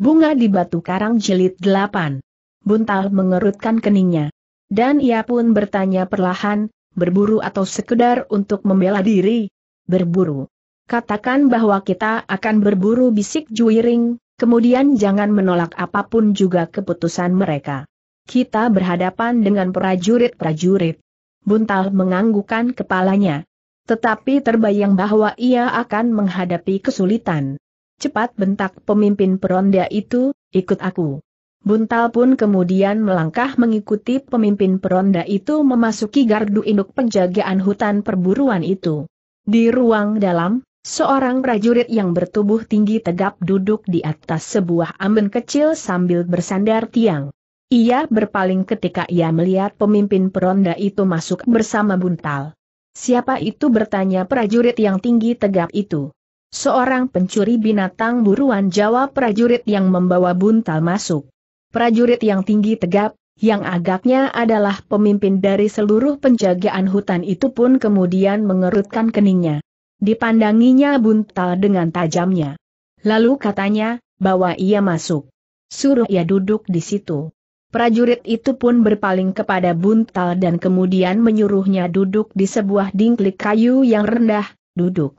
Bunga di Batu Karang jelit 8. Buntal mengerutkan keningnya. Dan ia pun bertanya perlahan, berburu atau sekedar untuk membela diri? Berburu. Katakan bahwa kita akan berburu bisik juiring, kemudian jangan menolak apapun juga keputusan mereka. Kita berhadapan dengan prajurit-prajurit. Buntal menganggukkan kepalanya. Tetapi terbayang bahwa ia akan menghadapi kesulitan. Cepat bentak pemimpin peronda itu, ikut aku. Buntal pun kemudian melangkah mengikuti pemimpin peronda itu memasuki gardu induk penjagaan hutan perburuan itu. Di ruang dalam, seorang prajurit yang bertubuh tinggi tegap duduk di atas sebuah amben kecil sambil bersandar tiang. Ia berpaling ketika ia melihat pemimpin peronda itu masuk bersama buntal. Siapa itu bertanya prajurit yang tinggi tegap itu? Seorang pencuri binatang buruan jawab prajurit yang membawa buntal masuk. Prajurit yang tinggi tegap, yang agaknya adalah pemimpin dari seluruh penjagaan hutan itu pun kemudian mengerutkan keningnya. Dipandanginya buntal dengan tajamnya. Lalu katanya, bawa ia masuk. Suruh ia duduk di situ. Prajurit itu pun berpaling kepada buntal dan kemudian menyuruhnya duduk di sebuah dingklik kayu yang rendah, duduk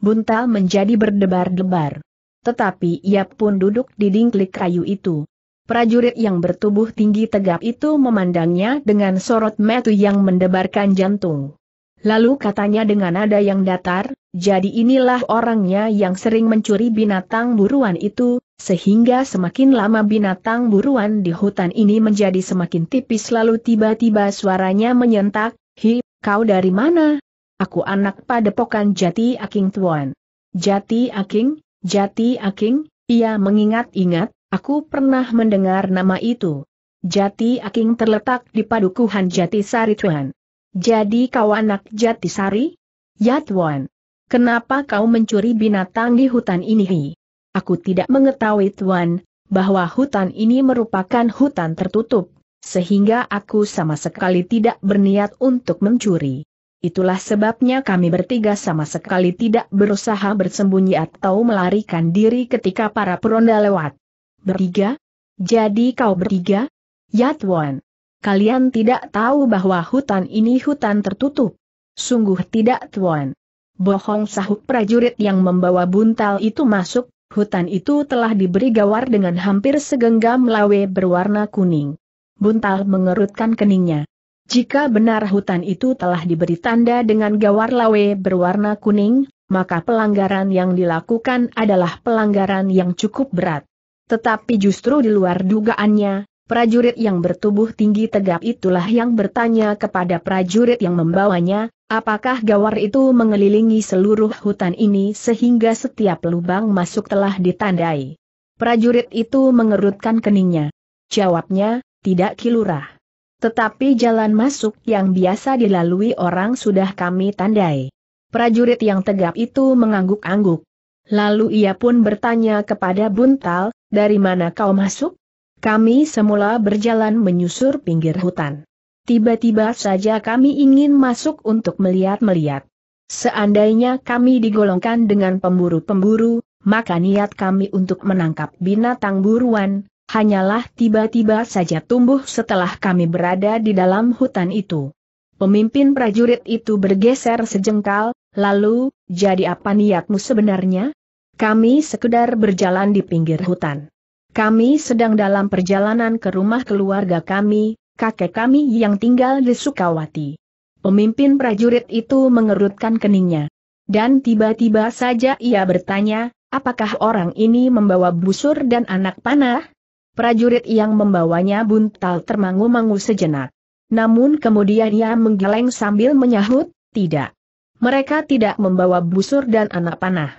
buntal menjadi berdebar-debar. Tetapi ia pun duduk di dingklik kayu itu. Prajurit yang bertubuh tinggi tegap itu memandangnya dengan sorot metu yang mendebarkan jantung. Lalu katanya dengan nada yang datar, jadi inilah orangnya yang sering mencuri binatang buruan itu, sehingga semakin lama binatang buruan di hutan ini menjadi semakin tipis lalu tiba-tiba suaranya menyentak, Hi, kau dari mana? Aku anak padepokan Jati Aking Tuan. Jati Aking, Jati Aking, ia mengingat-ingat, aku pernah mendengar nama itu. Jati Aking terletak di padukuhan Jati Sari Tuan. Jadi kau anak Jati Sari? Ya Tuan. Kenapa kau mencuri binatang di hutan ini? Aku tidak mengetahui Tuan, bahwa hutan ini merupakan hutan tertutup, sehingga aku sama sekali tidak berniat untuk mencuri. Itulah sebabnya kami bertiga sama sekali tidak berusaha bersembunyi atau melarikan diri ketika para peronda lewat. Bertiga? Jadi kau bertiga? Yatwan. Kalian tidak tahu bahwa hutan ini hutan tertutup. Sungguh tidak tuan. Bohong sahut prajurit yang membawa buntal itu masuk, hutan itu telah diberi gawar dengan hampir segenggam lawe berwarna kuning. Buntal mengerutkan keningnya. Jika benar hutan itu telah diberi tanda dengan gawar lawe berwarna kuning, maka pelanggaran yang dilakukan adalah pelanggaran yang cukup berat. Tetapi justru di luar dugaannya, prajurit yang bertubuh tinggi tegap itulah yang bertanya kepada prajurit yang membawanya, apakah gawar itu mengelilingi seluruh hutan ini sehingga setiap lubang masuk telah ditandai. Prajurit itu mengerutkan keningnya. Jawabnya, tidak kilurah. Tetapi jalan masuk yang biasa dilalui orang sudah kami tandai. Prajurit yang tegap itu mengangguk-angguk. Lalu ia pun bertanya kepada Buntal, dari mana kau masuk? Kami semula berjalan menyusur pinggir hutan. Tiba-tiba saja kami ingin masuk untuk melihat-melihat. Seandainya kami digolongkan dengan pemburu-pemburu, maka niat kami untuk menangkap binatang buruan, hanyalah tiba-tiba saja tumbuh setelah kami berada di dalam hutan itu. Pemimpin prajurit itu bergeser sejengkal, lalu, jadi apa niatmu sebenarnya? Kami sekedar berjalan di pinggir hutan. Kami sedang dalam perjalanan ke rumah keluarga kami, kakek kami yang tinggal di Sukawati. Pemimpin prajurit itu mengerutkan keningnya. Dan tiba-tiba saja ia bertanya, apakah orang ini membawa busur dan anak panah? Prajurit yang membawanya buntal termangu-mangu sejenak. Namun kemudian ia menggeleng sambil menyahut, tidak. Mereka tidak membawa busur dan anak panah.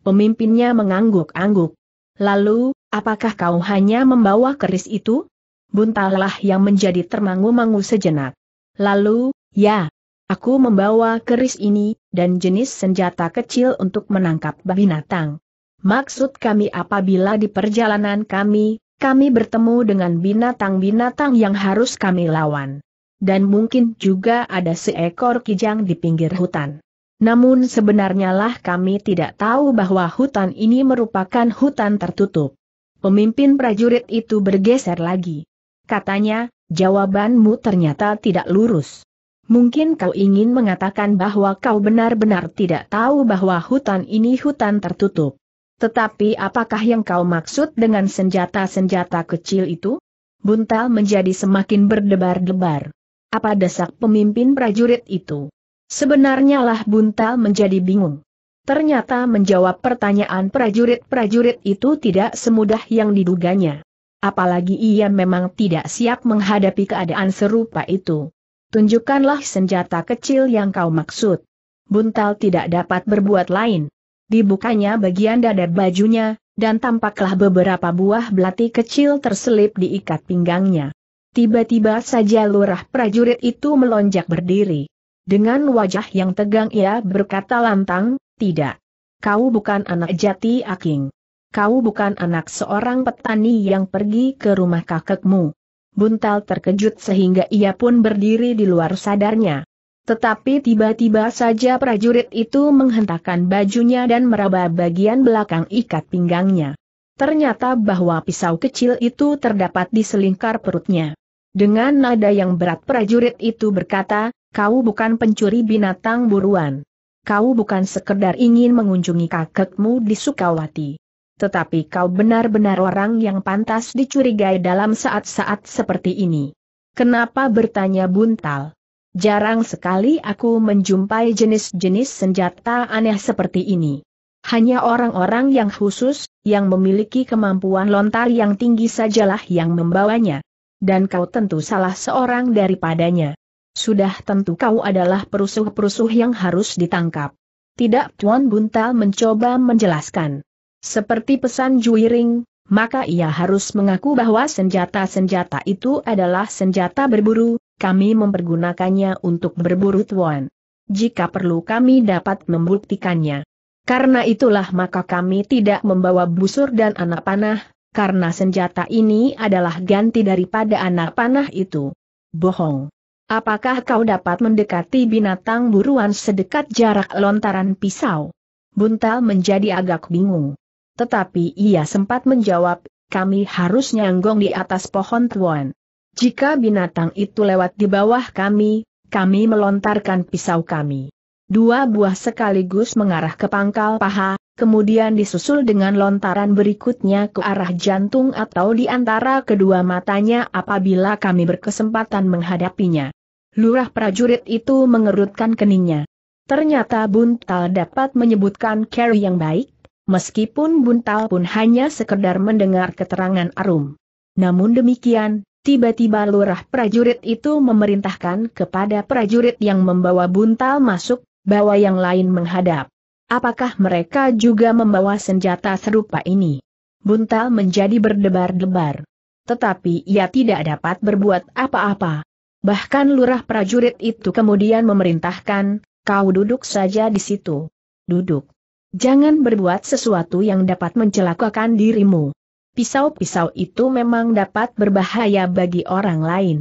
Pemimpinnya mengangguk-angguk. Lalu, apakah kau hanya membawa keris itu? Buntallah yang menjadi termangu-mangu sejenak. Lalu, ya, aku membawa keris ini, dan jenis senjata kecil untuk menangkap babi binatang. Maksud kami apabila di perjalanan kami, kami bertemu dengan binatang-binatang yang harus kami lawan. Dan mungkin juga ada seekor kijang di pinggir hutan. Namun sebenarnya lah kami tidak tahu bahwa hutan ini merupakan hutan tertutup. Pemimpin prajurit itu bergeser lagi. Katanya, jawabanmu ternyata tidak lurus. Mungkin kau ingin mengatakan bahwa kau benar-benar tidak tahu bahwa hutan ini hutan tertutup. Tetapi apakah yang kau maksud dengan senjata-senjata kecil itu? Buntal menjadi semakin berdebar-debar. Apa desak pemimpin prajurit itu? Sebenarnya lah Buntal menjadi bingung. Ternyata menjawab pertanyaan prajurit-prajurit itu tidak semudah yang diduganya. Apalagi ia memang tidak siap menghadapi keadaan serupa itu. Tunjukkanlah senjata kecil yang kau maksud. Buntal tidak dapat berbuat lain. Dibukanya bagian dada bajunya, dan tampaklah beberapa buah belati kecil terselip di ikat pinggangnya. Tiba-tiba saja lurah prajurit itu melonjak berdiri. Dengan wajah yang tegang ia berkata lantang, tidak. Kau bukan anak jati aking. Kau bukan anak seorang petani yang pergi ke rumah kakekmu. Buntal terkejut sehingga ia pun berdiri di luar sadarnya. Tetapi tiba-tiba saja prajurit itu menghentakkan bajunya dan meraba bagian belakang ikat pinggangnya. Ternyata bahwa pisau kecil itu terdapat di selingkar perutnya. Dengan nada yang berat prajurit itu berkata, kau bukan pencuri binatang buruan. Kau bukan sekedar ingin mengunjungi kakekmu di Sukawati. Tetapi kau benar-benar orang yang pantas dicurigai dalam saat-saat seperti ini. Kenapa bertanya buntal? Jarang sekali aku menjumpai jenis-jenis senjata aneh seperti ini. Hanya orang-orang yang khusus, yang memiliki kemampuan lontar yang tinggi sajalah yang membawanya. Dan kau tentu salah seorang daripadanya. Sudah tentu kau adalah perusuh-perusuh yang harus ditangkap. Tidak Tuan Buntal mencoba menjelaskan. Seperti pesan Juiring, maka ia harus mengaku bahwa senjata-senjata itu adalah senjata berburu, kami mempergunakannya untuk berburu tuan. Jika perlu kami dapat membuktikannya. Karena itulah maka kami tidak membawa busur dan anak panah, karena senjata ini adalah ganti daripada anak panah itu. Bohong. Apakah kau dapat mendekati binatang buruan sedekat jarak lontaran pisau? Buntal menjadi agak bingung. Tetapi ia sempat menjawab, kami harus nyanggong di atas pohon tuan. Jika binatang itu lewat di bawah kami, kami melontarkan pisau kami. Dua buah sekaligus mengarah ke pangkal paha, kemudian disusul dengan lontaran berikutnya ke arah jantung atau di antara kedua matanya apabila kami berkesempatan menghadapinya. Lurah prajurit itu mengerutkan keningnya. Ternyata Buntal dapat menyebutkan carry yang baik, meskipun Buntal pun hanya sekedar mendengar keterangan Arum. Namun demikian, Tiba-tiba lurah prajurit itu memerintahkan kepada prajurit yang membawa buntal masuk, bawa yang lain menghadap. Apakah mereka juga membawa senjata serupa ini? Buntal menjadi berdebar-debar. Tetapi ia tidak dapat berbuat apa-apa. Bahkan lurah prajurit itu kemudian memerintahkan, kau duduk saja di situ. Duduk. Jangan berbuat sesuatu yang dapat mencelakakan dirimu pisau-pisau itu memang dapat berbahaya bagi orang lain.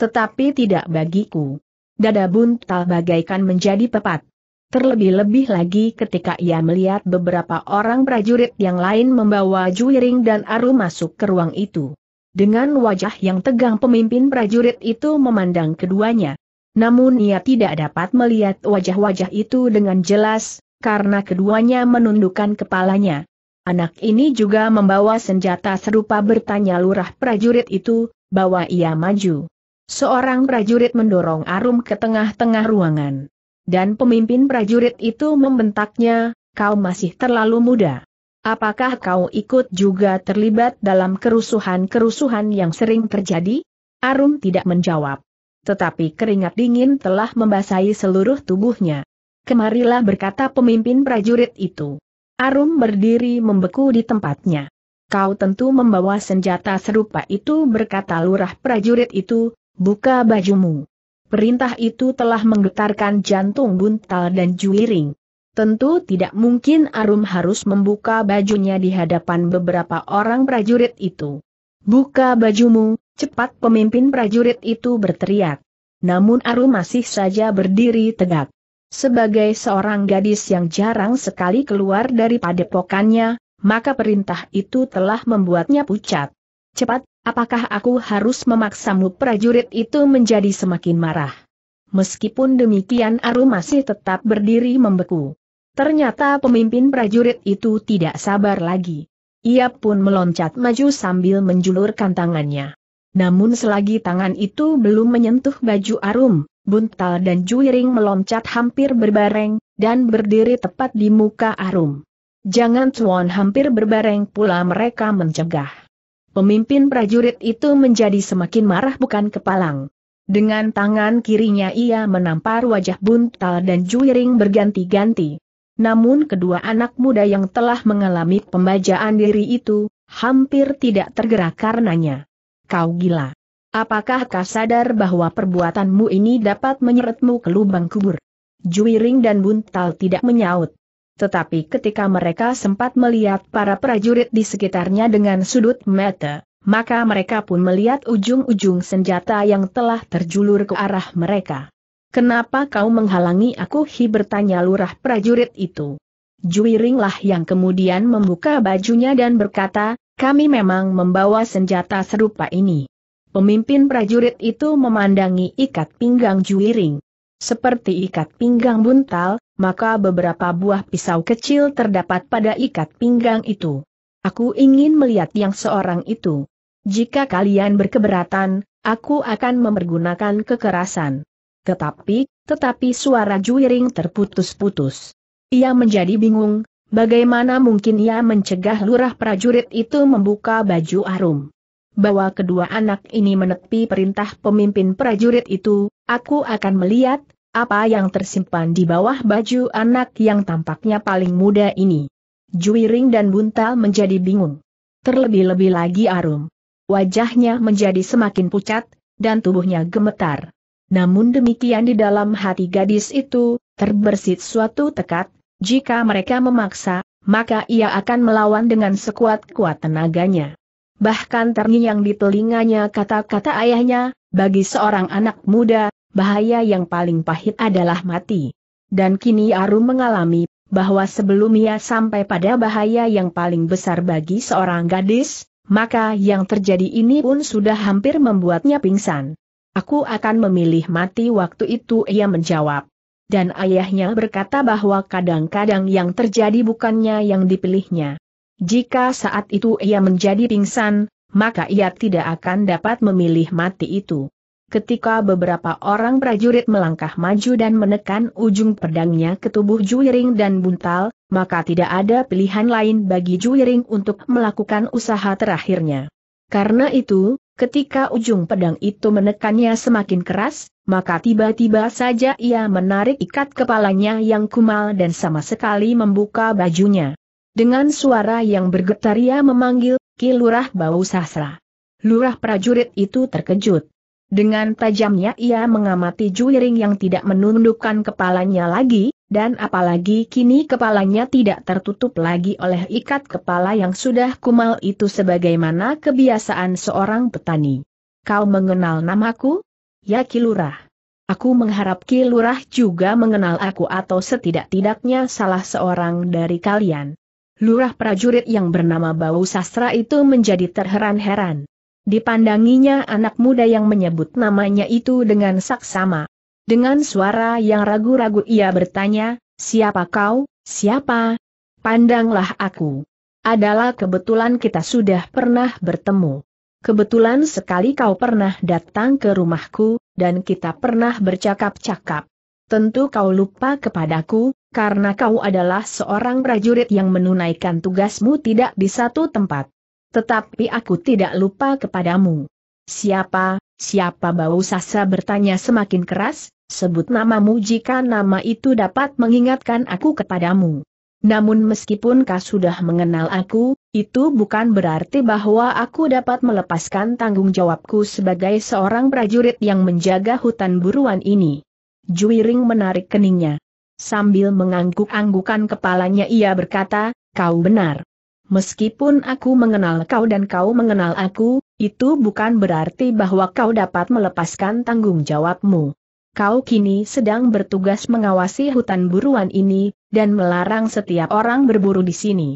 Tetapi tidak bagiku. Dada buntal bagaikan menjadi pepat. Terlebih-lebih lagi ketika ia melihat beberapa orang prajurit yang lain membawa juiring dan aru masuk ke ruang itu. Dengan wajah yang tegang pemimpin prajurit itu memandang keduanya. Namun ia tidak dapat melihat wajah-wajah itu dengan jelas, karena keduanya menundukkan kepalanya. Anak ini juga membawa senjata serupa bertanya lurah prajurit itu, bawa ia maju. Seorang prajurit mendorong Arum ke tengah-tengah ruangan. Dan pemimpin prajurit itu membentaknya, kau masih terlalu muda. Apakah kau ikut juga terlibat dalam kerusuhan-kerusuhan yang sering terjadi? Arum tidak menjawab. Tetapi keringat dingin telah membasahi seluruh tubuhnya. Kemarilah berkata pemimpin prajurit itu. Arum berdiri membeku di tempatnya. Kau tentu membawa senjata serupa itu berkata lurah prajurit itu, buka bajumu. Perintah itu telah menggetarkan jantung buntal dan juiring. Tentu tidak mungkin Arum harus membuka bajunya di hadapan beberapa orang prajurit itu. Buka bajumu, cepat pemimpin prajurit itu berteriak. Namun Arum masih saja berdiri tegak. Sebagai seorang gadis yang jarang sekali keluar dari padepokannya, maka perintah itu telah membuatnya pucat. Cepat, apakah aku harus memaksamu prajurit itu menjadi semakin marah? Meskipun demikian Aru masih tetap berdiri membeku. Ternyata pemimpin prajurit itu tidak sabar lagi. Ia pun meloncat maju sambil menjulurkan tangannya. Namun selagi tangan itu belum menyentuh baju Arum, Buntal dan Juiring meloncat hampir berbareng, dan berdiri tepat di muka Arum. Jangan Cuan hampir berbareng pula mereka mencegah. Pemimpin prajurit itu menjadi semakin marah bukan kepalang. Dengan tangan kirinya ia menampar wajah Buntal dan Juiring berganti-ganti. Namun kedua anak muda yang telah mengalami pembajaan diri itu, hampir tidak tergerak karenanya. Kau gila. Apakah kau sadar bahwa perbuatanmu ini dapat menyeretmu ke lubang kubur? Juiring dan Buntal tidak menyaut. Tetapi ketika mereka sempat melihat para prajurit di sekitarnya dengan sudut mata, maka mereka pun melihat ujung-ujung senjata yang telah terjulur ke arah mereka. Kenapa kau menghalangi aku? Hi bertanya lurah prajurit itu. Juiringlah yang kemudian membuka bajunya dan berkata, kami memang membawa senjata serupa ini. Pemimpin prajurit itu memandangi ikat pinggang juiring. Seperti ikat pinggang buntal, maka beberapa buah pisau kecil terdapat pada ikat pinggang itu. Aku ingin melihat yang seorang itu. Jika kalian berkeberatan, aku akan mempergunakan kekerasan. Tetapi, tetapi suara juiring terputus-putus. Ia menjadi bingung, bagaimana mungkin ia mencegah lurah prajurit itu membuka baju arum bahwa kedua anak ini menepi perintah pemimpin prajurit itu, aku akan melihat apa yang tersimpan di bawah baju anak yang tampaknya paling muda ini. Juiring dan Buntal menjadi bingung. Terlebih-lebih lagi Arum. Wajahnya menjadi semakin pucat, dan tubuhnya gemetar. Namun demikian di dalam hati gadis itu, terbersit suatu tekad, jika mereka memaksa, maka ia akan melawan dengan sekuat-kuat tenaganya bahkan terngiang di telinganya kata-kata ayahnya, bagi seorang anak muda, bahaya yang paling pahit adalah mati. Dan kini Arum mengalami bahwa sebelum ia sampai pada bahaya yang paling besar bagi seorang gadis, maka yang terjadi ini pun sudah hampir membuatnya pingsan. Aku akan memilih mati waktu itu ia menjawab. Dan ayahnya berkata bahwa kadang-kadang yang terjadi bukannya yang dipilihnya. Jika saat itu ia menjadi pingsan, maka ia tidak akan dapat memilih mati itu. Ketika beberapa orang prajurit melangkah maju dan menekan ujung pedangnya ke tubuh Juiring dan Buntal, maka tidak ada pilihan lain bagi Juiring untuk melakukan usaha terakhirnya. Karena itu, ketika ujung pedang itu menekannya semakin keras, maka tiba-tiba saja ia menarik ikat kepalanya yang kumal dan sama sekali membuka bajunya. Dengan suara yang bergetar ia memanggil, Ki Lurah Bau Sasra. Lurah prajurit itu terkejut. Dengan tajamnya ia mengamati Juiring yang tidak menundukkan kepalanya lagi, dan apalagi kini kepalanya tidak tertutup lagi oleh ikat kepala yang sudah kumal itu sebagaimana kebiasaan seorang petani. Kau mengenal namaku? Ya Ki Lurah. Aku mengharap Ki Lurah juga mengenal aku atau setidak-tidaknya salah seorang dari kalian lurah prajurit yang bernama Bau Sastra itu menjadi terheran-heran. Dipandanginya anak muda yang menyebut namanya itu dengan saksama. Dengan suara yang ragu-ragu ia bertanya, siapa kau, siapa? Pandanglah aku. Adalah kebetulan kita sudah pernah bertemu. Kebetulan sekali kau pernah datang ke rumahku, dan kita pernah bercakap-cakap. Tentu kau lupa kepadaku, karena kau adalah seorang prajurit yang menunaikan tugasmu tidak di satu tempat. Tetapi aku tidak lupa kepadamu. Siapa, siapa bau sasa bertanya semakin keras, sebut namamu jika nama itu dapat mengingatkan aku kepadamu. Namun meskipun kau sudah mengenal aku, itu bukan berarti bahwa aku dapat melepaskan tanggung jawabku sebagai seorang prajurit yang menjaga hutan buruan ini. Juiring menarik keningnya. Sambil mengangguk-anggukan kepalanya ia berkata, kau benar. Meskipun aku mengenal kau dan kau mengenal aku, itu bukan berarti bahwa kau dapat melepaskan tanggung jawabmu. Kau kini sedang bertugas mengawasi hutan buruan ini, dan melarang setiap orang berburu di sini.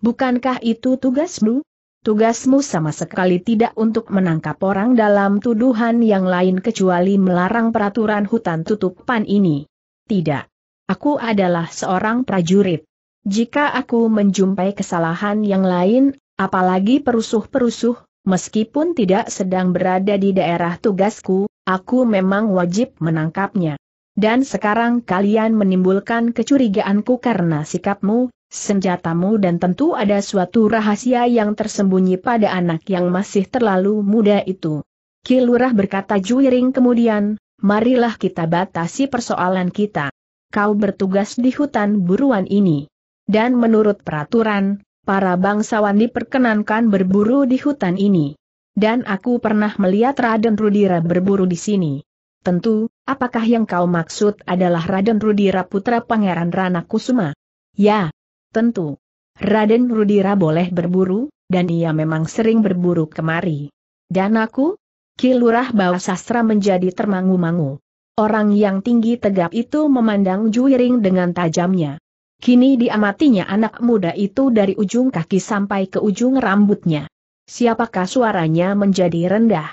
Bukankah itu tugasmu? Tugasmu sama sekali tidak untuk menangkap orang dalam tuduhan yang lain kecuali melarang peraturan hutan tutupan ini. Tidak. Aku adalah seorang prajurit. Jika aku menjumpai kesalahan yang lain, apalagi perusuh-perusuh, meskipun tidak sedang berada di daerah tugasku, aku memang wajib menangkapnya. Dan sekarang kalian menimbulkan kecurigaanku karena sikapmu, senjatamu dan tentu ada suatu rahasia yang tersembunyi pada anak yang masih terlalu muda itu. Kilurah berkata juiring kemudian, marilah kita batasi persoalan kita kau bertugas di hutan buruan ini. Dan menurut peraturan, para bangsawan diperkenankan berburu di hutan ini. Dan aku pernah melihat Raden Rudira berburu di sini. Tentu, apakah yang kau maksud adalah Raden Rudira putra Pangeran Rana Kusuma? Ya, tentu. Raden Rudira boleh berburu, dan ia memang sering berburu kemari. Dan aku? Kilurah sastra menjadi termangu-mangu. Orang yang tinggi tegap itu memandang Juiring dengan tajamnya. Kini diamatinya anak muda itu dari ujung kaki sampai ke ujung rambutnya. Siapakah suaranya menjadi rendah?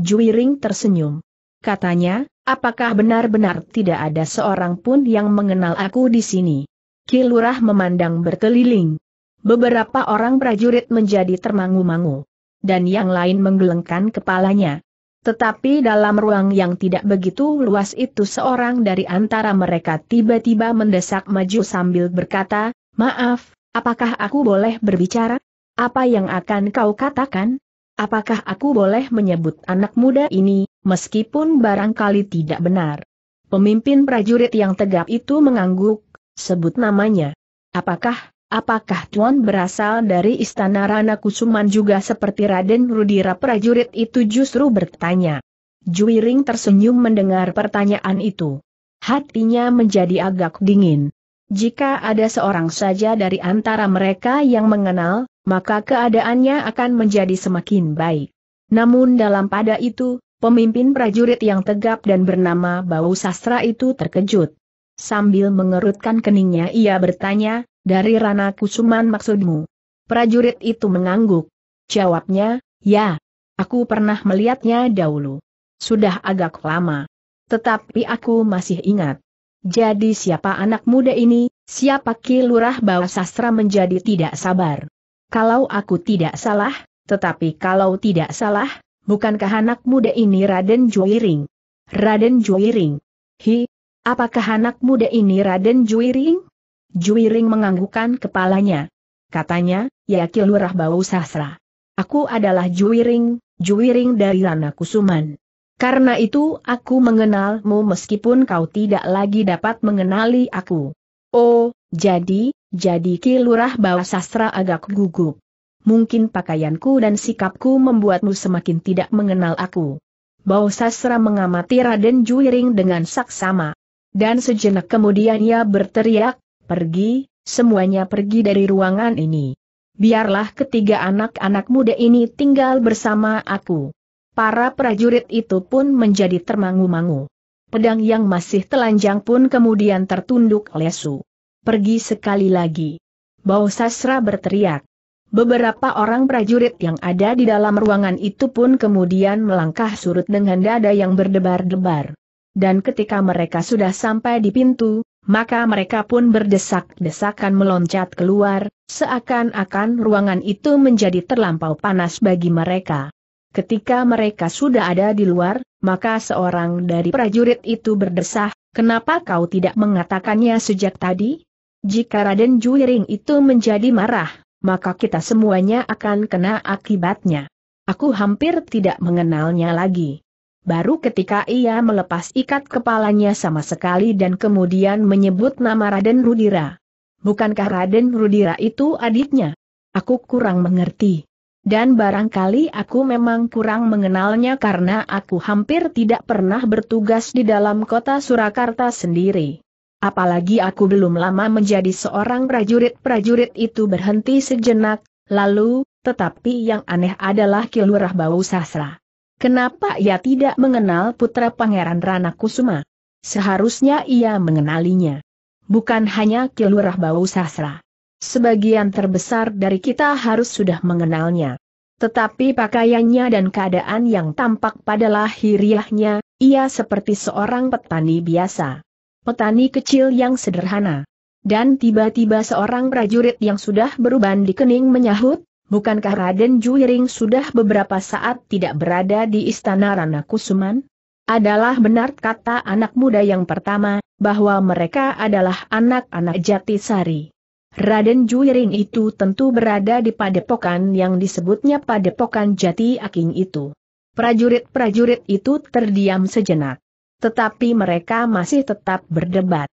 Juiring tersenyum. Katanya, apakah benar-benar tidak ada seorang pun yang mengenal aku di sini? Kilurah memandang berkeliling. Beberapa orang prajurit menjadi termangu-mangu. Dan yang lain menggelengkan kepalanya. Tetapi dalam ruang yang tidak begitu luas itu seorang dari antara mereka tiba-tiba mendesak maju sambil berkata, Maaf, apakah aku boleh berbicara? Apa yang akan kau katakan? Apakah aku boleh menyebut anak muda ini, meskipun barangkali tidak benar? Pemimpin prajurit yang tegap itu mengangguk, sebut namanya. Apakah Apakah Tuan berasal dari Istana Rana Kusuman juga seperti Raden Rudira prajurit itu justru bertanya. Juiring tersenyum mendengar pertanyaan itu. Hatinya menjadi agak dingin. Jika ada seorang saja dari antara mereka yang mengenal, maka keadaannya akan menjadi semakin baik. Namun dalam pada itu, pemimpin prajurit yang tegap dan bernama Bau Sastra itu terkejut. Sambil mengerutkan keningnya ia bertanya, dari Rana Kusuman maksudmu? Prajurit itu mengangguk. Jawabnya, ya. Aku pernah melihatnya dahulu. Sudah agak lama. Tetapi aku masih ingat. Jadi siapa anak muda ini, siapa kilurah bawah sastra menjadi tidak sabar. Kalau aku tidak salah, tetapi kalau tidak salah, bukankah anak muda ini Raden Juiring? Raden Juiring. Hi, apakah anak muda ini Raden Juiring? Juiring menganggukkan kepalanya. Katanya, ya kilurah bau sasra. Aku adalah Juiring, Juiring dari Rana Kusuman. Karena itu aku mengenalmu meskipun kau tidak lagi dapat mengenali aku. Oh, jadi, jadi kilurah bau sasra agak gugup. Mungkin pakaianku dan sikapku membuatmu semakin tidak mengenal aku. Bau sasra mengamati Raden Juiring dengan saksama. Dan sejenak kemudian ia berteriak, Pergi, semuanya pergi dari ruangan ini. Biarlah ketiga anak-anak muda ini tinggal bersama aku. Para prajurit itu pun menjadi termangu-mangu. Pedang yang masih telanjang pun kemudian tertunduk lesu. Pergi sekali lagi. Bau sasra berteriak. Beberapa orang prajurit yang ada di dalam ruangan itu pun kemudian melangkah surut dengan dada yang berdebar-debar. Dan ketika mereka sudah sampai di pintu, maka mereka pun berdesak-desakan meloncat keluar, seakan-akan ruangan itu menjadi terlampau panas bagi mereka. Ketika mereka sudah ada di luar, maka seorang dari prajurit itu berdesah, kenapa kau tidak mengatakannya sejak tadi? Jika Raden Juiring itu menjadi marah, maka kita semuanya akan kena akibatnya. Aku hampir tidak mengenalnya lagi. Baru ketika ia melepas ikat kepalanya sama sekali dan kemudian menyebut nama Raden Rudira. Bukankah Raden Rudira itu adiknya? Aku kurang mengerti. Dan barangkali aku memang kurang mengenalnya karena aku hampir tidak pernah bertugas di dalam kota Surakarta sendiri. Apalagi aku belum lama menjadi seorang prajurit-prajurit itu berhenti sejenak, lalu, tetapi yang aneh adalah Kilurah Bau Sasra. Kenapa ia tidak mengenal putra Pangeran Rana Kusuma? Seharusnya ia mengenalinya. Bukan hanya Kilurah Bau Sasra. Sebagian terbesar dari kita harus sudah mengenalnya. Tetapi pakaiannya dan keadaan yang tampak pada lahiriahnya, ia seperti seorang petani biasa. Petani kecil yang sederhana. Dan tiba-tiba seorang prajurit yang sudah beruban di kening menyahut, bukankah Raden Juiring sudah beberapa saat tidak berada di istana Rana Kusuman? Adalah benar kata anak muda yang pertama, bahwa mereka adalah anak-anak Jatisari. Raden Juiring itu tentu berada di padepokan yang disebutnya padepokan Jati Aking itu. Prajurit-prajurit itu terdiam sejenak. Tetapi mereka masih tetap berdebat.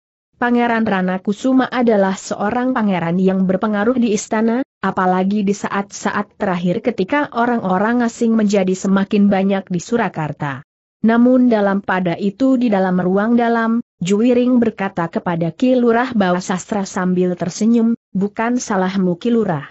Pangeran Rana Kusuma adalah seorang pangeran yang berpengaruh di istana, apalagi di saat-saat terakhir ketika orang-orang asing menjadi semakin banyak di Surakarta. Namun dalam pada itu di dalam ruang dalam, Juwiring berkata kepada Kilurah bahwa sastra sambil tersenyum, bukan salahmu Kilurah.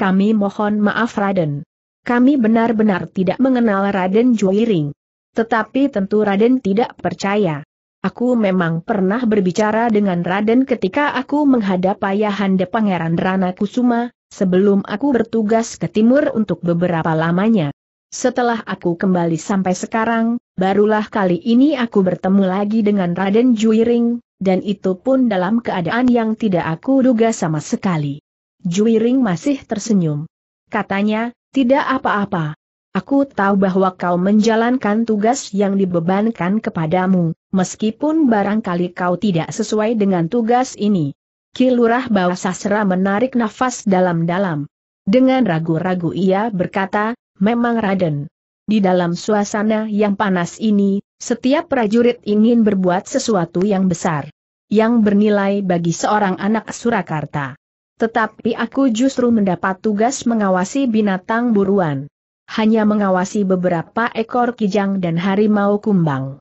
Kami mohon maaf Raden. Kami benar-benar tidak mengenal Raden Juwiring. Tetapi tentu Raden tidak percaya. Aku memang pernah berbicara dengan Raden ketika aku menghadap Ayahanda Pangeran Rana Kusuma, sebelum aku bertugas ke timur untuk beberapa lamanya. Setelah aku kembali sampai sekarang, barulah kali ini aku bertemu lagi dengan Raden Juiring, dan itu pun dalam keadaan yang tidak aku duga sama sekali. Juiring masih tersenyum. Katanya, tidak apa-apa. Aku tahu bahwa kau menjalankan tugas yang dibebankan kepadamu, meskipun barangkali kau tidak sesuai dengan tugas ini. Kilurah Bawa Sasra menarik nafas dalam-dalam. Dengan ragu-ragu ia berkata, memang Raden. Di dalam suasana yang panas ini, setiap prajurit ingin berbuat sesuatu yang besar. Yang bernilai bagi seorang anak Surakarta. Tetapi aku justru mendapat tugas mengawasi binatang buruan. Hanya mengawasi beberapa ekor kijang dan harimau kumbang.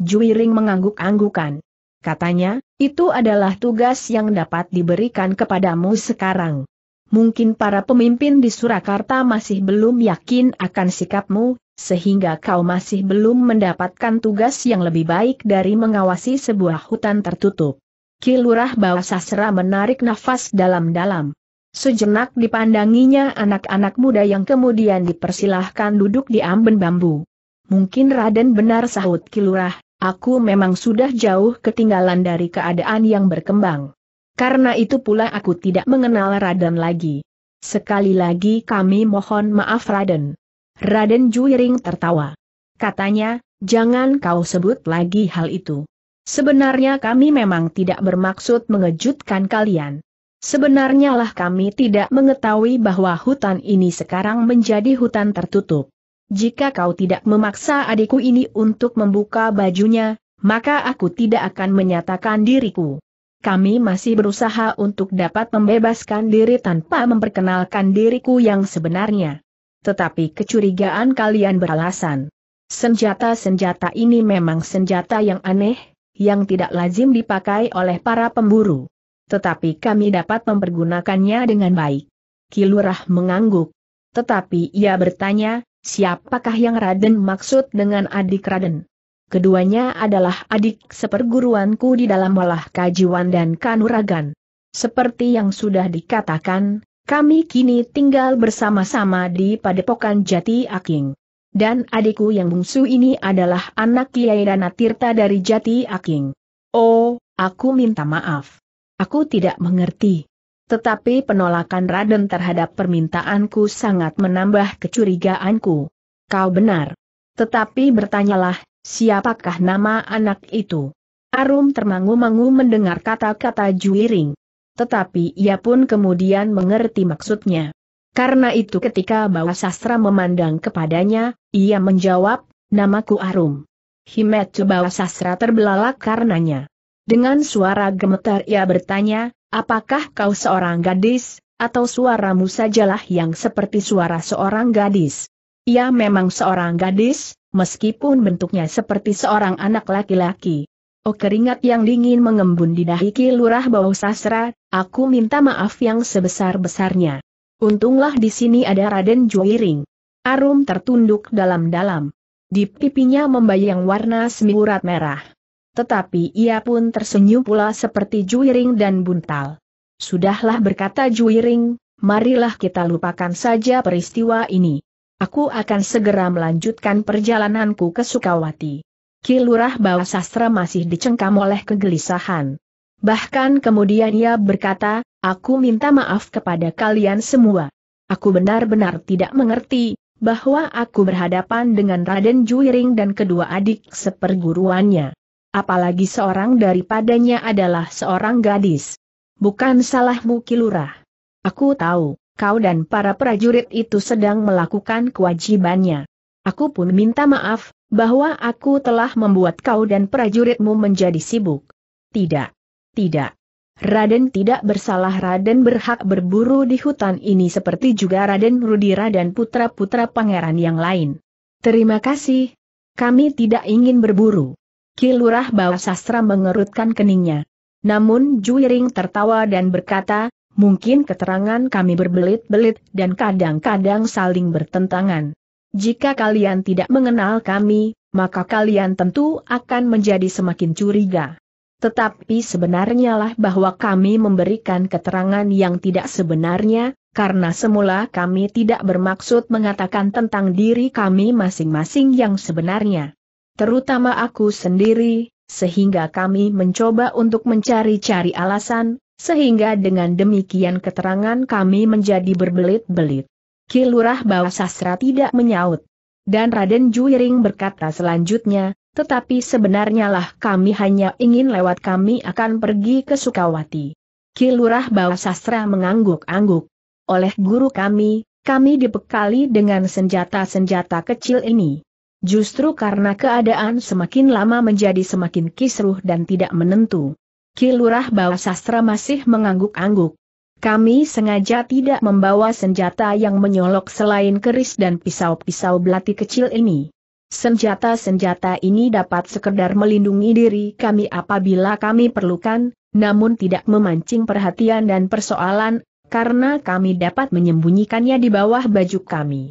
Juiring mengangguk-anggukan. Katanya, itu adalah tugas yang dapat diberikan kepadamu sekarang. Mungkin para pemimpin di Surakarta masih belum yakin akan sikapmu, sehingga kau masih belum mendapatkan tugas yang lebih baik dari mengawasi sebuah hutan tertutup. Kilurah sasra menarik nafas dalam-dalam. Sejenak dipandanginya anak-anak muda yang kemudian dipersilahkan duduk di amben bambu. Mungkin Raden benar sahut Kilurah, Aku memang sudah jauh ketinggalan dari keadaan yang berkembang. Karena itu pula aku tidak mengenal Raden lagi. Sekali lagi kami mohon maaf Raden. Raden Juiring tertawa. Katanya, jangan kau sebut lagi hal itu. Sebenarnya kami memang tidak bermaksud mengejutkan kalian. Sebenarnya lah kami tidak mengetahui bahwa hutan ini sekarang menjadi hutan tertutup jika kau tidak memaksa adikku ini untuk membuka bajunya, maka aku tidak akan menyatakan diriku. Kami masih berusaha untuk dapat membebaskan diri tanpa memperkenalkan diriku yang sebenarnya. Tetapi kecurigaan kalian beralasan. Senjata-senjata ini memang senjata yang aneh, yang tidak lazim dipakai oleh para pemburu. Tetapi kami dapat mempergunakannya dengan baik. Kilurah mengangguk. Tetapi ia bertanya, Siapakah yang Raden maksud dengan adik Raden? Keduanya adalah adik seperguruanku di dalam olah kajiwan dan kanuragan. Seperti yang sudah dikatakan, kami kini tinggal bersama-sama di Padepokan Jati Aking. Dan adikku yang bungsu ini adalah anak Kiai Dana Tirta dari Jati Aking. Oh, aku minta maaf. Aku tidak mengerti. Tetapi penolakan Raden terhadap permintaanku sangat menambah kecurigaanku. Kau benar. Tetapi bertanyalah, siapakah nama anak itu? Arum termangu-mangu mendengar kata-kata Juiring. Tetapi ia pun kemudian mengerti maksudnya. Karena itu ketika Bawa Sastra memandang kepadanya, ia menjawab, namaku Arum. Himetsu Bawa Sastra terbelalak karenanya. Dengan suara gemetar ia bertanya, apakah kau seorang gadis, atau suaramu sajalah yang seperti suara seorang gadis? Ia memang seorang gadis, meskipun bentuknya seperti seorang anak laki-laki. Oh keringat yang dingin mengembun di dahi kilurah bau sasra, aku minta maaf yang sebesar-besarnya. Untunglah di sini ada Raden Juwiring. Arum tertunduk dalam-dalam. Di pipinya membayang warna semiurat merah. Tetapi ia pun tersenyum pula seperti Juiring dan Buntal. Sudahlah berkata Juiring, marilah kita lupakan saja peristiwa ini. Aku akan segera melanjutkan perjalananku ke Sukawati. Kilurah bawah Sastra masih dicengkam oleh kegelisahan. Bahkan kemudian ia berkata, aku minta maaf kepada kalian semua. Aku benar-benar tidak mengerti, bahwa aku berhadapan dengan Raden Juiring dan kedua adik seperguruannya. Apalagi seorang daripadanya adalah seorang gadis. Bukan salahmu kilurah. Aku tahu, kau dan para prajurit itu sedang melakukan kewajibannya. Aku pun minta maaf, bahwa aku telah membuat kau dan prajuritmu menjadi sibuk. Tidak. Tidak. Raden tidak bersalah Raden berhak berburu di hutan ini seperti juga Raden Rudira dan putra-putra pangeran yang lain. Terima kasih. Kami tidak ingin berburu. Kilurah bawa Sastra mengerutkan keningnya. Namun Juiring tertawa dan berkata, mungkin keterangan kami berbelit-belit dan kadang-kadang saling bertentangan. Jika kalian tidak mengenal kami, maka kalian tentu akan menjadi semakin curiga. Tetapi sebenarnya lah bahwa kami memberikan keterangan yang tidak sebenarnya, karena semula kami tidak bermaksud mengatakan tentang diri kami masing-masing yang sebenarnya terutama aku sendiri, sehingga kami mencoba untuk mencari-cari alasan, sehingga dengan demikian keterangan kami menjadi berbelit-belit. Kilurah bahwa Sastra tidak menyaut. Dan Raden Juiring berkata selanjutnya, tetapi sebenarnya lah kami hanya ingin lewat kami akan pergi ke Sukawati. Kilurah bahwa Sastra mengangguk-angguk. Oleh guru kami, kami dibekali dengan senjata-senjata kecil ini. Justru karena keadaan semakin lama menjadi semakin kisruh dan tidak menentu. Kilurah Bawa Sastra masih mengangguk-angguk. Kami sengaja tidak membawa senjata yang menyolok selain keris dan pisau-pisau belati kecil ini. Senjata-senjata ini dapat sekedar melindungi diri kami apabila kami perlukan, namun tidak memancing perhatian dan persoalan, karena kami dapat menyembunyikannya di bawah baju kami.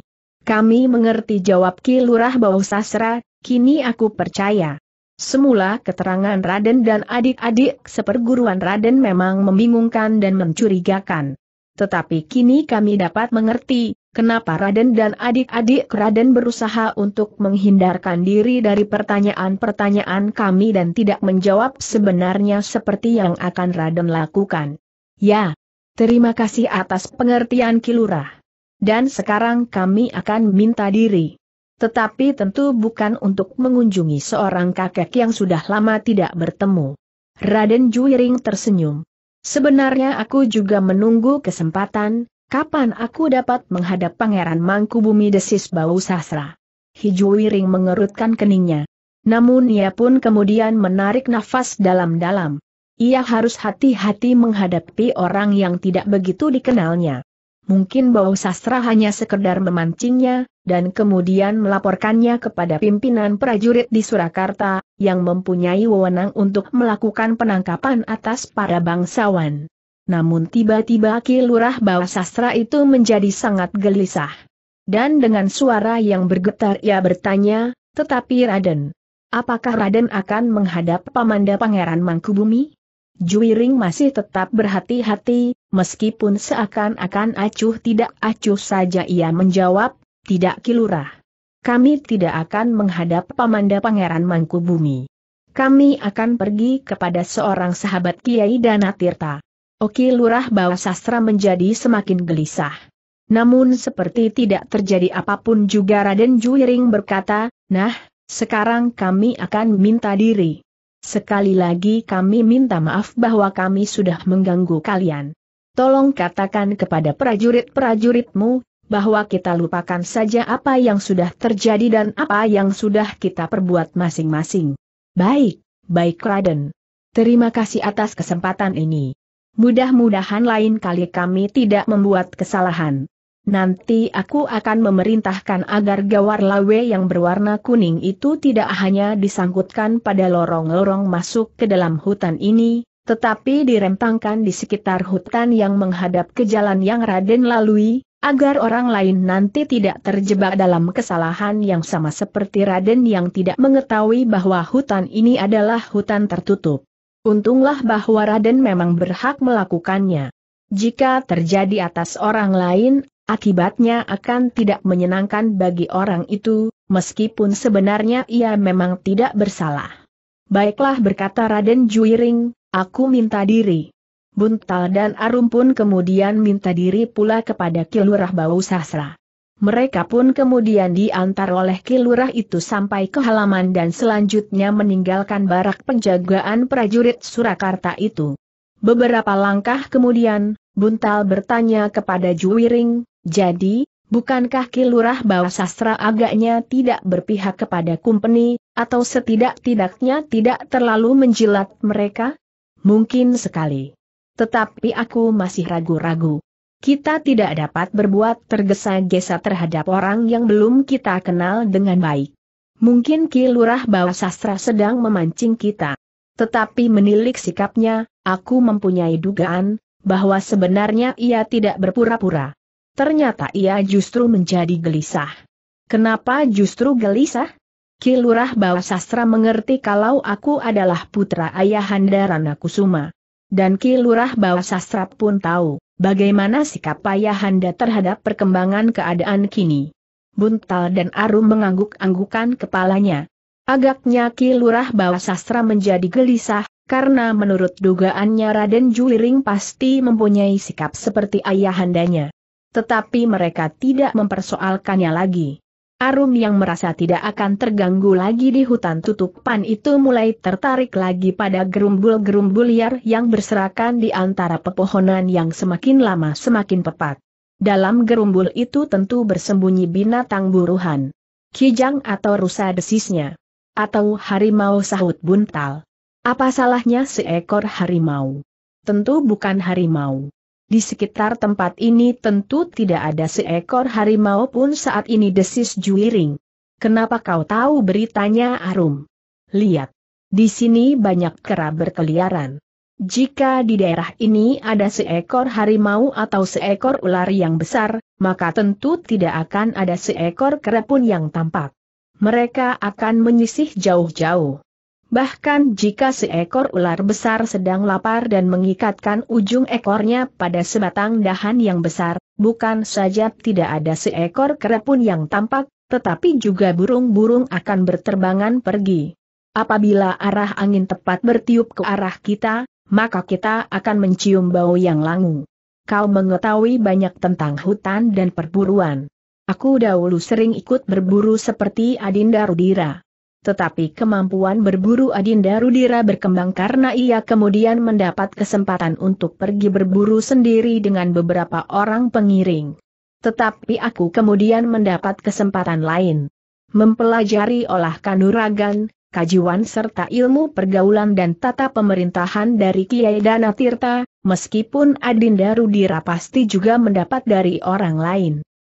Kami mengerti jawab Ki Lurah Bau Sasra, kini aku percaya. Semula keterangan Raden dan adik-adik seperguruan Raden memang membingungkan dan mencurigakan. Tetapi kini kami dapat mengerti, kenapa Raden dan adik-adik Raden berusaha untuk menghindarkan diri dari pertanyaan-pertanyaan kami dan tidak menjawab sebenarnya seperti yang akan Raden lakukan. Ya, terima kasih atas pengertian Kilurah dan sekarang kami akan minta diri. Tetapi tentu bukan untuk mengunjungi seorang kakek yang sudah lama tidak bertemu. Raden Juiring tersenyum. Sebenarnya aku juga menunggu kesempatan, kapan aku dapat menghadap Pangeran Mangkubumi desis bau sasra. Hijuiring mengerutkan keningnya. Namun ia pun kemudian menarik nafas dalam-dalam. Ia harus hati-hati menghadapi orang yang tidak begitu dikenalnya mungkin bau sastra hanya sekedar memancingnya, dan kemudian melaporkannya kepada pimpinan prajurit di Surakarta, yang mempunyai wewenang untuk melakukan penangkapan atas para bangsawan. Namun tiba-tiba Kilurah Lurah Sastra itu menjadi sangat gelisah. Dan dengan suara yang bergetar ia bertanya, tetapi Raden, apakah Raden akan menghadap Pamanda Pangeran Mangkubumi? Juiring masih tetap berhati-hati, meskipun seakan-akan acuh tidak acuh saja ia menjawab, tidak kilurah. Kami tidak akan menghadap pamanda pangeran mangku Kami akan pergi kepada seorang sahabat Kiai Danatirta. Oki Lurah bawa sastra menjadi semakin gelisah. Namun seperti tidak terjadi apapun juga Raden Juiring berkata, nah, sekarang kami akan minta diri. Sekali lagi kami minta maaf bahwa kami sudah mengganggu kalian. Tolong katakan kepada prajurit-prajuritmu, bahwa kita lupakan saja apa yang sudah terjadi dan apa yang sudah kita perbuat masing-masing. Baik, baik Raden. Terima kasih atas kesempatan ini. Mudah-mudahan lain kali kami tidak membuat kesalahan. Nanti aku akan memerintahkan agar gawar lawe yang berwarna kuning itu tidak hanya disangkutkan pada lorong-lorong masuk ke dalam hutan ini, tetapi dirempangkan di sekitar hutan yang menghadap ke jalan yang Raden lalui, agar orang lain nanti tidak terjebak dalam kesalahan yang sama seperti Raden yang tidak mengetahui bahwa hutan ini adalah hutan tertutup. Untunglah bahwa Raden memang berhak melakukannya. Jika terjadi atas orang lain, Akibatnya akan tidak menyenangkan bagi orang itu, meskipun sebenarnya ia memang tidak bersalah. Baiklah berkata Raden Juiring, aku minta diri. Buntal dan Arum pun kemudian minta diri pula kepada Kilurah Bau Sasra. Mereka pun kemudian diantar oleh Kilurah itu sampai ke halaman dan selanjutnya meninggalkan barak penjagaan prajurit Surakarta itu. Beberapa langkah kemudian, Buntal bertanya kepada Juiring, jadi, bukankah Kilurah bahwa Sastra agaknya tidak berpihak kepada company, atau setidak-tidaknya tidak terlalu menjilat mereka? Mungkin sekali. Tetapi aku masih ragu-ragu. Kita tidak dapat berbuat tergesa-gesa terhadap orang yang belum kita kenal dengan baik. Mungkin Ki Lurah Sastra sedang memancing kita. Tetapi menilik sikapnya, aku mempunyai dugaan, bahwa sebenarnya ia tidak berpura-pura. Ternyata ia justru menjadi gelisah. Kenapa justru gelisah? Kilurah bahwa Sastra mengerti kalau aku adalah putra ayahanda Rana Kusuma. Dan Kilurah bahwa Sastra pun tahu, bagaimana sikap ayahanda terhadap perkembangan keadaan kini. Buntal dan Arum mengangguk-anggukan kepalanya. Agaknya Kilurah bahwa Sastra menjadi gelisah, karena menurut dugaannya Raden Juliring pasti mempunyai sikap seperti ayahandanya. Tetapi mereka tidak mempersoalkannya lagi. Arum yang merasa tidak akan terganggu lagi di hutan tutupan itu mulai tertarik lagi pada gerumbul-gerumbul liar yang berserakan di antara pepohonan yang semakin lama semakin pepat. Dalam gerumbul itu tentu bersembunyi binatang buruhan. Kijang atau rusa desisnya. Atau harimau sahut buntal. Apa salahnya seekor harimau? Tentu bukan harimau. Di sekitar tempat ini tentu tidak ada seekor harimau pun saat ini desis Juiring. Kenapa kau tahu beritanya Arum? Lihat. Di sini banyak kera berkeliaran. Jika di daerah ini ada seekor harimau atau seekor ular yang besar, maka tentu tidak akan ada seekor kera pun yang tampak. Mereka akan menyisih jauh-jauh. Bahkan jika seekor ular besar sedang lapar dan mengikatkan ujung ekornya pada sebatang dahan yang besar, bukan saja tidak ada seekor kera pun yang tampak, tetapi juga burung-burung akan berterbangan pergi. Apabila arah angin tepat bertiup ke arah kita, maka kita akan mencium bau yang langu. Kau mengetahui banyak tentang hutan dan perburuan. Aku dahulu sering ikut berburu seperti Adinda Rudira. Tetapi kemampuan berburu Adinda Rudira berkembang karena ia kemudian mendapat kesempatan untuk pergi berburu sendiri dengan beberapa orang pengiring. Tetapi aku kemudian mendapat kesempatan lain. Mempelajari olah kanuragan, kajian serta ilmu pergaulan dan tata pemerintahan dari Kiai Dana Tirta, meskipun Adinda Rudira pasti juga mendapat dari orang lain.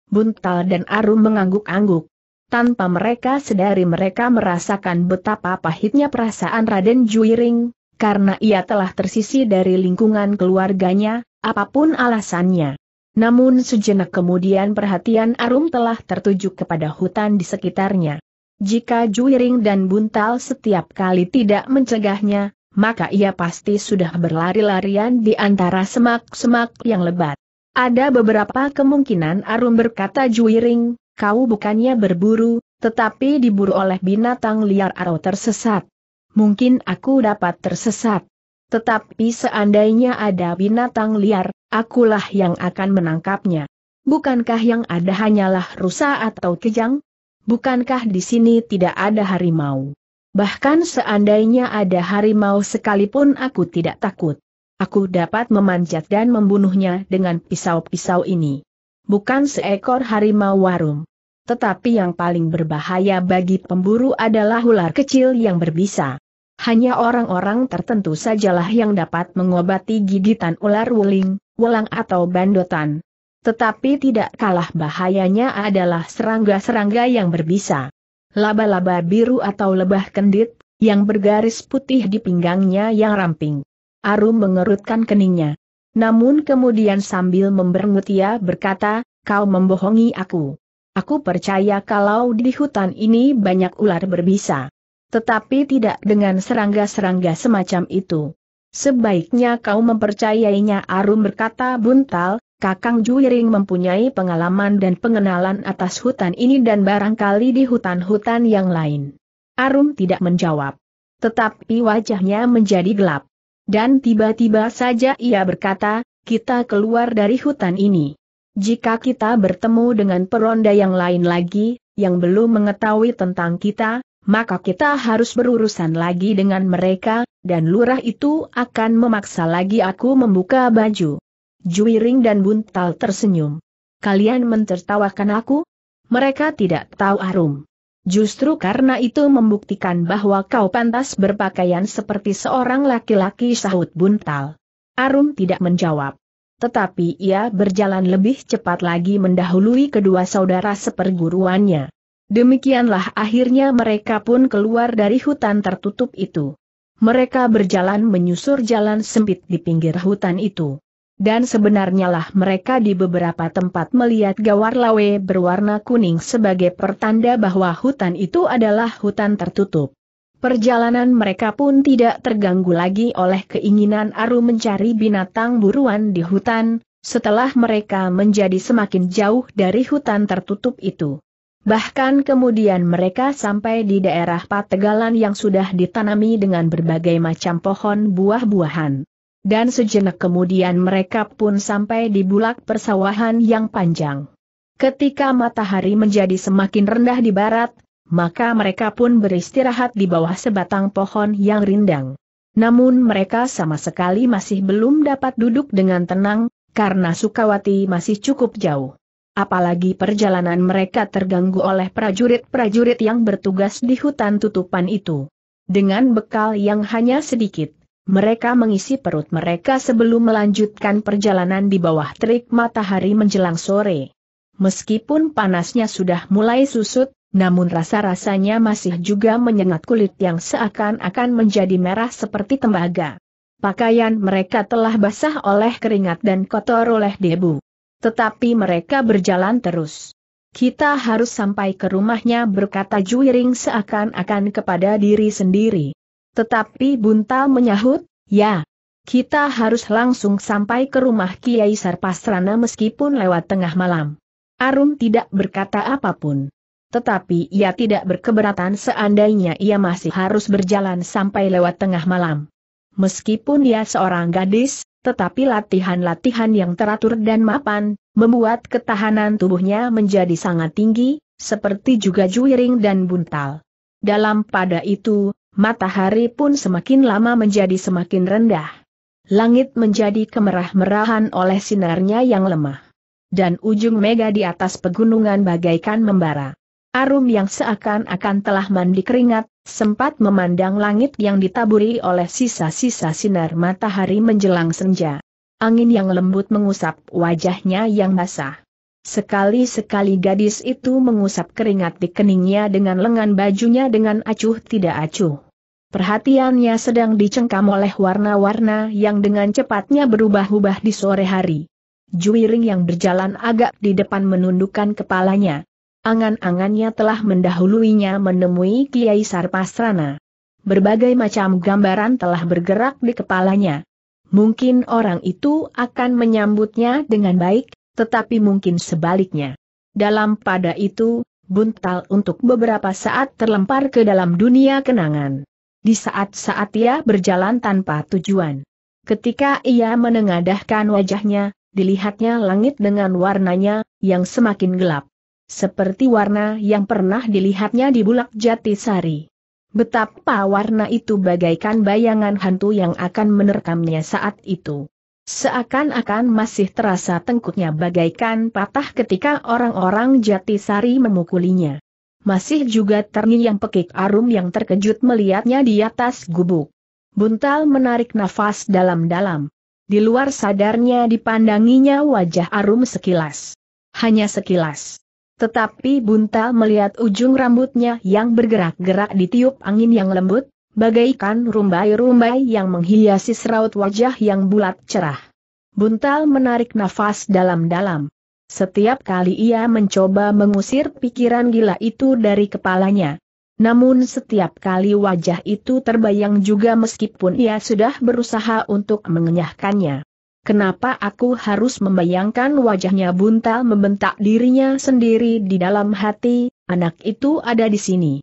Buntal dan Arum mengangguk-angguk. Tanpa mereka sedari mereka merasakan betapa pahitnya perasaan Raden Juiring, karena ia telah tersisi dari lingkungan keluarganya, apapun alasannya. Namun sejenak kemudian perhatian Arum telah tertuju kepada hutan di sekitarnya. Jika Juiring dan Buntal setiap kali tidak mencegahnya, maka ia pasti sudah berlari-larian di antara semak-semak yang lebat. Ada beberapa kemungkinan Arum berkata Juiring, kau bukannya berburu, tetapi diburu oleh binatang liar atau tersesat. Mungkin aku dapat tersesat. Tetapi seandainya ada binatang liar, akulah yang akan menangkapnya. Bukankah yang ada hanyalah rusa atau kejang? Bukankah di sini tidak ada harimau? Bahkan seandainya ada harimau sekalipun aku tidak takut. Aku dapat memanjat dan membunuhnya dengan pisau-pisau ini bukan seekor harimau warung. Tetapi yang paling berbahaya bagi pemburu adalah ular kecil yang berbisa. Hanya orang-orang tertentu sajalah yang dapat mengobati gigitan ular wuling, welang atau bandotan. Tetapi tidak kalah bahayanya adalah serangga-serangga yang berbisa. Laba-laba biru atau lebah kendit, yang bergaris putih di pinggangnya yang ramping. Arum mengerutkan keningnya. Namun kemudian sambil memberengut ia berkata, kau membohongi aku. Aku percaya kalau di hutan ini banyak ular berbisa. Tetapi tidak dengan serangga-serangga semacam itu. Sebaiknya kau mempercayainya Arum berkata buntal, Kakang Juiring mempunyai pengalaman dan pengenalan atas hutan ini dan barangkali di hutan-hutan yang lain. Arum tidak menjawab. Tetapi wajahnya menjadi gelap. Dan tiba-tiba saja ia berkata, kita keluar dari hutan ini. Jika kita bertemu dengan peronda yang lain lagi, yang belum mengetahui tentang kita, maka kita harus berurusan lagi dengan mereka, dan lurah itu akan memaksa lagi aku membuka baju. Juiring dan Buntal tersenyum. Kalian mentertawakan aku? Mereka tidak tahu Arum. Justru karena itu membuktikan bahwa kau pantas berpakaian seperti seorang laki-laki sahut buntal. Arum tidak menjawab. Tetapi ia berjalan lebih cepat lagi mendahului kedua saudara seperguruannya. Demikianlah akhirnya mereka pun keluar dari hutan tertutup itu. Mereka berjalan menyusur jalan sempit di pinggir hutan itu dan sebenarnya lah mereka di beberapa tempat melihat gawar lawe berwarna kuning sebagai pertanda bahwa hutan itu adalah hutan tertutup. Perjalanan mereka pun tidak terganggu lagi oleh keinginan Aru mencari binatang buruan di hutan, setelah mereka menjadi semakin jauh dari hutan tertutup itu. Bahkan kemudian mereka sampai di daerah pategalan yang sudah ditanami dengan berbagai macam pohon buah-buahan dan sejenak kemudian mereka pun sampai di bulak persawahan yang panjang. Ketika matahari menjadi semakin rendah di barat, maka mereka pun beristirahat di bawah sebatang pohon yang rindang. Namun mereka sama sekali masih belum dapat duduk dengan tenang, karena Sukawati masih cukup jauh. Apalagi perjalanan mereka terganggu oleh prajurit-prajurit yang bertugas di hutan tutupan itu. Dengan bekal yang hanya sedikit, mereka mengisi perut mereka sebelum melanjutkan perjalanan di bawah terik matahari menjelang sore. Meskipun panasnya sudah mulai susut, namun rasa-rasanya masih juga menyengat kulit yang seakan-akan menjadi merah seperti tembaga. Pakaian mereka telah basah oleh keringat dan kotor oleh debu. Tetapi mereka berjalan terus. Kita harus sampai ke rumahnya berkata Juiring seakan-akan kepada diri sendiri. Tetapi Buntal menyahut, ya, kita harus langsung sampai ke rumah Kiai Sarpasrana meskipun lewat tengah malam. Arum tidak berkata apapun. Tetapi ia tidak berkeberatan seandainya ia masih harus berjalan sampai lewat tengah malam. Meskipun ia seorang gadis, tetapi latihan-latihan yang teratur dan mapan, membuat ketahanan tubuhnya menjadi sangat tinggi, seperti juga juiring dan buntal. Dalam pada itu, matahari pun semakin lama menjadi semakin rendah. Langit menjadi kemerah-merahan oleh sinarnya yang lemah. Dan ujung mega di atas pegunungan bagaikan membara. Arum yang seakan-akan telah mandi keringat, sempat memandang langit yang ditaburi oleh sisa-sisa sinar matahari menjelang senja. Angin yang lembut mengusap wajahnya yang basah. Sekali-sekali gadis itu mengusap keringat di keningnya dengan lengan bajunya dengan acuh tidak acuh. Perhatiannya sedang dicengkam oleh warna-warna yang dengan cepatnya berubah-ubah di sore hari. Juiring yang berjalan agak di depan menundukkan kepalanya. Angan-angannya telah mendahuluinya menemui Kiai Sarpasrana. Berbagai macam gambaran telah bergerak di kepalanya. Mungkin orang itu akan menyambutnya dengan baik, tetapi mungkin sebaliknya. Dalam pada itu, buntal untuk beberapa saat terlempar ke dalam dunia kenangan. Di saat-saat ia berjalan tanpa tujuan. Ketika ia menengadahkan wajahnya, dilihatnya langit dengan warnanya, yang semakin gelap. Seperti warna yang pernah dilihatnya di Bulak jati sari. Betapa warna itu bagaikan bayangan hantu yang akan menerkamnya saat itu. Seakan-akan masih terasa tengkuknya bagaikan patah ketika orang-orang Jatisari memukulinya. Masih juga yang pekik arum yang terkejut melihatnya di atas gubuk. Buntal menarik nafas dalam-dalam. Di luar sadarnya dipandanginya wajah arum sekilas. Hanya sekilas. Tetapi Buntal melihat ujung rambutnya yang bergerak-gerak di tiup angin yang lembut, bagaikan rumbai-rumbai yang menghiasi seraut wajah yang bulat cerah. Buntal menarik nafas dalam-dalam. Setiap kali ia mencoba mengusir pikiran gila itu dari kepalanya. Namun setiap kali wajah itu terbayang juga meskipun ia sudah berusaha untuk mengenyahkannya. Kenapa aku harus membayangkan wajahnya buntal membentak dirinya sendiri di dalam hati, anak itu ada di sini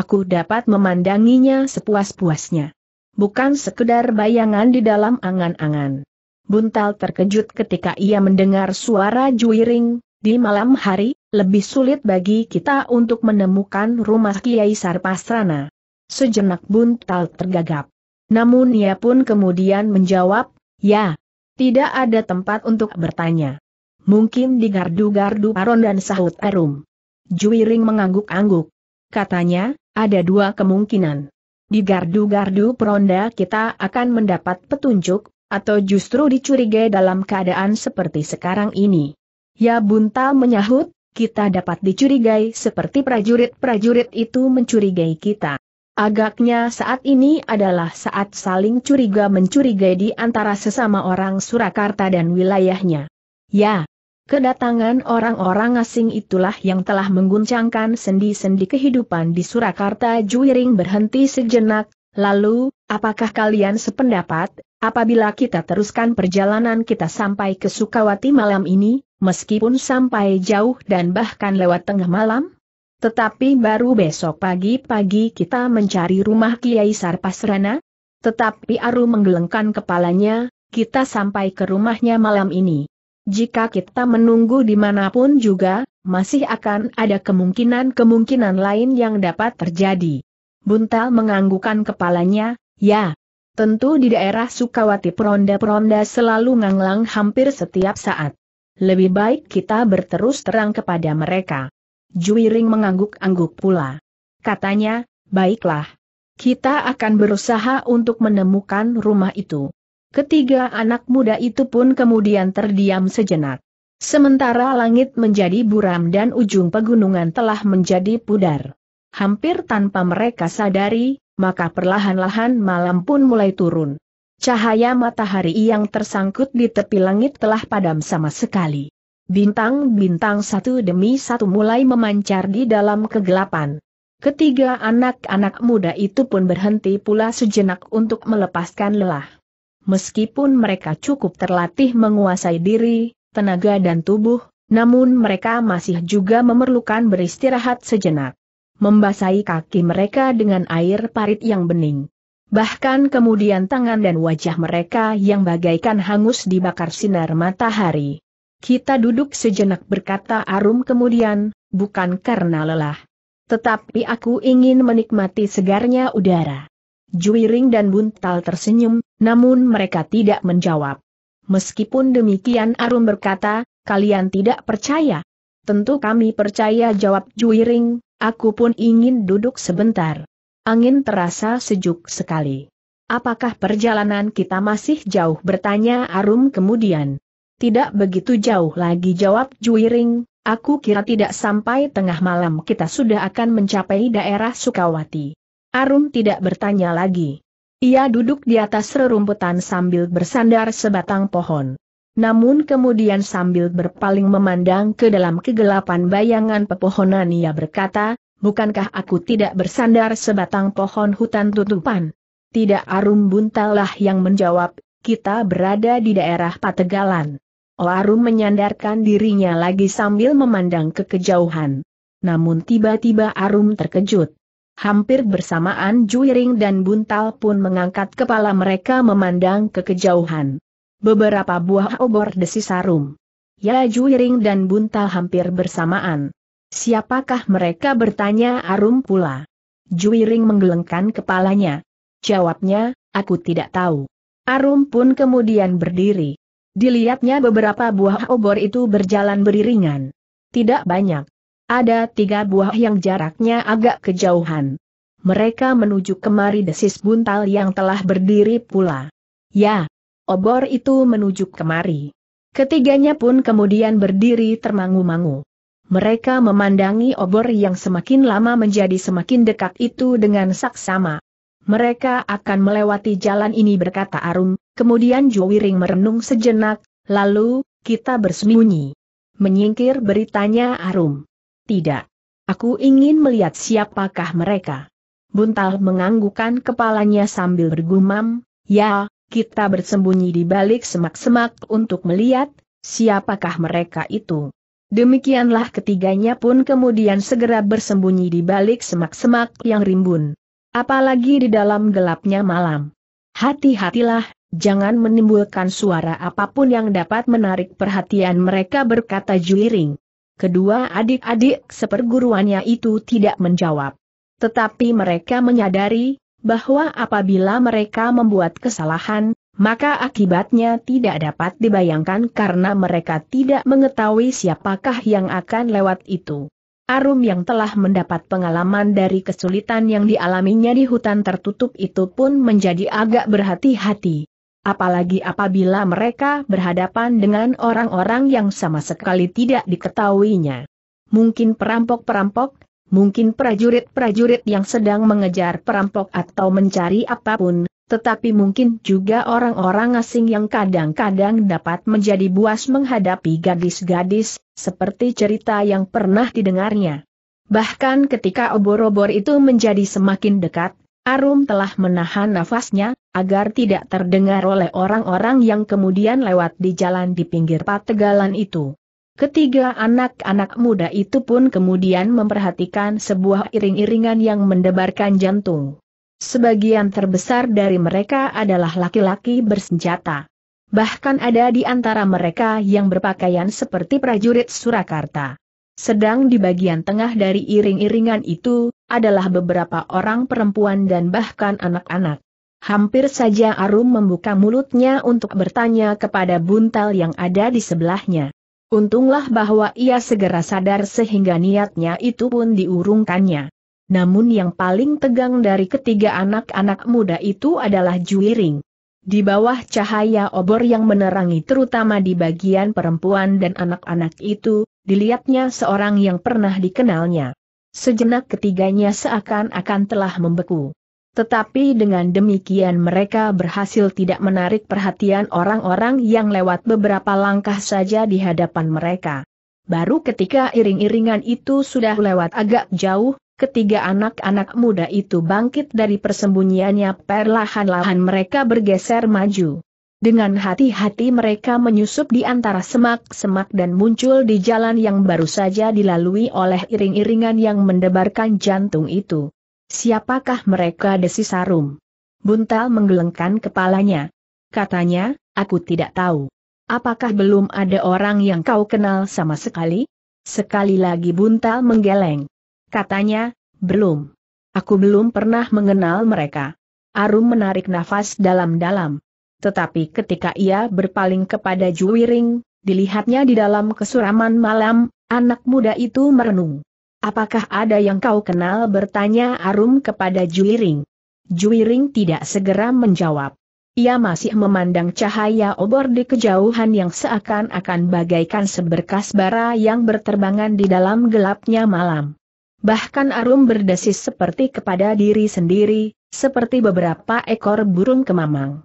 aku dapat memandanginya sepuas-puasnya. Bukan sekedar bayangan di dalam angan-angan. Buntal terkejut ketika ia mendengar suara juiring, di malam hari, lebih sulit bagi kita untuk menemukan rumah Kiai Sarpasrana. Sejenak Buntal tergagap. Namun ia pun kemudian menjawab, ya, tidak ada tempat untuk bertanya. Mungkin di gardu-gardu Aron dan sahut arum. Juiring mengangguk-angguk. Katanya, ada dua kemungkinan. Di gardu-gardu peronda kita akan mendapat petunjuk, atau justru dicurigai dalam keadaan seperti sekarang ini. Ya Bunta menyahut, kita dapat dicurigai seperti prajurit-prajurit itu mencurigai kita. Agaknya saat ini adalah saat saling curiga mencurigai di antara sesama orang Surakarta dan wilayahnya. Ya, Kedatangan orang-orang asing itulah yang telah mengguncangkan sendi-sendi kehidupan di Surakarta Juiring berhenti sejenak, lalu, apakah kalian sependapat, apabila kita teruskan perjalanan kita sampai ke Sukawati malam ini, meskipun sampai jauh dan bahkan lewat tengah malam? Tetapi baru besok pagi-pagi kita mencari rumah Kiai Sarpasrana? Tetapi Aru menggelengkan kepalanya, kita sampai ke rumahnya malam ini. Jika kita menunggu dimanapun juga, masih akan ada kemungkinan-kemungkinan lain yang dapat terjadi. Buntal menganggukkan kepalanya, ya. Tentu di daerah Sukawati peronda-peronda selalu nganglang hampir setiap saat. Lebih baik kita berterus terang kepada mereka. Juiring mengangguk-angguk pula. Katanya, baiklah. Kita akan berusaha untuk menemukan rumah itu. Ketiga anak muda itu pun kemudian terdiam sejenak. Sementara langit menjadi buram dan ujung pegunungan telah menjadi pudar. Hampir tanpa mereka sadari, maka perlahan-lahan malam pun mulai turun. Cahaya matahari yang tersangkut di tepi langit telah padam sama sekali. Bintang-bintang satu demi satu mulai memancar di dalam kegelapan. Ketiga anak-anak muda itu pun berhenti pula sejenak untuk melepaskan lelah meskipun mereka cukup terlatih menguasai diri, tenaga dan tubuh, namun mereka masih juga memerlukan beristirahat sejenak. Membasahi kaki mereka dengan air parit yang bening. Bahkan kemudian tangan dan wajah mereka yang bagaikan hangus dibakar sinar matahari. Kita duduk sejenak berkata Arum kemudian, bukan karena lelah. Tetapi aku ingin menikmati segarnya udara. Juiring dan Buntal tersenyum, namun mereka tidak menjawab. Meskipun demikian Arum berkata, kalian tidak percaya. Tentu kami percaya jawab Juiring, aku pun ingin duduk sebentar. Angin terasa sejuk sekali. Apakah perjalanan kita masih jauh bertanya Arum kemudian. Tidak begitu jauh lagi jawab Juiring, aku kira tidak sampai tengah malam kita sudah akan mencapai daerah Sukawati. Arum tidak bertanya lagi. Ia duduk di atas rerumputan sambil bersandar sebatang pohon. Namun kemudian sambil berpaling memandang ke dalam kegelapan bayangan pepohonan ia berkata, bukankah aku tidak bersandar sebatang pohon hutan tutupan? Tidak Arum Buntalah yang menjawab, kita berada di daerah Pategalan. Oh Arum menyandarkan dirinya lagi sambil memandang ke kejauhan. Namun tiba-tiba Arum terkejut. Hampir bersamaan Juiring dan Buntal pun mengangkat kepala mereka memandang ke kejauhan. Beberapa buah obor desi sarum. Ya Juiring dan Buntal hampir bersamaan. Siapakah mereka bertanya Arum pula. Juiring menggelengkan kepalanya. Jawabnya, aku tidak tahu. Arum pun kemudian berdiri. Dilihatnya beberapa buah obor itu berjalan beriringan. Tidak banyak. Ada tiga buah yang jaraknya agak kejauhan. Mereka menuju kemari desis buntal yang telah berdiri pula. Ya, obor itu menuju kemari. Ketiganya pun kemudian berdiri termangu-mangu. Mereka memandangi obor yang semakin lama menjadi semakin dekat itu dengan saksama. Mereka akan melewati jalan ini berkata Arum, kemudian Jowiring merenung sejenak, lalu, kita bersembunyi. Menyingkir beritanya Arum. Tidak. Aku ingin melihat siapakah mereka. Buntal menganggukan kepalanya sambil bergumam, ya, kita bersembunyi di balik semak-semak untuk melihat, siapakah mereka itu. Demikianlah ketiganya pun kemudian segera bersembunyi di balik semak-semak yang rimbun. Apalagi di dalam gelapnya malam. Hati-hatilah, jangan menimbulkan suara apapun yang dapat menarik perhatian mereka berkata Juliring. Kedua adik-adik seperguruannya itu tidak menjawab. Tetapi mereka menyadari, bahwa apabila mereka membuat kesalahan, maka akibatnya tidak dapat dibayangkan karena mereka tidak mengetahui siapakah yang akan lewat itu. Arum yang telah mendapat pengalaman dari kesulitan yang dialaminya di hutan tertutup itu pun menjadi agak berhati-hati. Apalagi apabila mereka berhadapan dengan orang-orang yang sama sekali tidak diketahuinya. Mungkin perampok-perampok, mungkin prajurit-prajurit yang sedang mengejar perampok atau mencari apapun, tetapi mungkin juga orang-orang asing yang kadang-kadang dapat menjadi buas menghadapi gadis-gadis, seperti cerita yang pernah didengarnya. Bahkan ketika obor-obor itu menjadi semakin dekat, Arum telah menahan nafasnya, agar tidak terdengar oleh orang-orang yang kemudian lewat di jalan di pinggir pategalan itu. Ketiga anak-anak muda itu pun kemudian memperhatikan sebuah iring-iringan yang mendebarkan jantung. Sebagian terbesar dari mereka adalah laki-laki bersenjata. Bahkan ada di antara mereka yang berpakaian seperti prajurit Surakarta. Sedang di bagian tengah dari iring-iringan itu, adalah beberapa orang perempuan dan bahkan anak-anak. Hampir saja Arum membuka mulutnya untuk bertanya kepada buntal yang ada di sebelahnya. Untunglah bahwa ia segera sadar sehingga niatnya itu pun diurungkannya. Namun yang paling tegang dari ketiga anak-anak muda itu adalah Juiring. Di bawah cahaya obor yang menerangi terutama di bagian perempuan dan anak-anak itu, dilihatnya seorang yang pernah dikenalnya. Sejenak ketiganya seakan-akan telah membeku. Tetapi dengan demikian mereka berhasil tidak menarik perhatian orang-orang yang lewat beberapa langkah saja di hadapan mereka. Baru ketika iring-iringan itu sudah lewat agak jauh, ketiga anak-anak muda itu bangkit dari persembunyiannya perlahan-lahan mereka bergeser maju. Dengan hati-hati mereka menyusup di antara semak-semak dan muncul di jalan yang baru saja dilalui oleh iring-iringan yang mendebarkan jantung itu. Siapakah mereka desi Sarum? Buntal menggelengkan kepalanya. Katanya, aku tidak tahu. Apakah belum ada orang yang kau kenal sama sekali? Sekali lagi Buntal menggeleng. Katanya, belum. Aku belum pernah mengenal mereka. Arum menarik nafas dalam-dalam. Tetapi ketika ia berpaling kepada Juwiring, dilihatnya di dalam kesuraman malam, anak muda itu merenung. Apakah ada yang kau kenal bertanya Arum kepada Juwiring. Juwiring tidak segera menjawab. Ia masih memandang cahaya obor di kejauhan yang seakan-akan bagaikan seberkas bara yang berterbangan di dalam gelapnya malam. Bahkan Arum berdesis seperti kepada diri sendiri, seperti beberapa ekor burung kemamang.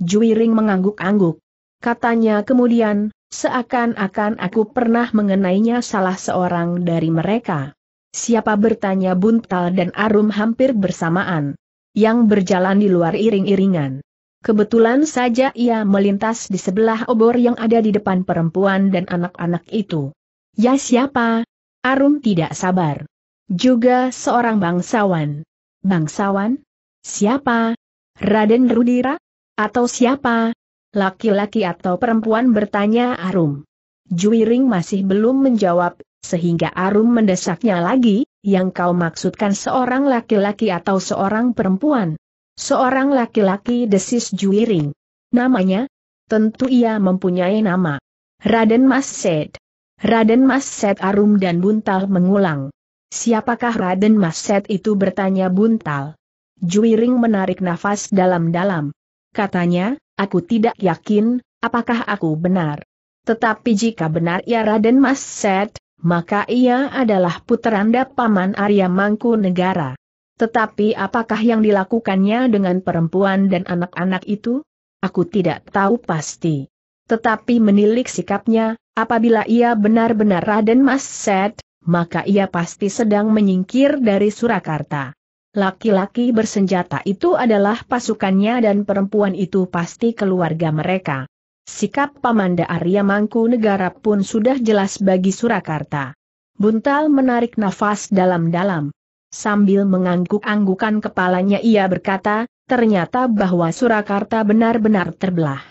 Juiring mengangguk-angguk. Katanya kemudian, seakan-akan aku pernah mengenainya salah seorang dari mereka. Siapa bertanya Buntal dan Arum hampir bersamaan. Yang berjalan di luar iring-iringan. Kebetulan saja ia melintas di sebelah obor yang ada di depan perempuan dan anak-anak itu. Ya siapa? Arum tidak sabar. Juga seorang bangsawan. Bangsawan? Siapa? Raden Rudira? Atau siapa? Laki-laki atau perempuan bertanya Arum. Juiring masih belum menjawab, sehingga Arum mendesaknya lagi, yang kau maksudkan seorang laki-laki atau seorang perempuan. Seorang laki-laki desis Juiring. Namanya? Tentu ia mempunyai nama. Raden Mas Set. Raden Mas Set Arum dan Buntal mengulang. Siapakah Raden Mas Set itu bertanya Buntal. Juiring menarik nafas dalam-dalam katanya, aku tidak yakin, apakah aku benar. Tetapi jika benar ia ya, Raden Mas Set, maka ia adalah puteranda Paman Arya Mangku Negara. Tetapi apakah yang dilakukannya dengan perempuan dan anak-anak itu? Aku tidak tahu pasti. Tetapi menilik sikapnya, apabila ia benar-benar Raden Mas Set, maka ia pasti sedang menyingkir dari Surakarta. Laki-laki bersenjata itu adalah pasukannya dan perempuan itu pasti keluarga mereka. Sikap Pamanda Arya Mangku Negara pun sudah jelas bagi Surakarta. Buntal menarik nafas dalam-dalam. Sambil mengangguk-anggukan kepalanya ia berkata, ternyata bahwa Surakarta benar-benar terbelah.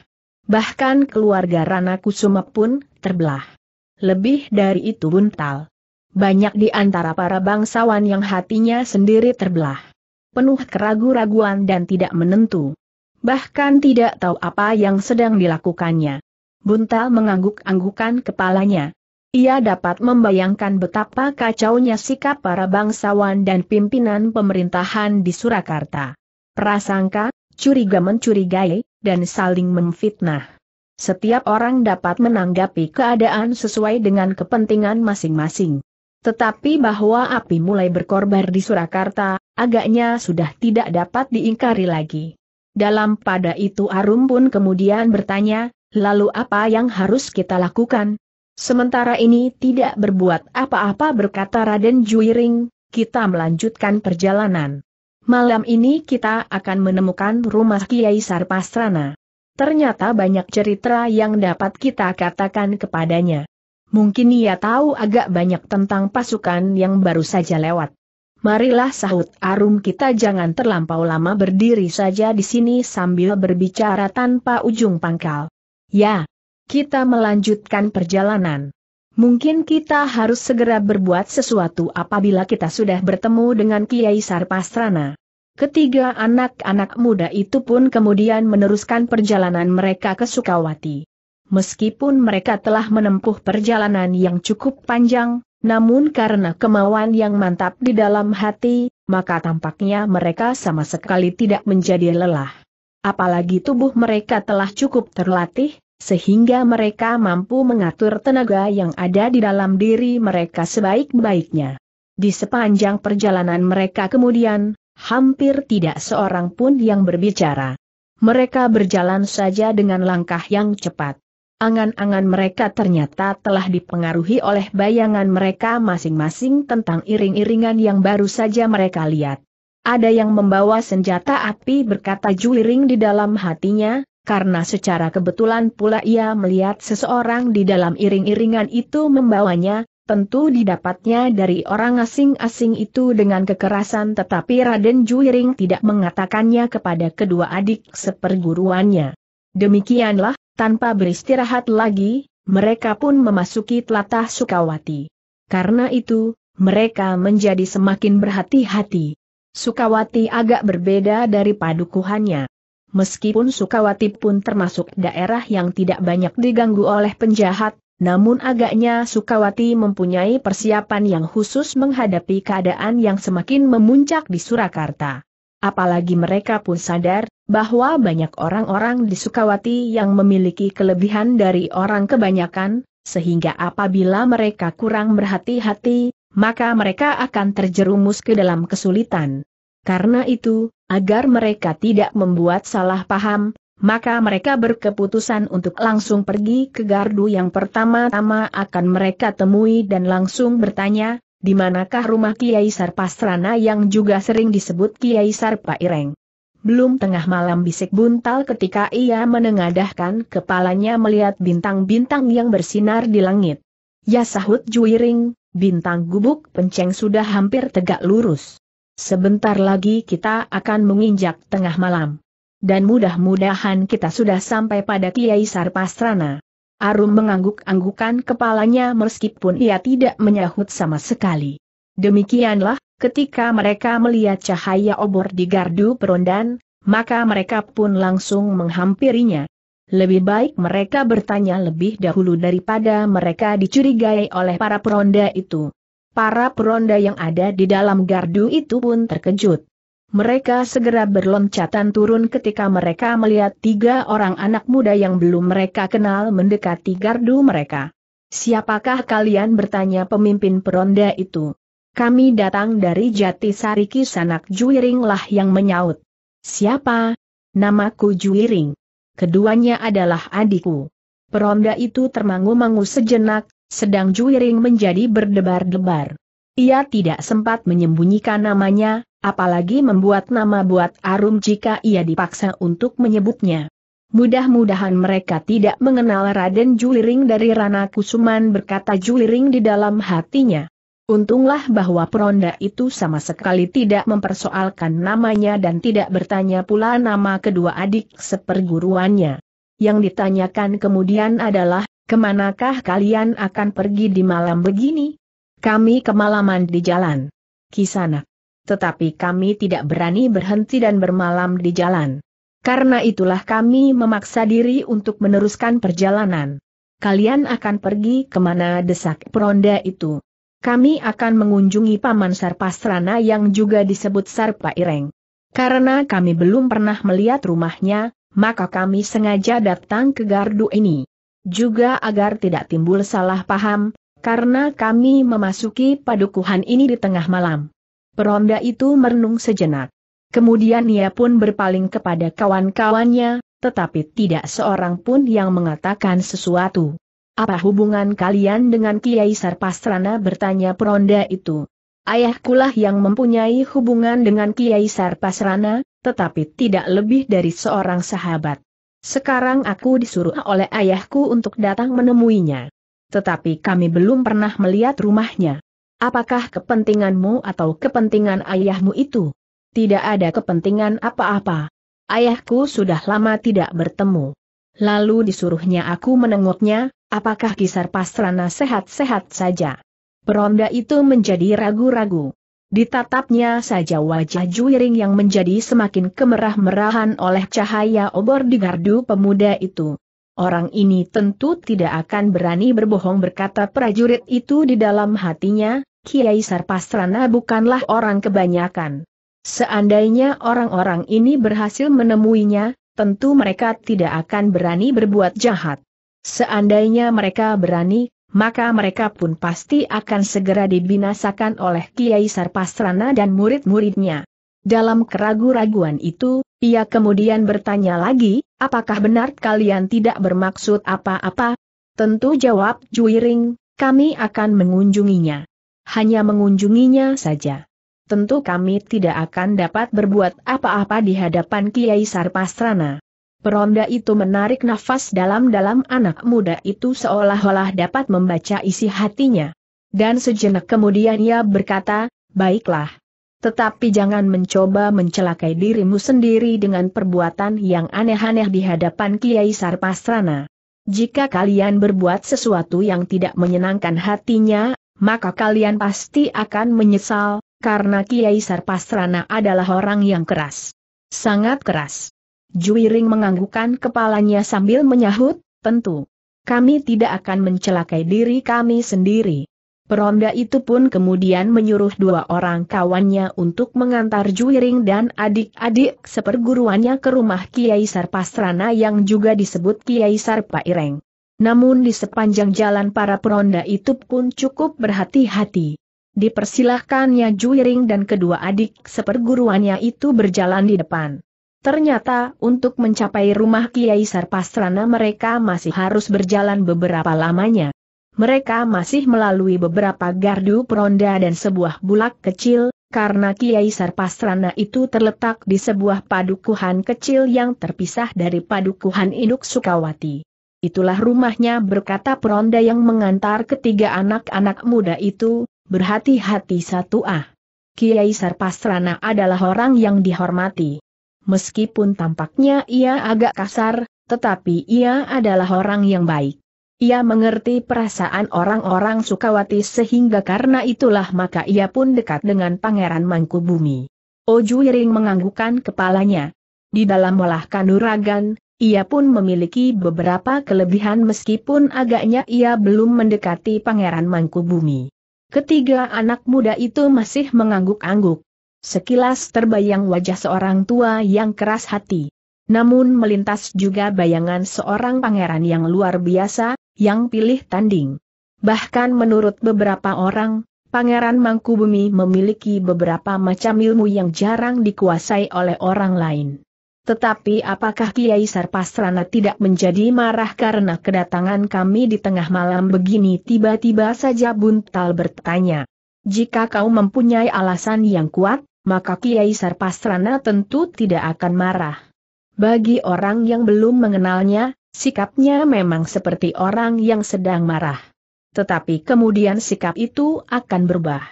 Bahkan keluarga Rana Kusuma pun terbelah. Lebih dari itu Buntal. Banyak di antara para bangsawan yang hatinya sendiri terbelah. Penuh keraguan raguan dan tidak menentu. Bahkan tidak tahu apa yang sedang dilakukannya. Buntal mengangguk-anggukan kepalanya. Ia dapat membayangkan betapa kacaunya sikap para bangsawan dan pimpinan pemerintahan di Surakarta. Prasangka, curiga mencurigai, dan saling memfitnah. Setiap orang dapat menanggapi keadaan sesuai dengan kepentingan masing-masing. Tetapi bahwa api mulai berkorbar di Surakarta, agaknya sudah tidak dapat diingkari lagi. Dalam pada itu Arum pun kemudian bertanya, lalu apa yang harus kita lakukan? Sementara ini tidak berbuat apa-apa berkata Raden Juiring, kita melanjutkan perjalanan. Malam ini kita akan menemukan rumah Kiai Sarpasrana. Ternyata banyak cerita yang dapat kita katakan kepadanya. Mungkin ia tahu agak banyak tentang pasukan yang baru saja lewat. Marilah sahut Arum kita jangan terlampau lama berdiri saja di sini sambil berbicara tanpa ujung pangkal. Ya, kita melanjutkan perjalanan. Mungkin kita harus segera berbuat sesuatu apabila kita sudah bertemu dengan Kiai Sarpastrana. Ketiga anak-anak muda itu pun kemudian meneruskan perjalanan mereka ke Sukawati. Meskipun mereka telah menempuh perjalanan yang cukup panjang, namun karena kemauan yang mantap di dalam hati, maka tampaknya mereka sama sekali tidak menjadi lelah. Apalagi tubuh mereka telah cukup terlatih, sehingga mereka mampu mengatur tenaga yang ada di dalam diri mereka sebaik-baiknya. Di sepanjang perjalanan mereka kemudian, hampir tidak seorang pun yang berbicara. Mereka berjalan saja dengan langkah yang cepat. Angan-angan mereka ternyata telah dipengaruhi oleh bayangan mereka masing-masing tentang iring-iringan yang baru saja mereka lihat. Ada yang membawa senjata api berkata juiring di dalam hatinya, karena secara kebetulan pula ia melihat seseorang di dalam iring-iringan itu membawanya, tentu didapatnya dari orang asing-asing itu dengan kekerasan tetapi Raden Juiring tidak mengatakannya kepada kedua adik seperguruannya. Demikianlah tanpa beristirahat lagi, mereka pun memasuki telatah Sukawati. Karena itu, mereka menjadi semakin berhati-hati. Sukawati agak berbeda dari padukuhannya. Meskipun Sukawati pun termasuk daerah yang tidak banyak diganggu oleh penjahat, namun agaknya Sukawati mempunyai persiapan yang khusus menghadapi keadaan yang semakin memuncak di Surakarta. Apalagi mereka pun sadar, bahwa banyak orang-orang di Sukawati yang memiliki kelebihan dari orang kebanyakan, sehingga apabila mereka kurang berhati-hati, maka mereka akan terjerumus ke dalam kesulitan. Karena itu, agar mereka tidak membuat salah paham, maka mereka berkeputusan untuk langsung pergi ke gardu yang pertama-tama akan mereka temui dan langsung bertanya, di manakah rumah Kiai Sarpasrana yang juga sering disebut Kiai Sarpa Ireng. Belum tengah malam bisik buntal ketika ia menengadahkan kepalanya melihat bintang-bintang yang bersinar di langit. Ya sahut juiring, bintang gubuk penceng sudah hampir tegak lurus. Sebentar lagi kita akan menginjak tengah malam. Dan mudah-mudahan kita sudah sampai pada Kiai Sarpasrana. Arum mengangguk-anggukan kepalanya meskipun ia tidak menyahut sama sekali. Demikianlah, ketika mereka melihat cahaya obor di gardu perondan, maka mereka pun langsung menghampirinya. Lebih baik mereka bertanya lebih dahulu daripada mereka dicurigai oleh para peronda itu. Para peronda yang ada di dalam gardu itu pun terkejut. Mereka segera berloncatan turun ketika mereka melihat tiga orang anak muda yang belum mereka kenal mendekati gardu mereka. Siapakah kalian bertanya pemimpin peronda itu? Kami datang dari Jatisari Kisanak Juiring lah yang menyaut. Siapa? Namaku Juiring. Keduanya adalah adikku. Peronda itu termangu-mangu sejenak, sedang Juiring menjadi berdebar-debar. Ia tidak sempat menyembunyikan namanya, Apalagi membuat nama buat Arum jika ia dipaksa untuk menyebutnya. Mudah-mudahan mereka tidak mengenal Raden Juliring dari Rana Kusuman berkata Juliring di dalam hatinya. Untunglah bahwa peronda itu sama sekali tidak mempersoalkan namanya dan tidak bertanya pula nama kedua adik seperguruannya. Yang ditanyakan kemudian adalah, kemanakah kalian akan pergi di malam begini? Kami kemalaman di jalan. Kisanak tetapi kami tidak berani berhenti dan bermalam di jalan. Karena itulah kami memaksa diri untuk meneruskan perjalanan. Kalian akan pergi ke mana desak peronda itu. Kami akan mengunjungi Paman Sarpasrana yang juga disebut Sarpa Ireng. Karena kami belum pernah melihat rumahnya, maka kami sengaja datang ke gardu ini. Juga agar tidak timbul salah paham, karena kami memasuki padukuhan ini di tengah malam. Peronda itu merenung sejenak. Kemudian ia pun berpaling kepada kawan-kawannya, tetapi tidak seorang pun yang mengatakan sesuatu. Apa hubungan kalian dengan Kiai Sarpastrana bertanya peronda itu? Ayahkulah yang mempunyai hubungan dengan Kiai Sarpastrana, tetapi tidak lebih dari seorang sahabat. Sekarang aku disuruh oleh ayahku untuk datang menemuinya. Tetapi kami belum pernah melihat rumahnya. Apakah kepentinganmu atau kepentingan ayahmu itu? Tidak ada kepentingan apa-apa. Ayahku sudah lama tidak bertemu. Lalu disuruhnya aku menengoknya, apakah kisar pasrana sehat-sehat saja. Peronda itu menjadi ragu-ragu. Ditatapnya saja wajah Juiring yang menjadi semakin kemerah-merahan oleh cahaya obor di gardu pemuda itu. Orang ini tentu tidak akan berani berbohong berkata prajurit itu di dalam hatinya, Kiai Sarpastrana bukanlah orang kebanyakan. Seandainya orang-orang ini berhasil menemuinya, tentu mereka tidak akan berani berbuat jahat. Seandainya mereka berani, maka mereka pun pasti akan segera dibinasakan oleh Kiai Sarpastrana dan murid-muridnya. Dalam keraguan-raguan itu, ia kemudian bertanya lagi, apakah benar kalian tidak bermaksud apa-apa? Tentu jawab Juiring, kami akan mengunjunginya hanya mengunjunginya saja. Tentu kami tidak akan dapat berbuat apa-apa di hadapan Kiai Sarpastrana. Peronda itu menarik nafas dalam-dalam anak muda itu seolah-olah dapat membaca isi hatinya. Dan sejenak kemudian ia berkata, baiklah. Tetapi jangan mencoba mencelakai dirimu sendiri dengan perbuatan yang aneh-aneh di hadapan Kiai Sarpastrana. Jika kalian berbuat sesuatu yang tidak menyenangkan hatinya, maka kalian pasti akan menyesal, karena Kiai Sarpastrana adalah orang yang keras. Sangat keras. Juiring menganggukkan kepalanya sambil menyahut, tentu. Kami tidak akan mencelakai diri kami sendiri. Peronda itu pun kemudian menyuruh dua orang kawannya untuk mengantar Juiring dan adik-adik seperguruannya ke rumah Kiai Sarpastrana yang juga disebut Kiai Sarpa Ireng. Namun di sepanjang jalan para peronda itu pun cukup berhati-hati. Dipersilahkannya Juiring dan kedua adik seperguruannya itu berjalan di depan. Ternyata untuk mencapai rumah Kiai Sarpasrana mereka masih harus berjalan beberapa lamanya. Mereka masih melalui beberapa gardu peronda dan sebuah bulak kecil, karena Kiai Sarpasrana itu terletak di sebuah padukuhan kecil yang terpisah dari padukuhan induk Sukawati itulah rumahnya berkata peronda yang mengantar ketiga anak-anak muda itu, berhati-hati satu ah. Kiai Sarpasrana adalah orang yang dihormati. Meskipun tampaknya ia agak kasar, tetapi ia adalah orang yang baik. Ia mengerti perasaan orang-orang Sukawati sehingga karena itulah maka ia pun dekat dengan Pangeran Mangkubumi. Yering menganggukan kepalanya. Di dalam olah kanuragan, ia pun memiliki beberapa kelebihan meskipun agaknya ia belum mendekati Pangeran Mangkubumi. Ketiga anak muda itu masih mengangguk-angguk. Sekilas terbayang wajah seorang tua yang keras hati. Namun melintas juga bayangan seorang pangeran yang luar biasa, yang pilih tanding. Bahkan menurut beberapa orang, Pangeran Mangkubumi memiliki beberapa macam ilmu yang jarang dikuasai oleh orang lain. Tetapi apakah Kiai Sarpasrana tidak menjadi marah karena kedatangan kami di tengah malam begini tiba-tiba saja buntal bertanya. Jika kau mempunyai alasan yang kuat, maka Kiai Sarpasrana tentu tidak akan marah. Bagi orang yang belum mengenalnya, sikapnya memang seperti orang yang sedang marah. Tetapi kemudian sikap itu akan berubah.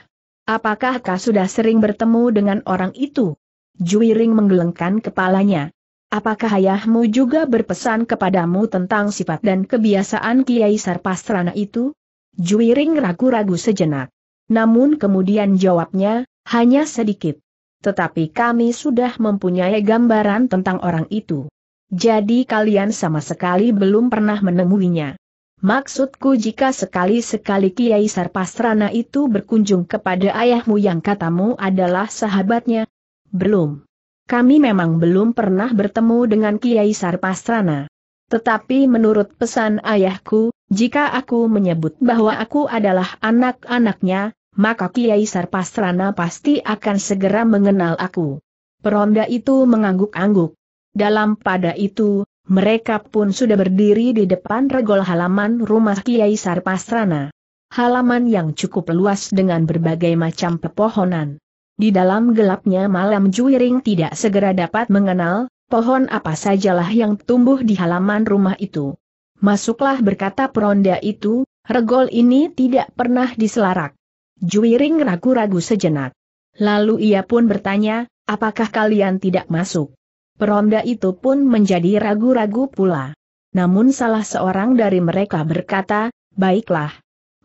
Apakah kau sudah sering bertemu dengan orang itu? Juiring menggelengkan kepalanya. Apakah ayahmu juga berpesan kepadamu tentang sifat dan kebiasaan Kiai Sarpasrana itu? Juiring ragu-ragu sejenak. Namun kemudian jawabnya, hanya sedikit. Tetapi kami sudah mempunyai gambaran tentang orang itu. Jadi kalian sama sekali belum pernah menemuinya. Maksudku jika sekali-sekali Kiai Sarpasrana itu berkunjung kepada ayahmu yang katamu adalah sahabatnya, belum. Kami memang belum pernah bertemu dengan Kiai Sarpastrana. Tetapi menurut pesan ayahku, jika aku menyebut bahwa aku adalah anak-anaknya, maka Kiai Sarpastrana pasti akan segera mengenal aku. Peronda itu mengangguk-angguk. Dalam pada itu, mereka pun sudah berdiri di depan regol halaman rumah Kiai Sarpastrana. Halaman yang cukup luas dengan berbagai macam pepohonan. Di dalam gelapnya malam juiring tidak segera dapat mengenal, pohon apa sajalah yang tumbuh di halaman rumah itu. Masuklah berkata peronda itu, regol ini tidak pernah diselarak. Juiring ragu-ragu sejenak. Lalu ia pun bertanya, apakah kalian tidak masuk? Peronda itu pun menjadi ragu-ragu pula. Namun salah seorang dari mereka berkata, baiklah.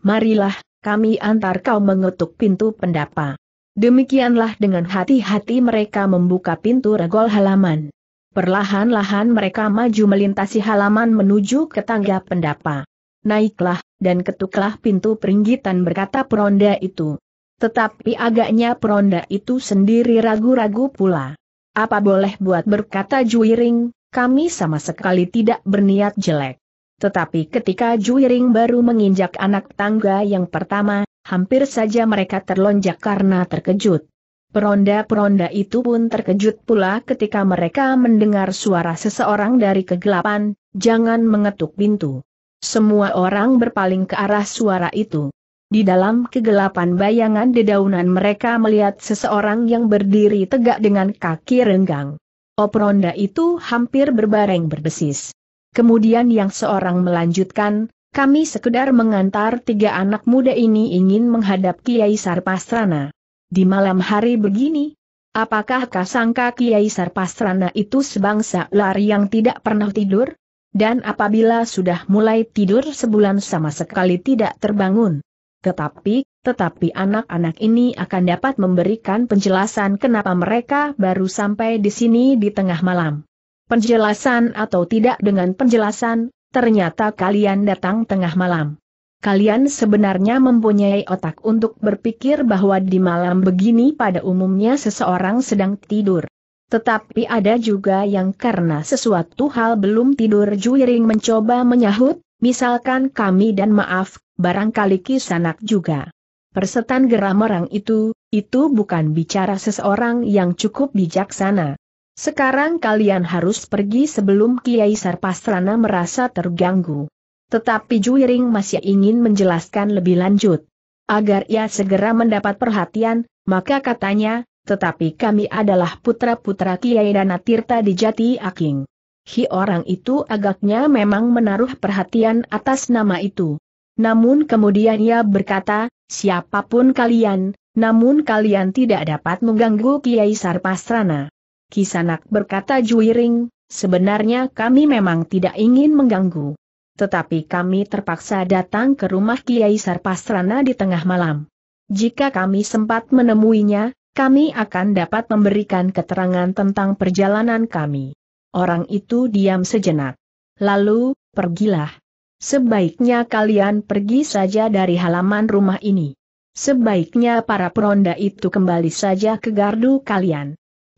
Marilah, kami antar kau mengetuk pintu pendapa. Demikianlah dengan hati-hati mereka membuka pintu regol halaman. Perlahan-lahan mereka maju melintasi halaman menuju ke tangga pendapa. Naiklah, dan ketuklah pintu peringgitan berkata peronda itu. Tetapi agaknya peronda itu sendiri ragu-ragu pula. Apa boleh buat berkata Juiring, kami sama sekali tidak berniat jelek. Tetapi ketika Juiring baru menginjak anak tangga yang pertama, Hampir saja mereka terlonjak karena terkejut. Peronda-peronda itu pun terkejut pula ketika mereka mendengar suara seseorang dari kegelapan, jangan mengetuk pintu. Semua orang berpaling ke arah suara itu. Di dalam kegelapan bayangan dedaunan mereka melihat seseorang yang berdiri tegak dengan kaki renggang. Operonda itu hampir berbareng berdesis. Kemudian yang seorang melanjutkan, kami sekedar mengantar tiga anak muda ini ingin menghadap Kiai Sarpastrana. Di malam hari begini, apakah kasangka Kiai Sarpastrana itu sebangsa ular yang tidak pernah tidur? Dan apabila sudah mulai tidur sebulan sama sekali tidak terbangun. Tetapi, tetapi anak-anak ini akan dapat memberikan penjelasan kenapa mereka baru sampai di sini di tengah malam. Penjelasan atau tidak dengan penjelasan, Ternyata kalian datang tengah malam. Kalian sebenarnya mempunyai otak untuk berpikir bahwa di malam begini pada umumnya seseorang sedang tidur. Tetapi ada juga yang karena sesuatu hal belum tidur juiring mencoba menyahut, misalkan kami dan maaf, barangkali kisanak juga. Persetan geram orang itu, itu bukan bicara seseorang yang cukup bijaksana. Sekarang kalian harus pergi sebelum Kiai Sarpasrana merasa terganggu. Tetapi Juiring masih ingin menjelaskan lebih lanjut. Agar ia segera mendapat perhatian, maka katanya, tetapi kami adalah putra-putra Kiai Dana Tirta di Jati Aking. Hi orang itu agaknya memang menaruh perhatian atas nama itu. Namun kemudian ia berkata, siapapun kalian, namun kalian tidak dapat mengganggu Kiai Sarpasrana. Kisanak berkata Juiring, sebenarnya kami memang tidak ingin mengganggu. Tetapi kami terpaksa datang ke rumah Kiai Sarpasrana di tengah malam. Jika kami sempat menemuinya, kami akan dapat memberikan keterangan tentang perjalanan kami. Orang itu diam sejenak. Lalu, pergilah. Sebaiknya kalian pergi saja dari halaman rumah ini. Sebaiknya para peronda itu kembali saja ke gardu kalian.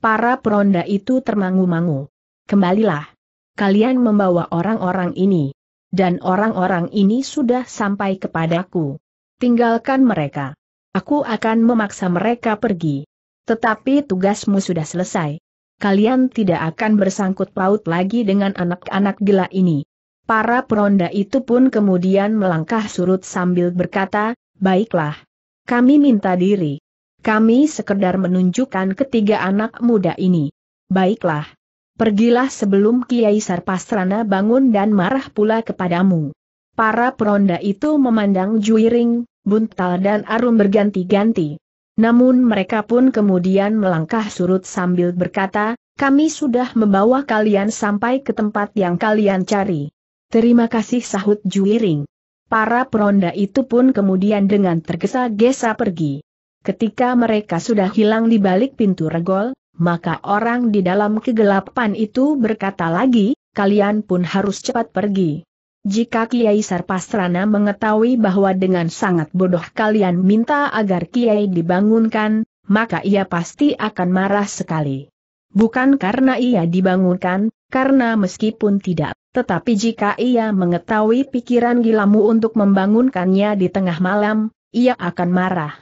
Para peronda itu termangu-mangu. Kembalilah. Kalian membawa orang-orang ini. Dan orang-orang ini sudah sampai kepadaku. Tinggalkan mereka. Aku akan memaksa mereka pergi. Tetapi tugasmu sudah selesai. Kalian tidak akan bersangkut paut lagi dengan anak-anak gila ini. Para peronda itu pun kemudian melangkah surut sambil berkata, Baiklah. Kami minta diri. Kami sekedar menunjukkan ketiga anak muda ini. Baiklah. Pergilah sebelum Kiai Sarpasrana bangun dan marah pula kepadamu. Para peronda itu memandang Juiring, Buntal dan Arum berganti-ganti. Namun mereka pun kemudian melangkah surut sambil berkata, kami sudah membawa kalian sampai ke tempat yang kalian cari. Terima kasih sahut Juiring. Para peronda itu pun kemudian dengan tergesa-gesa pergi. Ketika mereka sudah hilang di balik pintu regol, maka orang di dalam kegelapan itu berkata lagi, kalian pun harus cepat pergi. Jika Kiai Sarpastrana mengetahui bahwa dengan sangat bodoh kalian minta agar Kiai dibangunkan, maka ia pasti akan marah sekali. Bukan karena ia dibangunkan, karena meskipun tidak, tetapi jika ia mengetahui pikiran gilamu untuk membangunkannya di tengah malam, ia akan marah.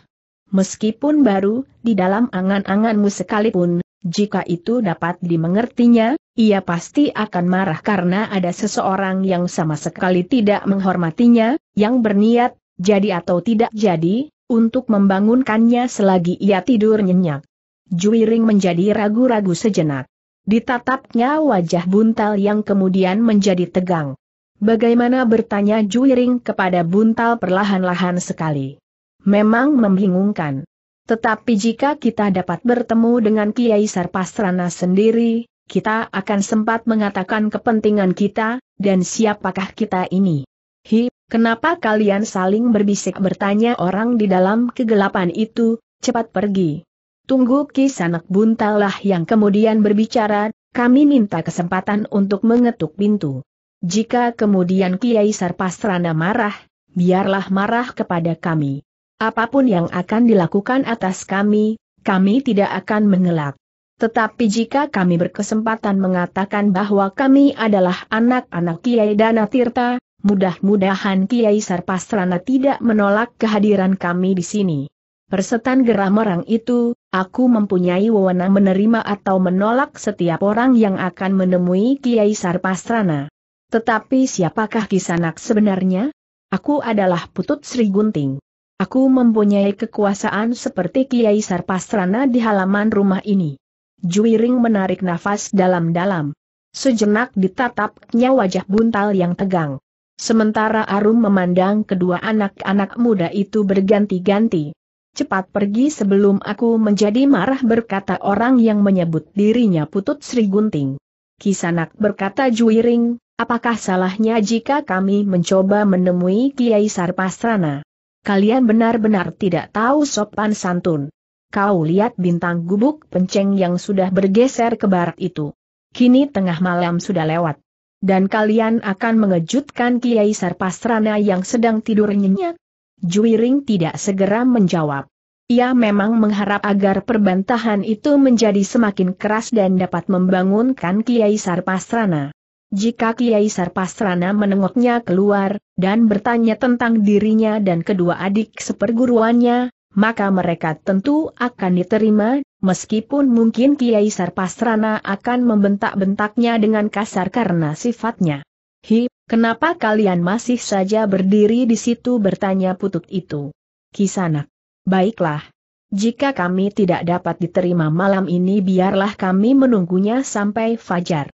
Meskipun baru, di dalam angan-anganmu sekalipun, jika itu dapat dimengertinya, ia pasti akan marah karena ada seseorang yang sama sekali tidak menghormatinya, yang berniat, jadi atau tidak jadi, untuk membangunkannya selagi ia tidur nyenyak. Juiring menjadi ragu-ragu sejenak. Ditatapnya wajah buntal yang kemudian menjadi tegang. Bagaimana bertanya Juiring kepada buntal perlahan-lahan sekali memang membingungkan. Tetapi jika kita dapat bertemu dengan Kiai Sarpasrana sendiri, kita akan sempat mengatakan kepentingan kita, dan siapakah kita ini. Hi, kenapa kalian saling berbisik bertanya orang di dalam kegelapan itu, cepat pergi. Tunggu kisanak buntalah yang kemudian berbicara, kami minta kesempatan untuk mengetuk pintu. Jika kemudian Kiai Sarpasrana marah, biarlah marah kepada kami. Apapun yang akan dilakukan atas kami, kami tidak akan mengelak. Tetapi jika kami berkesempatan mengatakan bahwa kami adalah anak-anak Kiai Dana Tirta, mudah-mudahan Kiai Sarpasrana tidak menolak kehadiran kami di sini. Persetan geram orang itu, aku mempunyai wewenang menerima atau menolak setiap orang yang akan menemui Kiai Sarpasrana. Tetapi siapakah Kisanak sebenarnya? Aku adalah Putut Sri Gunting. Aku mempunyai kekuasaan seperti Kiai Sarpasrana di halaman rumah ini. Juiring menarik nafas dalam-dalam. Sejenak ditatapnya wajah buntal yang tegang. Sementara Arum memandang kedua anak-anak muda itu berganti-ganti. Cepat pergi sebelum aku menjadi marah berkata orang yang menyebut dirinya Putut Sri Gunting. Kisanak berkata Juiring, apakah salahnya jika kami mencoba menemui Kiai Sarpasrana? Kalian benar-benar tidak tahu sopan santun. Kau lihat bintang gubuk penceng yang sudah bergeser ke barat itu. Kini tengah malam sudah lewat. Dan kalian akan mengejutkan Kiai Sarpasrana yang sedang tidur nyenyak. Juiring tidak segera menjawab. Ia memang mengharap agar perbantahan itu menjadi semakin keras dan dapat membangunkan Kiai Sarpasrana. Jika Kiai Sarpasrana menengoknya keluar, dan bertanya tentang dirinya dan kedua adik seperguruannya, maka mereka tentu akan diterima, meskipun mungkin Kiai Sarpasrana akan membentak-bentaknya dengan kasar karena sifatnya. Hi, kenapa kalian masih saja berdiri di situ bertanya putut itu? Kisanak. Baiklah. Jika kami tidak dapat diterima malam ini biarlah kami menunggunya sampai fajar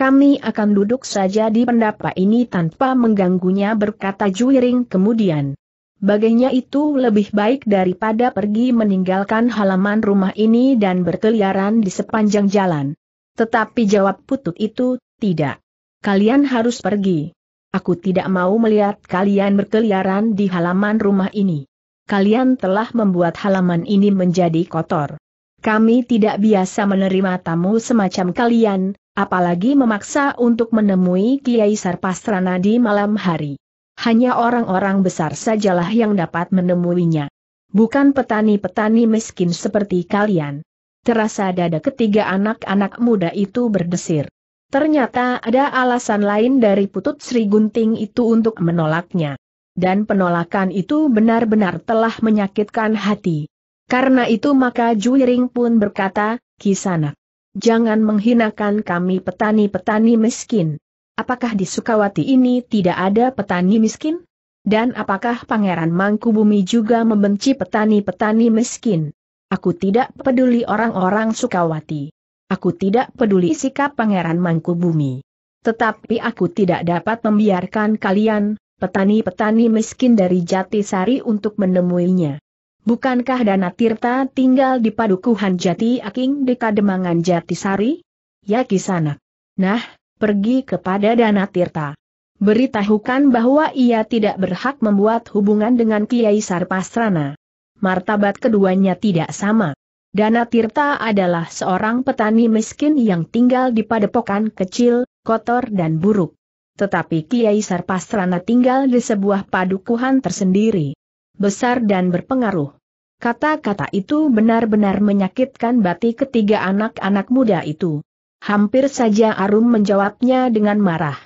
kami akan duduk saja di pendapa ini tanpa mengganggunya berkata Juiring kemudian. Baginya itu lebih baik daripada pergi meninggalkan halaman rumah ini dan berkeliaran di sepanjang jalan. Tetapi jawab putut itu, tidak. Kalian harus pergi. Aku tidak mau melihat kalian berkeliaran di halaman rumah ini. Kalian telah membuat halaman ini menjadi kotor. Kami tidak biasa menerima tamu semacam kalian, apalagi memaksa untuk menemui Kiai Sarpastrana di malam hari. Hanya orang-orang besar sajalah yang dapat menemuinya. Bukan petani-petani miskin seperti kalian. Terasa dada ketiga anak-anak muda itu berdesir. Ternyata ada alasan lain dari putut Sri Gunting itu untuk menolaknya. Dan penolakan itu benar-benar telah menyakitkan hati. Karena itu maka Juiring pun berkata, Kisanak jangan menghinakan kami petani-petani miskin. Apakah di Sukawati ini tidak ada petani miskin? Dan apakah Pangeran Mangkubumi juga membenci petani-petani miskin? Aku tidak peduli orang-orang Sukawati. Aku tidak peduli sikap Pangeran Mangkubumi. Tetapi aku tidak dapat membiarkan kalian, petani-petani miskin dari Jatisari untuk menemuinya bukankah Dana Tirta tinggal di Padukuhan Jati Aking di Kademangan Jatisari? Ya kisana. Nah, pergi kepada Dana Tirta. Beritahukan bahwa ia tidak berhak membuat hubungan dengan Kiai Sarpasrana. Martabat keduanya tidak sama. Dana Tirta adalah seorang petani miskin yang tinggal di padepokan kecil, kotor dan buruk. Tetapi Kiai Sarpasrana tinggal di sebuah padukuhan tersendiri besar dan berpengaruh. Kata-kata itu benar-benar menyakitkan bati ketiga anak-anak muda itu. Hampir saja Arum menjawabnya dengan marah.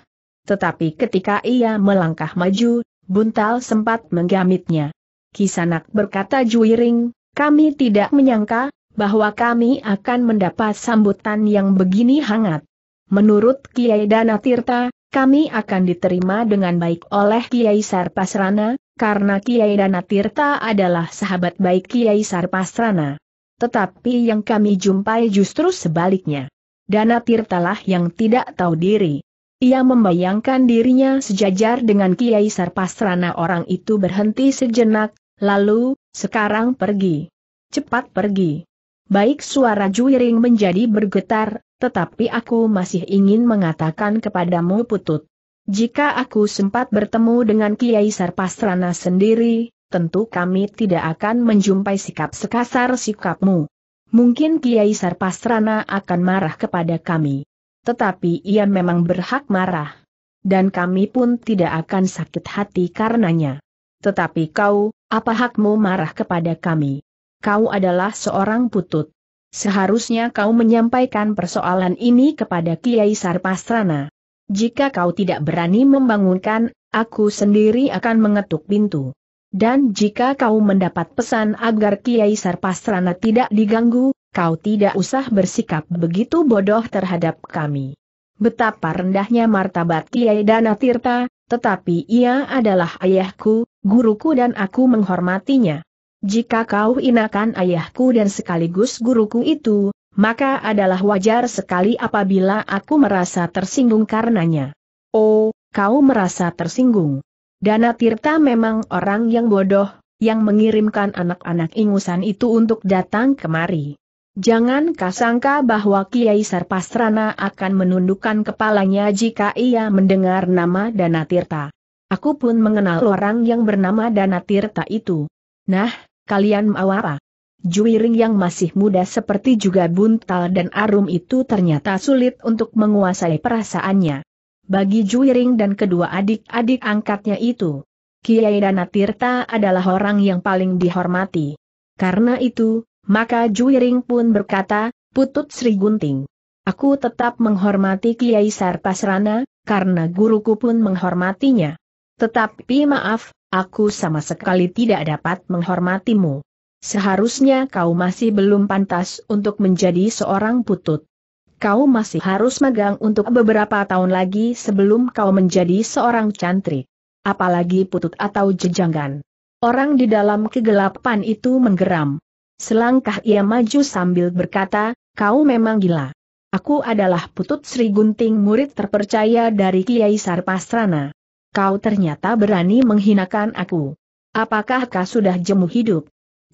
Tetapi ketika ia melangkah maju, Buntal sempat menggamitnya. Kisanak berkata juiring, kami tidak menyangka, bahwa kami akan mendapat sambutan yang begini hangat. Menurut Kiai Dana Tirta, kami akan diterima dengan baik oleh Kiai Sarpasrana, karena Kiai Dana Tirta adalah sahabat baik Kiai Sarpastrana. Tetapi yang kami jumpai justru sebaliknya. Dana Tirtalah yang tidak tahu diri. Ia membayangkan dirinya sejajar dengan Kiai Sarpastrana orang itu berhenti sejenak, lalu, sekarang pergi. Cepat pergi. Baik suara juiring menjadi bergetar, tetapi aku masih ingin mengatakan kepadamu putut. Jika aku sempat bertemu dengan Kiai Sarpasrana sendiri, tentu kami tidak akan menjumpai sikap sekasar sikapmu. Mungkin Kiai Sarpasrana akan marah kepada kami. Tetapi ia memang berhak marah. Dan kami pun tidak akan sakit hati karenanya. Tetapi kau, apa hakmu marah kepada kami? Kau adalah seorang putut. Seharusnya kau menyampaikan persoalan ini kepada Kiai Sarpasrana. Jika kau tidak berani membangunkan, aku sendiri akan mengetuk pintu. Dan jika kau mendapat pesan agar Kiai Sarpasrana tidak diganggu, kau tidak usah bersikap begitu bodoh terhadap kami. Betapa rendahnya martabat Kiai Danatirta, tetapi ia adalah ayahku, guruku dan aku menghormatinya. Jika kau inakan ayahku dan sekaligus guruku itu, maka adalah wajar sekali apabila aku merasa tersinggung karenanya. Oh, kau merasa tersinggung. Dana Tirta memang orang yang bodoh, yang mengirimkan anak-anak ingusan itu untuk datang kemari. Jangan kasangka bahwa Kiai Sarpasrana akan menundukkan kepalanya jika ia mendengar nama Dana Tirta. Aku pun mengenal orang yang bernama Dana Tirta itu. Nah, kalian mau apa? Juiring yang masih muda seperti juga buntal dan arum itu ternyata sulit untuk menguasai perasaannya. Bagi Juiring dan kedua adik-adik angkatnya itu, Kiai Dana Tirta adalah orang yang paling dihormati. Karena itu, maka Juiring pun berkata, Putut Sri Gunting. Aku tetap menghormati Kiai Sarpasrana, karena guruku pun menghormatinya. Tetapi maaf, aku sama sekali tidak dapat menghormatimu. Seharusnya kau masih belum pantas untuk menjadi seorang putut. Kau masih harus magang untuk beberapa tahun lagi sebelum kau menjadi seorang cantri, Apalagi putut atau jejanggan. Orang di dalam kegelapan itu menggeram. Selangkah ia maju sambil berkata, kau memang gila. Aku adalah putut Sri Gunting murid terpercaya dari Kiai Sarpasrana. Kau ternyata berani menghinakan aku. Apakah kau sudah jemu hidup?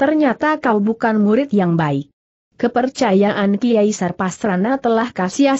Ternyata kau bukan murid yang baik. Kepercayaan Kiai Sarpasrana telah kasia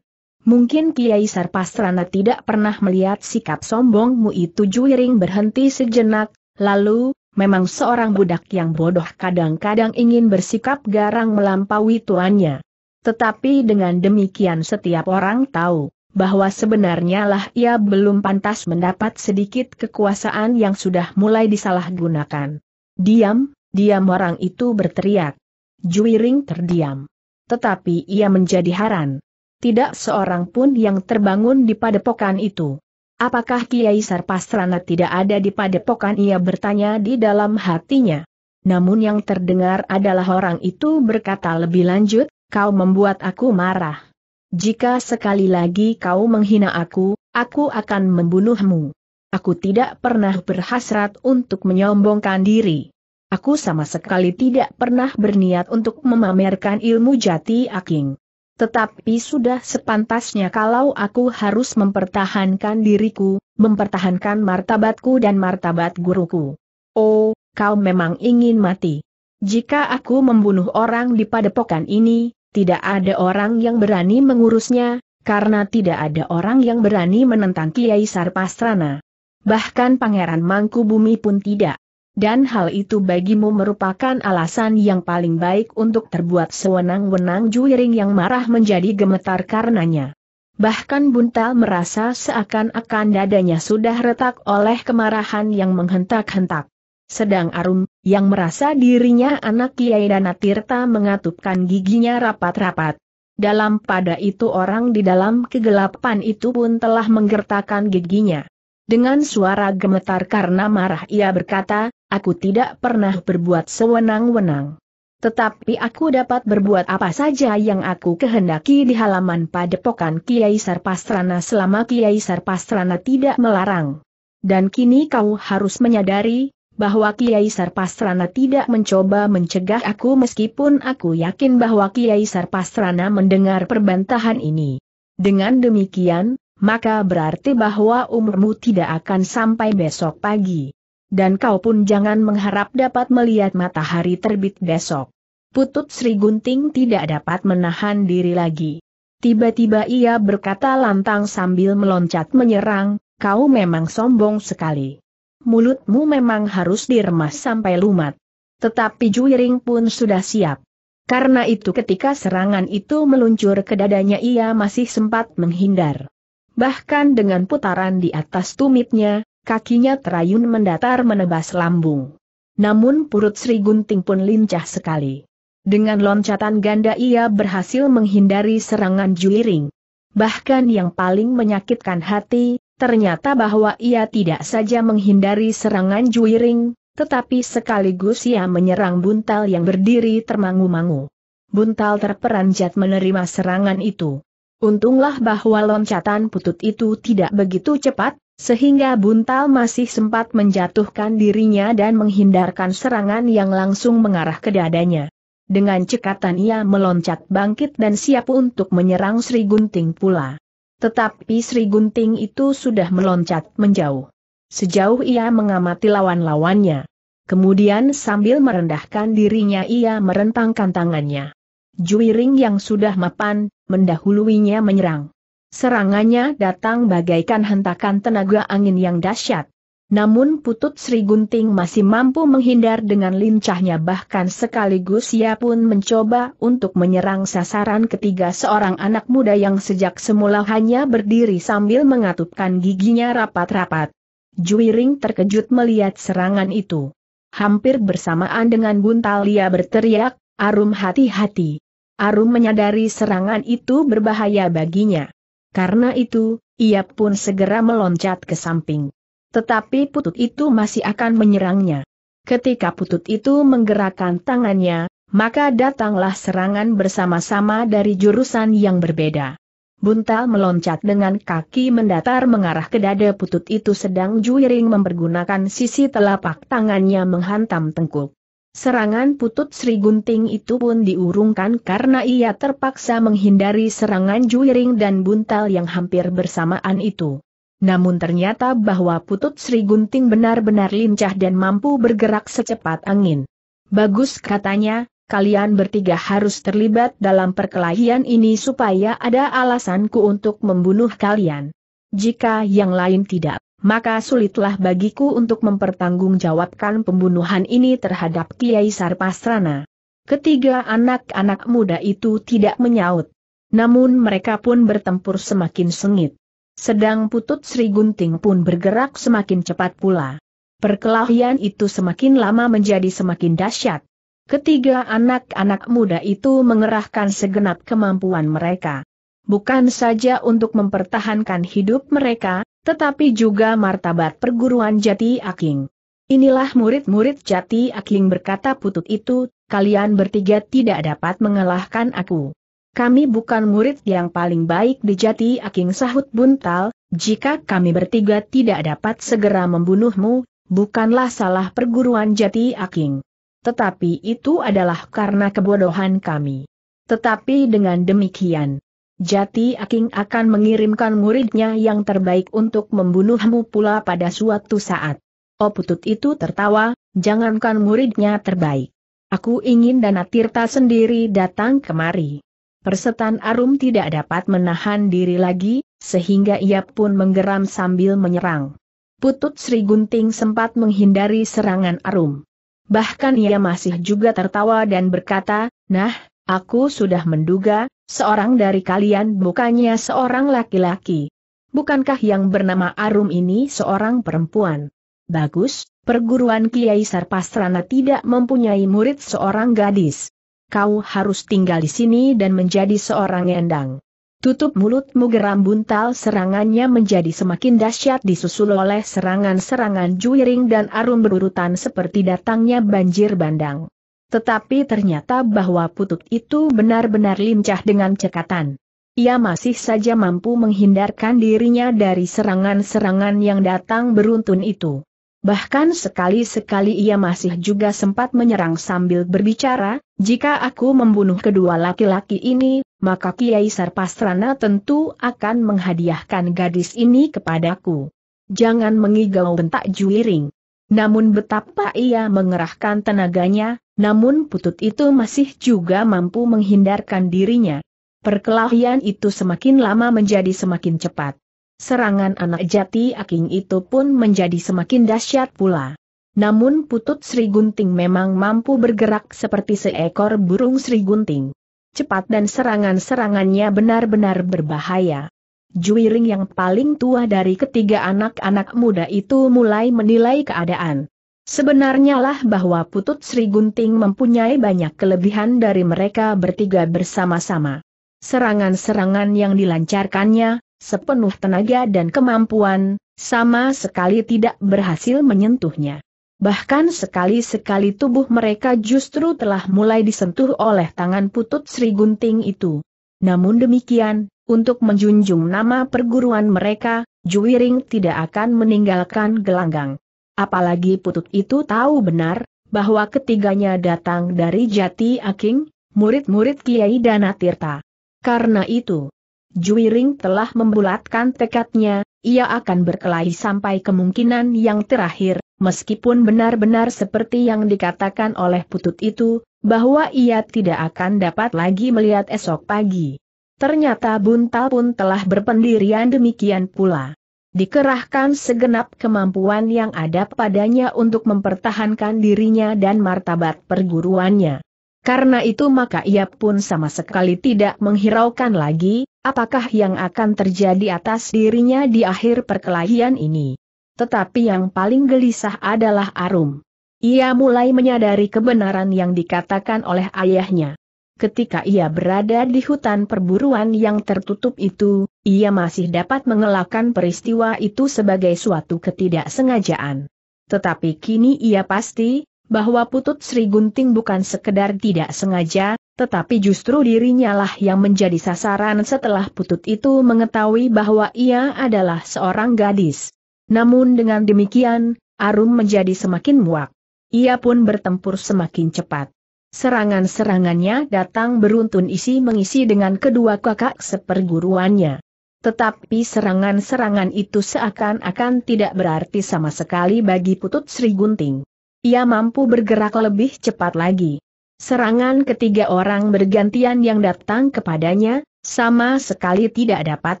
Mungkin Kiai Sarpasrana tidak pernah melihat sikap sombongmu itu juiring berhenti sejenak, lalu, memang seorang budak yang bodoh kadang-kadang ingin bersikap garang melampaui tuannya. Tetapi dengan demikian setiap orang tahu, bahwa sebenarnya lah ia belum pantas mendapat sedikit kekuasaan yang sudah mulai disalahgunakan. Diam, Diam orang itu berteriak. Juiring terdiam. Tetapi ia menjadi haran. Tidak seorang pun yang terbangun di padepokan itu. Apakah Kiai Sarpasrana tidak ada di padepokan ia bertanya di dalam hatinya. Namun yang terdengar adalah orang itu berkata lebih lanjut, kau membuat aku marah. Jika sekali lagi kau menghina aku, aku akan membunuhmu. Aku tidak pernah berhasrat untuk menyombongkan diri. Aku sama sekali tidak pernah berniat untuk memamerkan ilmu jati aking. Tetapi sudah sepantasnya kalau aku harus mempertahankan diriku, mempertahankan martabatku dan martabat guruku. Oh, kau memang ingin mati. Jika aku membunuh orang di padepokan ini, tidak ada orang yang berani mengurusnya, karena tidak ada orang yang berani menentang Kiai Sarpastrana. Bahkan Pangeran Mangku Bumi pun tidak dan hal itu bagimu merupakan alasan yang paling baik untuk terbuat sewenang-wenang juiring yang marah menjadi gemetar karenanya. Bahkan Buntal merasa seakan-akan dadanya sudah retak oleh kemarahan yang menghentak-hentak. Sedang Arum, yang merasa dirinya anak Kiai Danatirta mengatupkan giginya rapat-rapat. Dalam pada itu orang di dalam kegelapan itu pun telah menggertakkan giginya. Dengan suara gemetar karena marah ia berkata, Aku tidak pernah berbuat sewenang-wenang. Tetapi aku dapat berbuat apa saja yang aku kehendaki di halaman padepokan Kiai Sarpastrana selama Kiai Sarpastrana tidak melarang. Dan kini kau harus menyadari, bahwa Kiai Sarpastrana tidak mencoba mencegah aku meskipun aku yakin bahwa Kiai Sarpastrana mendengar perbantahan ini. Dengan demikian, maka berarti bahwa umurmu tidak akan sampai besok pagi dan kau pun jangan mengharap dapat melihat matahari terbit besok. Putut Sri Gunting tidak dapat menahan diri lagi. Tiba-tiba ia berkata lantang sambil meloncat menyerang, kau memang sombong sekali. Mulutmu memang harus diremas sampai lumat. Tetapi Juiring pun sudah siap. Karena itu ketika serangan itu meluncur ke dadanya ia masih sempat menghindar. Bahkan dengan putaran di atas tumitnya, kakinya terayun mendatar menebas lambung. Namun purut Sri Gunting pun lincah sekali. Dengan loncatan ganda ia berhasil menghindari serangan juiring. Bahkan yang paling menyakitkan hati, ternyata bahwa ia tidak saja menghindari serangan juiring, tetapi sekaligus ia menyerang buntal yang berdiri termangu-mangu. Buntal terperanjat menerima serangan itu. Untunglah bahwa loncatan putut itu tidak begitu cepat, sehingga buntal masih sempat menjatuhkan dirinya dan menghindarkan serangan yang langsung mengarah ke dadanya. Dengan cekatan ia meloncat bangkit dan siap untuk menyerang Sri Gunting pula. Tetapi Sri Gunting itu sudah meloncat menjauh. Sejauh ia mengamati lawan-lawannya. Kemudian sambil merendahkan dirinya ia merentangkan tangannya. Juiring yang sudah mapan, mendahuluinya menyerang. Serangannya datang bagaikan hentakan tenaga angin yang dahsyat. Namun Putut Sri Gunting masih mampu menghindar dengan lincahnya bahkan sekaligus ia pun mencoba untuk menyerang sasaran ketiga seorang anak muda yang sejak semula hanya berdiri sambil mengatupkan giginya rapat-rapat. Juiring terkejut melihat serangan itu. Hampir bersamaan dengan guntal ia berteriak, Arum hati-hati. Arum menyadari serangan itu berbahaya baginya. Karena itu, ia pun segera meloncat ke samping. Tetapi putut itu masih akan menyerangnya. Ketika putut itu menggerakkan tangannya, maka datanglah serangan bersama-sama dari jurusan yang berbeda. Buntal meloncat dengan kaki mendatar mengarah ke dada putut itu sedang Juiring mempergunakan sisi telapak tangannya menghantam tengkuk. Serangan putut Sri Gunting itu pun diurungkan karena ia terpaksa menghindari serangan juiring dan buntal yang hampir bersamaan itu. Namun ternyata bahwa putut Sri Gunting benar-benar lincah dan mampu bergerak secepat angin. Bagus katanya, kalian bertiga harus terlibat dalam perkelahian ini supaya ada alasanku untuk membunuh kalian. Jika yang lain tidak maka sulitlah bagiku untuk mempertanggungjawabkan pembunuhan ini terhadap Kiai Sarpastrana. Ketiga anak-anak muda itu tidak menyaut. Namun mereka pun bertempur semakin sengit. Sedang putut Sri Gunting pun bergerak semakin cepat pula. Perkelahian itu semakin lama menjadi semakin dahsyat. Ketiga anak-anak muda itu mengerahkan segenap kemampuan mereka. Bukan saja untuk mempertahankan hidup mereka, tetapi juga martabat perguruan Jati Aking. Inilah murid-murid Jati Aking berkata putut itu, kalian bertiga tidak dapat mengalahkan aku. Kami bukan murid yang paling baik di Jati Aking sahut buntal, jika kami bertiga tidak dapat segera membunuhmu, bukanlah salah perguruan Jati Aking. Tetapi itu adalah karena kebodohan kami. Tetapi dengan demikian, Jati Aking akan mengirimkan muridnya yang terbaik untuk membunuhmu pula pada suatu saat. Oh putut itu tertawa, jangankan muridnya terbaik. Aku ingin Dana Tirta sendiri datang kemari. Persetan Arum tidak dapat menahan diri lagi, sehingga ia pun menggeram sambil menyerang. Putut Sri Gunting sempat menghindari serangan Arum. Bahkan ia masih juga tertawa dan berkata, Nah, Aku sudah menduga, seorang dari kalian bukannya seorang laki-laki. Bukankah yang bernama Arum ini seorang perempuan? Bagus, perguruan Kiai Sarpasrana tidak mempunyai murid seorang gadis. Kau harus tinggal di sini dan menjadi seorang endang. Tutup mulutmu geram buntal serangannya menjadi semakin dahsyat disusul oleh serangan-serangan juiring dan arum berurutan seperti datangnya banjir bandang. Tetapi ternyata bahwa putut itu benar-benar lincah dengan cekatan. Ia masih saja mampu menghindarkan dirinya dari serangan-serangan yang datang beruntun itu. Bahkan sekali-sekali ia masih juga sempat menyerang sambil berbicara, jika aku membunuh kedua laki-laki ini, maka Kiai Sarpastrana tentu akan menghadiahkan gadis ini kepadaku. Jangan mengigau bentak Juiring. Namun betapa ia mengerahkan tenaganya, namun putut itu masih juga mampu menghindarkan dirinya. Perkelahian itu semakin lama menjadi semakin cepat. Serangan anak jati aking itu pun menjadi semakin dahsyat pula. Namun putut Sri Gunting memang mampu bergerak seperti seekor burung Sri Gunting. Cepat dan serangan-serangannya benar-benar berbahaya. Juiring yang paling tua dari ketiga anak-anak muda itu mulai menilai keadaan. Sebenarnya lah bahwa Putut Sri Gunting mempunyai banyak kelebihan dari mereka bertiga bersama-sama. Serangan-serangan yang dilancarkannya, sepenuh tenaga dan kemampuan, sama sekali tidak berhasil menyentuhnya. Bahkan sekali-sekali tubuh mereka justru telah mulai disentuh oleh tangan Putut Sri Gunting itu. Namun demikian, untuk menjunjung nama perguruan mereka, Juwiring tidak akan meninggalkan gelanggang apalagi putut itu tahu benar, bahwa ketiganya datang dari Jati Aking, murid-murid Kiai Danatirta. Karena itu, Juiring telah membulatkan tekadnya, ia akan berkelahi sampai kemungkinan yang terakhir, meskipun benar-benar seperti yang dikatakan oleh putut itu, bahwa ia tidak akan dapat lagi melihat esok pagi. Ternyata Buntal pun telah berpendirian demikian pula dikerahkan segenap kemampuan yang ada padanya untuk mempertahankan dirinya dan martabat perguruannya. Karena itu maka ia pun sama sekali tidak menghiraukan lagi, apakah yang akan terjadi atas dirinya di akhir perkelahian ini. Tetapi yang paling gelisah adalah Arum. Ia mulai menyadari kebenaran yang dikatakan oleh ayahnya. Ketika ia berada di hutan perburuan yang tertutup itu, ia masih dapat mengelakkan peristiwa itu sebagai suatu ketidaksengajaan. Tetapi kini ia pasti, bahwa Putut Sri Gunting bukan sekedar tidak sengaja, tetapi justru dirinya lah yang menjadi sasaran setelah Putut itu mengetahui bahwa ia adalah seorang gadis. Namun dengan demikian, Arum menjadi semakin muak. Ia pun bertempur semakin cepat. Serangan-serangannya datang beruntun isi mengisi dengan kedua kakak seperguruannya. Tetapi serangan-serangan itu seakan-akan tidak berarti sama sekali bagi Putut Sri Gunting. Ia mampu bergerak lebih cepat lagi. Serangan ketiga orang bergantian yang datang kepadanya, sama sekali tidak dapat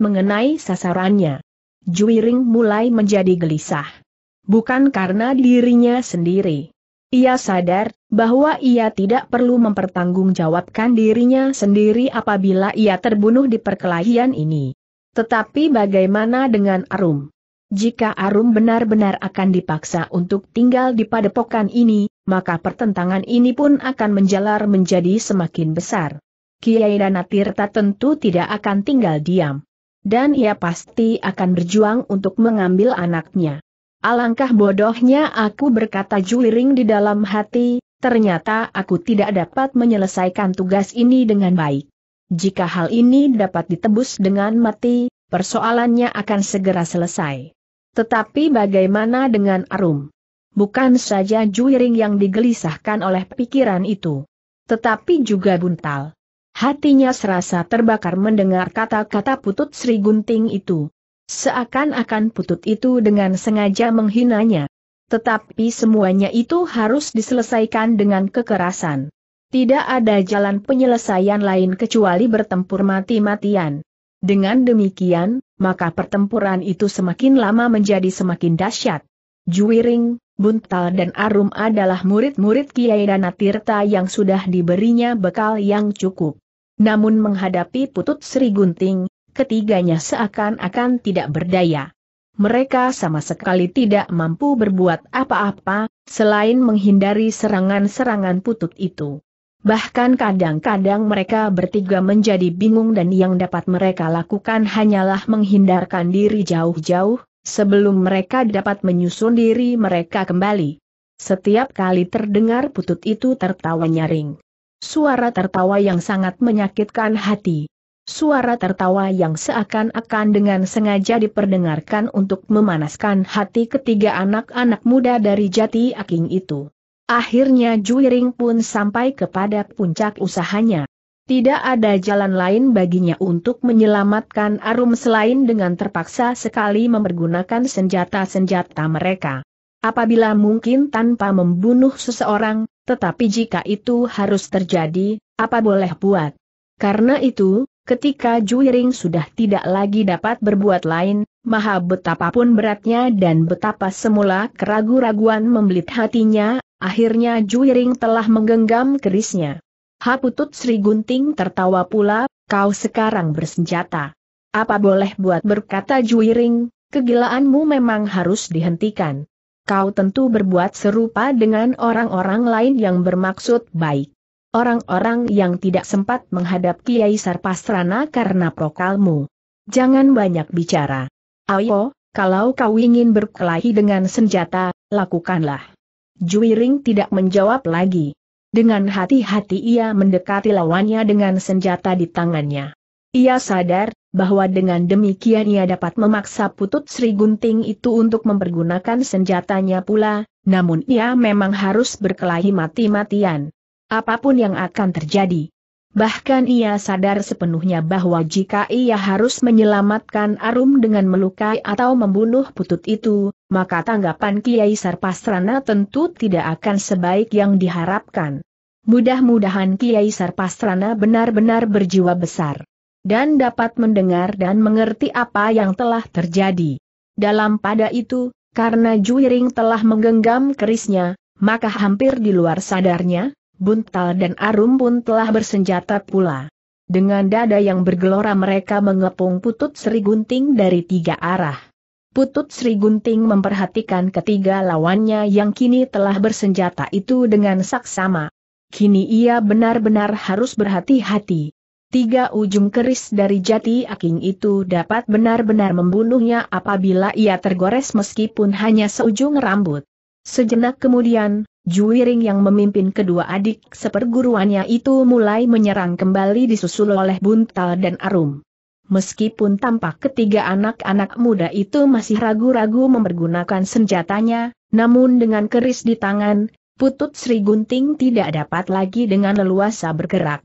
mengenai sasarannya. Juiring mulai menjadi gelisah. Bukan karena dirinya sendiri. Ia sadar bahwa ia tidak perlu mempertanggungjawabkan dirinya sendiri apabila ia terbunuh di perkelahian ini. Tetapi bagaimana dengan Arum? Jika Arum benar-benar akan dipaksa untuk tinggal di padepokan ini, maka pertentangan ini pun akan menjalar menjadi semakin besar. Kiai Danatirta tentu tidak akan tinggal diam. Dan ia pasti akan berjuang untuk mengambil anaknya. Alangkah bodohnya aku berkata juliring di dalam hati, ternyata aku tidak dapat menyelesaikan tugas ini dengan baik. Jika hal ini dapat ditebus dengan mati, persoalannya akan segera selesai. Tetapi bagaimana dengan Arum? Bukan saja juiring yang digelisahkan oleh pikiran itu. Tetapi juga buntal. Hatinya serasa terbakar mendengar kata-kata putut Sri Gunting itu. Seakan-akan putut itu dengan sengaja menghinanya. Tetapi semuanya itu harus diselesaikan dengan kekerasan. Tidak ada jalan penyelesaian lain kecuali bertempur mati-matian. Dengan demikian, maka pertempuran itu semakin lama menjadi semakin dahsyat. Juwiring, Buntal dan Arum adalah murid-murid Kiai Danatirta yang sudah diberinya bekal yang cukup. Namun menghadapi Putut Sri Gunting, ketiganya seakan-akan tidak berdaya. Mereka sama sekali tidak mampu berbuat apa-apa, selain menghindari serangan-serangan putut itu. Bahkan kadang-kadang mereka bertiga menjadi bingung dan yang dapat mereka lakukan hanyalah menghindarkan diri jauh-jauh, sebelum mereka dapat menyusun diri mereka kembali. Setiap kali terdengar putut itu tertawa nyaring. Suara tertawa yang sangat menyakitkan hati. Suara tertawa yang seakan-akan dengan sengaja diperdengarkan untuk memanaskan hati ketiga anak-anak muda dari jati aking itu. Akhirnya Juiring pun sampai kepada puncak usahanya. Tidak ada jalan lain baginya untuk menyelamatkan Arum selain dengan terpaksa sekali mempergunakan senjata-senjata mereka. Apabila mungkin tanpa membunuh seseorang, tetapi jika itu harus terjadi, apa boleh buat? Karena itu, Ketika Juiring sudah tidak lagi dapat berbuat lain, maha betapapun beratnya dan betapa semula keragu-raguan membelit hatinya, akhirnya Juiring telah menggenggam kerisnya. Haputut Sri Gunting tertawa pula, kau sekarang bersenjata. Apa boleh buat berkata Juiring, kegilaanmu memang harus dihentikan. Kau tentu berbuat serupa dengan orang-orang lain yang bermaksud baik. Orang-orang yang tidak sempat menghadap Kiai Sarpasrana karena prokalmu. Jangan banyak bicara. Ayo, kalau kau ingin berkelahi dengan senjata, lakukanlah. Juiring tidak menjawab lagi. Dengan hati-hati ia mendekati lawannya dengan senjata di tangannya. Ia sadar, bahwa dengan demikian ia dapat memaksa putut Sri Gunting itu untuk mempergunakan senjatanya pula, namun ia memang harus berkelahi mati-matian. Apapun yang akan terjadi. Bahkan ia sadar sepenuhnya bahwa jika ia harus menyelamatkan Arum dengan melukai atau membunuh putut itu, maka tanggapan Kiai Sarpasrana tentu tidak akan sebaik yang diharapkan. Mudah-mudahan Kiai Sarpasrana benar-benar berjiwa besar dan dapat mendengar dan mengerti apa yang telah terjadi. Dalam pada itu, karena Juiring telah menggenggam kerisnya, maka hampir di luar sadarnya, Buntal dan Arum pun telah bersenjata pula. Dengan dada yang bergelora mereka mengepung putut Sri Gunting dari tiga arah. Putut Sri Gunting memperhatikan ketiga lawannya yang kini telah bersenjata itu dengan saksama. Kini ia benar-benar harus berhati-hati. Tiga ujung keris dari jati aking itu dapat benar-benar membunuhnya apabila ia tergores meskipun hanya seujung rambut. Sejenak kemudian, Juiring yang memimpin kedua adik seperguruannya itu mulai menyerang kembali disusul oleh Buntal dan Arum. Meskipun tampak ketiga anak-anak muda itu masih ragu-ragu mempergunakan senjatanya, namun dengan keris di tangan, putut Sri Gunting tidak dapat lagi dengan leluasa bergerak.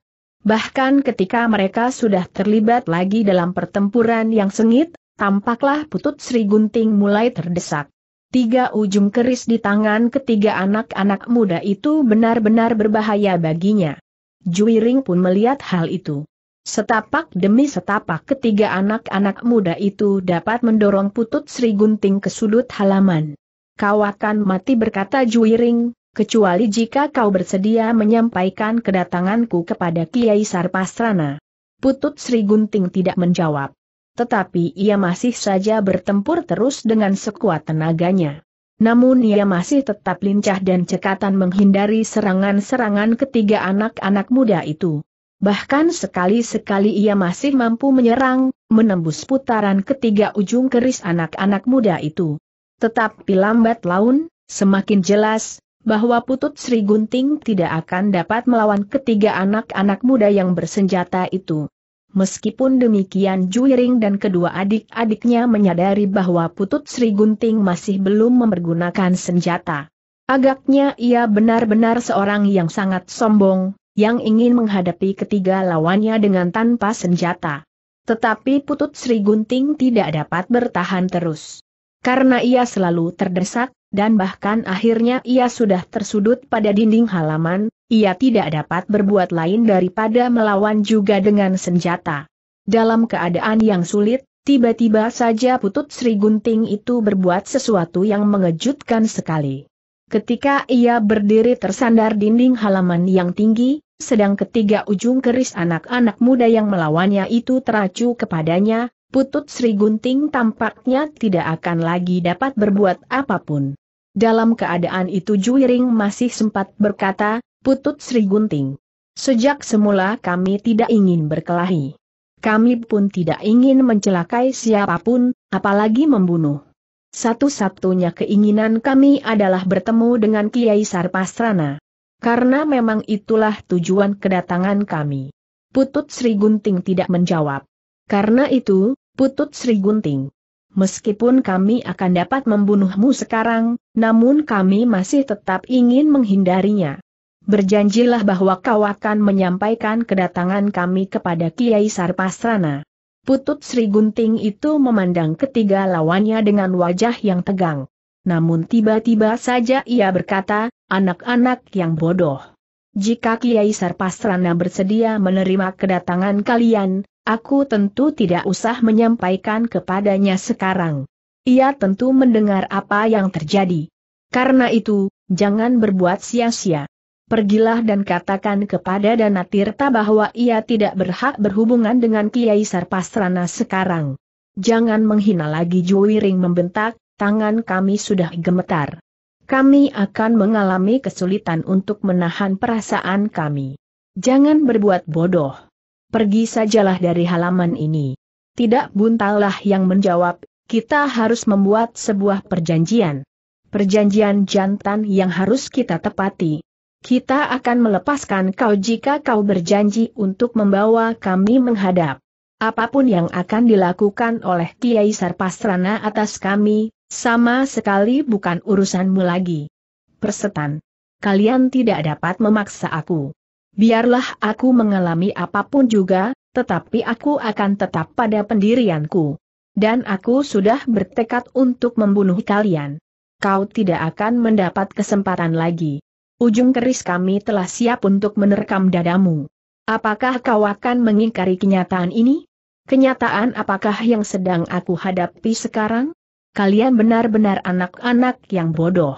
Bahkan ketika mereka sudah terlibat lagi dalam pertempuran yang sengit, tampaklah putut Sri Gunting mulai terdesak. Tiga ujung keris di tangan ketiga anak-anak muda itu benar-benar berbahaya baginya. Juiring pun melihat hal itu. Setapak demi setapak ketiga anak-anak muda itu dapat mendorong putut Sri Gunting ke sudut halaman. Kau akan mati berkata Juiring, kecuali jika kau bersedia menyampaikan kedatanganku kepada Kiai Sarpasrana. Putut Sri Gunting tidak menjawab tetapi ia masih saja bertempur terus dengan sekuat tenaganya. Namun ia masih tetap lincah dan cekatan menghindari serangan-serangan ketiga anak-anak muda itu. Bahkan sekali-sekali ia masih mampu menyerang, menembus putaran ketiga ujung keris anak-anak muda itu. Tetapi lambat laun, semakin jelas, bahwa Putut Sri Gunting tidak akan dapat melawan ketiga anak-anak muda yang bersenjata itu. Meskipun demikian Juiring dan kedua adik-adiknya menyadari bahwa Putut Sri Gunting masih belum mempergunakan senjata. Agaknya ia benar-benar seorang yang sangat sombong, yang ingin menghadapi ketiga lawannya dengan tanpa senjata. Tetapi Putut Sri Gunting tidak dapat bertahan terus. Karena ia selalu terdesak, dan bahkan akhirnya ia sudah tersudut pada dinding halaman, ia tidak dapat berbuat lain daripada melawan juga dengan senjata. Dalam keadaan yang sulit, tiba-tiba saja putut Sri Gunting itu berbuat sesuatu yang mengejutkan sekali. Ketika ia berdiri tersandar dinding halaman yang tinggi, sedang ketiga ujung keris anak-anak muda yang melawannya itu teracu kepadanya, putut Sri Gunting tampaknya tidak akan lagi dapat berbuat apapun. Dalam keadaan itu Juiring masih sempat berkata, Putut Sri Gunting. Sejak semula kami tidak ingin berkelahi. Kami pun tidak ingin mencelakai siapapun, apalagi membunuh. Satu-satunya keinginan kami adalah bertemu dengan Kiai Sarpastrana. Karena memang itulah tujuan kedatangan kami. Putut Sri Gunting tidak menjawab. Karena itu, Putut Sri Gunting. Meskipun kami akan dapat membunuhmu sekarang, namun kami masih tetap ingin menghindarinya berjanjilah bahwa kau akan menyampaikan kedatangan kami kepada Kiai Sarpasrana. Putut Sri Gunting itu memandang ketiga lawannya dengan wajah yang tegang. Namun tiba-tiba saja ia berkata, anak-anak yang bodoh. Jika Kiai Sarpasrana bersedia menerima kedatangan kalian, aku tentu tidak usah menyampaikan kepadanya sekarang. Ia tentu mendengar apa yang terjadi. Karena itu, jangan berbuat sia-sia. Pergilah dan katakan kepada Danatirta bahwa ia tidak berhak berhubungan dengan Kiai Sarpasrana sekarang. Jangan menghina lagi Juwiring membentak, tangan kami sudah gemetar. Kami akan mengalami kesulitan untuk menahan perasaan kami. Jangan berbuat bodoh. Pergi sajalah dari halaman ini. Tidak buntalah yang menjawab, kita harus membuat sebuah perjanjian. Perjanjian jantan yang harus kita tepati. Kita akan melepaskan kau jika kau berjanji untuk membawa kami menghadap. Apapun yang akan dilakukan oleh Kiai Sarpasrana atas kami, sama sekali bukan urusanmu lagi. Persetan. Kalian tidak dapat memaksa aku. Biarlah aku mengalami apapun juga, tetapi aku akan tetap pada pendirianku. Dan aku sudah bertekad untuk membunuh kalian. Kau tidak akan mendapat kesempatan lagi ujung keris kami telah siap untuk menerkam dadamu. Apakah kau akan mengingkari kenyataan ini? Kenyataan apakah yang sedang aku hadapi sekarang? Kalian benar-benar anak-anak yang bodoh.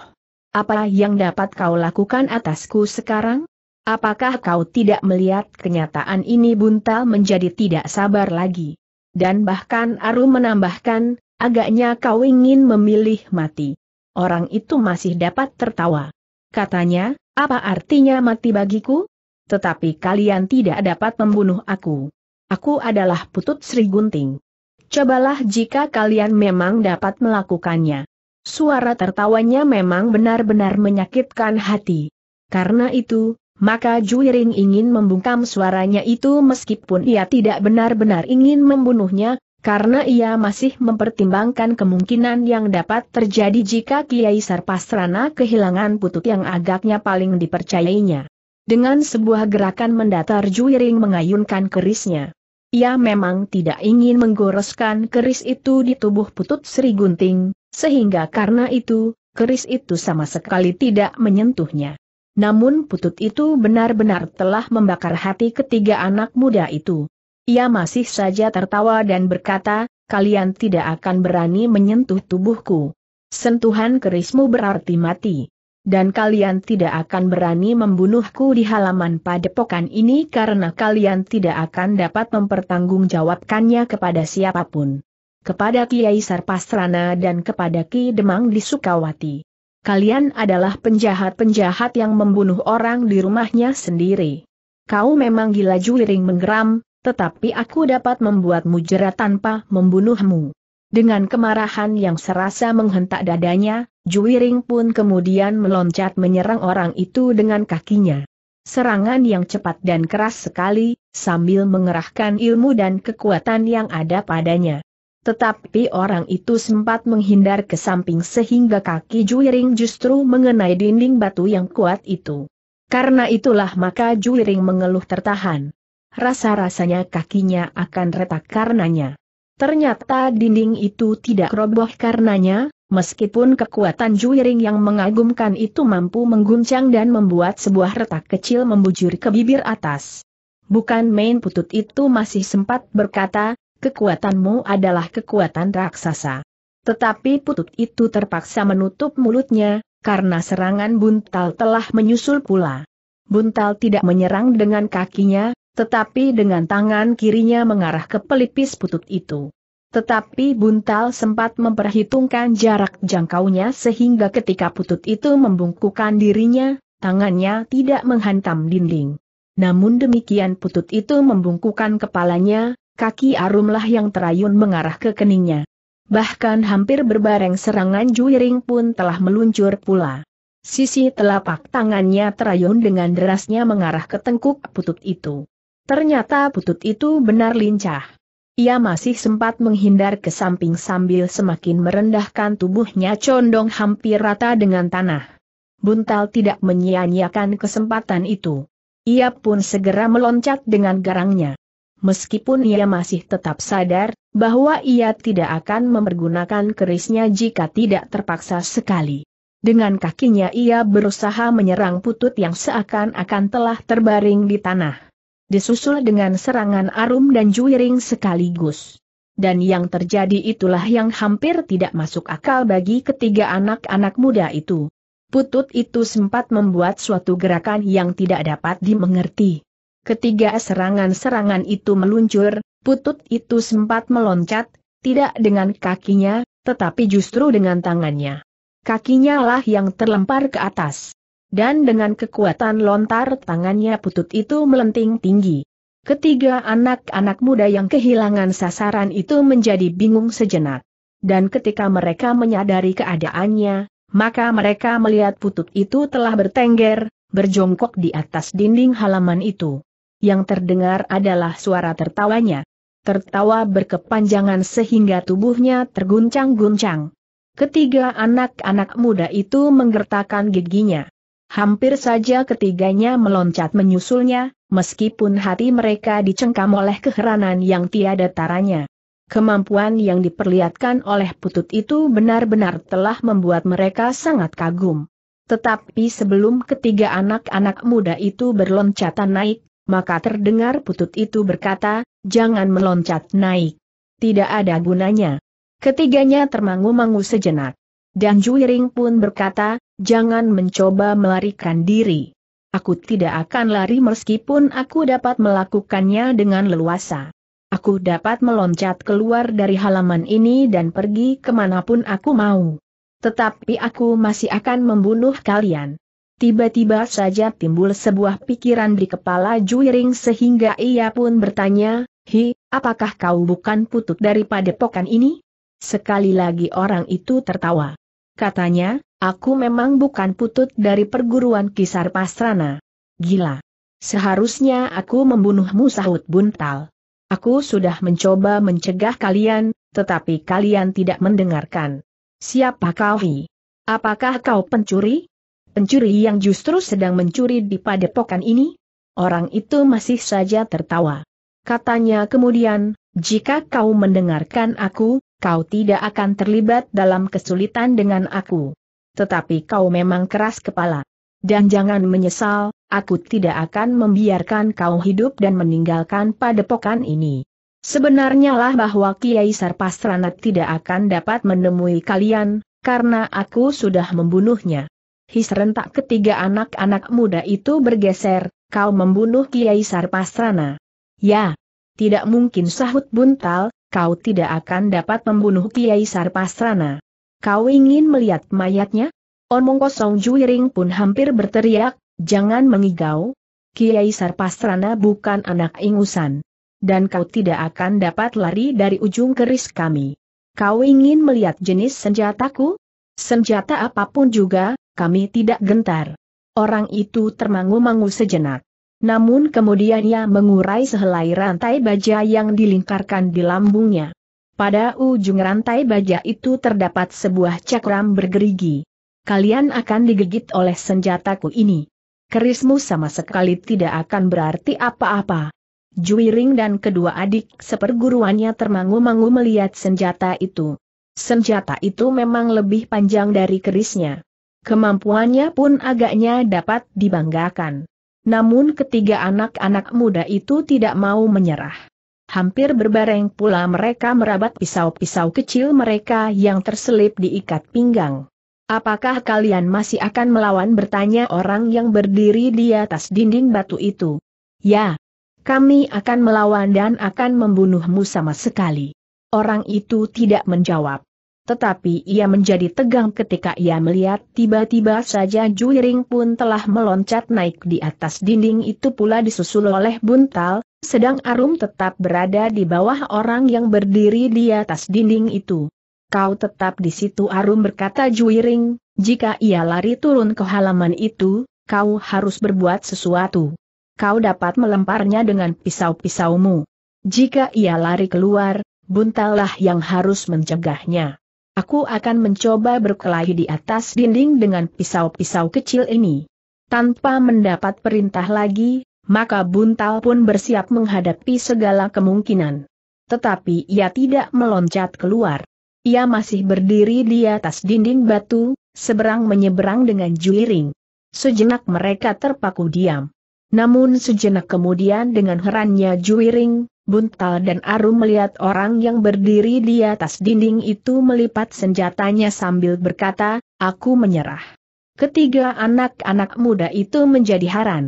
Apa yang dapat kau lakukan atasku sekarang? Apakah kau tidak melihat kenyataan ini buntal menjadi tidak sabar lagi? Dan bahkan Aru menambahkan, agaknya kau ingin memilih mati. Orang itu masih dapat tertawa. Katanya, apa artinya mati bagiku? Tetapi kalian tidak dapat membunuh aku. Aku adalah putut Sri Gunting. Cobalah jika kalian memang dapat melakukannya. Suara tertawanya memang benar-benar menyakitkan hati. Karena itu, maka Juiring ingin membungkam suaranya itu meskipun ia tidak benar-benar ingin membunuhnya, karena ia masih mempertimbangkan kemungkinan yang dapat terjadi jika Kiai Sarpasrana kehilangan putut yang agaknya paling dipercayainya. Dengan sebuah gerakan mendatar Juiring mengayunkan kerisnya. Ia memang tidak ingin menggoreskan keris itu di tubuh putut Sri Gunting, sehingga karena itu, keris itu sama sekali tidak menyentuhnya. Namun putut itu benar-benar telah membakar hati ketiga anak muda itu. Ia masih saja tertawa dan berkata, kalian tidak akan berani menyentuh tubuhku. Sentuhan kerismu berarti mati. Dan kalian tidak akan berani membunuhku di halaman padepokan ini karena kalian tidak akan dapat mempertanggungjawabkannya kepada siapapun. Kepada Kiai Sarpasrana dan kepada Ki Demang di Sukawati. Kalian adalah penjahat-penjahat yang membunuh orang di rumahnya sendiri. Kau memang gila juliring menggeram, tetapi aku dapat membuatmu jera tanpa membunuhmu. Dengan kemarahan yang serasa menghentak dadanya, Juiring pun kemudian meloncat menyerang orang itu dengan kakinya. Serangan yang cepat dan keras sekali, sambil mengerahkan ilmu dan kekuatan yang ada padanya. Tetapi orang itu sempat menghindar ke samping sehingga kaki Juiring justru mengenai dinding batu yang kuat itu. Karena itulah maka Juiring mengeluh tertahan rasa-rasanya kakinya akan retak karenanya. Ternyata dinding itu tidak roboh karenanya, meskipun kekuatan juiring yang mengagumkan itu mampu mengguncang dan membuat sebuah retak kecil membujur ke bibir atas. Bukan main putut itu masih sempat berkata, kekuatanmu adalah kekuatan raksasa. Tetapi putut itu terpaksa menutup mulutnya, karena serangan buntal telah menyusul pula. Buntal tidak menyerang dengan kakinya, tetapi dengan tangan kirinya mengarah ke pelipis putut itu. Tetapi Buntal sempat memperhitungkan jarak jangkaunya sehingga ketika putut itu membungkukkan dirinya, tangannya tidak menghantam dinding. Namun demikian putut itu membungkukkan kepalanya, kaki arumlah yang terayun mengarah ke keningnya. Bahkan hampir berbareng serangan juiring pun telah meluncur pula. Sisi telapak tangannya terayun dengan derasnya mengarah ke tengkuk putut itu. Ternyata putut itu benar lincah. Ia masih sempat menghindar ke samping sambil semakin merendahkan tubuhnya condong hampir rata dengan tanah. Buntal tidak menyia-nyiakan kesempatan itu. Ia pun segera meloncat dengan garangnya. Meskipun ia masih tetap sadar bahwa ia tidak akan mempergunakan kerisnya jika tidak terpaksa sekali. Dengan kakinya ia berusaha menyerang putut yang seakan-akan telah terbaring di tanah disusul dengan serangan arum dan juiring sekaligus. Dan yang terjadi itulah yang hampir tidak masuk akal bagi ketiga anak-anak muda itu. Putut itu sempat membuat suatu gerakan yang tidak dapat dimengerti. Ketiga serangan-serangan itu meluncur, putut itu sempat meloncat, tidak dengan kakinya, tetapi justru dengan tangannya. Kakinya lah yang terlempar ke atas dan dengan kekuatan lontar tangannya putut itu melenting tinggi. Ketiga anak-anak muda yang kehilangan sasaran itu menjadi bingung sejenak. Dan ketika mereka menyadari keadaannya, maka mereka melihat putut itu telah bertengger, berjongkok di atas dinding halaman itu. Yang terdengar adalah suara tertawanya. Tertawa berkepanjangan sehingga tubuhnya terguncang-guncang. Ketiga anak-anak muda itu menggertakkan giginya. Hampir saja ketiganya meloncat menyusulnya, meskipun hati mereka dicengkam oleh keheranan yang tiada taranya. Kemampuan yang diperlihatkan oleh putut itu benar-benar telah membuat mereka sangat kagum. Tetapi sebelum ketiga anak-anak muda itu berloncatan naik, maka terdengar putut itu berkata, jangan meloncat naik. Tidak ada gunanya. Ketiganya termangu-mangu sejenak. Dan Juiring pun berkata, jangan mencoba melarikan diri. Aku tidak akan lari meskipun aku dapat melakukannya dengan leluasa. Aku dapat meloncat keluar dari halaman ini dan pergi kemanapun aku mau. Tetapi aku masih akan membunuh kalian. Tiba-tiba saja timbul sebuah pikiran di kepala Juiring sehingga ia pun bertanya, Hi, apakah kau bukan putut daripada pokan ini? Sekali lagi orang itu tertawa. Katanya, aku memang bukan putut dari perguruan kisar Pastrana. Gila. Seharusnya aku membunuhmu sahut buntal. Aku sudah mencoba mencegah kalian, tetapi kalian tidak mendengarkan. Siapa kau hi? Apakah kau pencuri? Pencuri yang justru sedang mencuri di padepokan ini? Orang itu masih saja tertawa. Katanya kemudian, jika kau mendengarkan aku, kau tidak akan terlibat dalam kesulitan dengan aku. Tetapi kau memang keras kepala. Dan jangan menyesal, aku tidak akan membiarkan kau hidup dan meninggalkan padepokan ini. Sebenarnya lah bahwa Kiai Sarpasrana tidak akan dapat menemui kalian, karena aku sudah membunuhnya. His rentak ketiga anak-anak muda itu bergeser, kau membunuh Kiai Sarpasrana. Ya, tidak mungkin sahut buntal, kau tidak akan dapat membunuh Kiai Sarpastrana. Kau ingin melihat mayatnya? Omong kosong Juiring pun hampir berteriak, jangan mengigau. Kiai Sarpastrana bukan anak ingusan. Dan kau tidak akan dapat lari dari ujung keris kami. Kau ingin melihat jenis senjataku? Senjata apapun juga, kami tidak gentar. Orang itu termangu-mangu sejenak. Namun kemudian ia mengurai sehelai rantai baja yang dilingkarkan di lambungnya. Pada ujung rantai baja itu terdapat sebuah cakram bergerigi. Kalian akan digigit oleh senjataku ini. Kerismu sama sekali tidak akan berarti apa-apa. Juiring dan kedua adik seperguruannya termangu-mangu melihat senjata itu. Senjata itu memang lebih panjang dari kerisnya. Kemampuannya pun agaknya dapat dibanggakan. Namun ketiga anak-anak muda itu tidak mau menyerah. Hampir berbareng pula mereka merabat pisau-pisau kecil mereka yang terselip diikat pinggang. Apakah kalian masih akan melawan bertanya orang yang berdiri di atas dinding batu itu? Ya. Kami akan melawan dan akan membunuhmu sama sekali. Orang itu tidak menjawab. Tetapi ia menjadi tegang ketika ia melihat tiba-tiba saja Juiring pun telah meloncat naik di atas dinding itu pula disusul oleh buntal, sedang Arum tetap berada di bawah orang yang berdiri di atas dinding itu. Kau tetap di situ Arum berkata Juiring, jika ia lari turun ke halaman itu, kau harus berbuat sesuatu. Kau dapat melemparnya dengan pisau-pisaumu. Jika ia lari keluar, buntallah yang harus mencegahnya. Aku akan mencoba berkelahi di atas dinding dengan pisau-pisau kecil ini. Tanpa mendapat perintah lagi, maka Buntal pun bersiap menghadapi segala kemungkinan. Tetapi ia tidak meloncat keluar. Ia masih berdiri di atas dinding batu, seberang menyeberang dengan juiring. Sejenak mereka terpaku diam. Namun sejenak kemudian dengan herannya juiring, Buntal dan Arum melihat orang yang berdiri di atas dinding itu melipat senjatanya sambil berkata, aku menyerah. Ketiga anak-anak muda itu menjadi haran.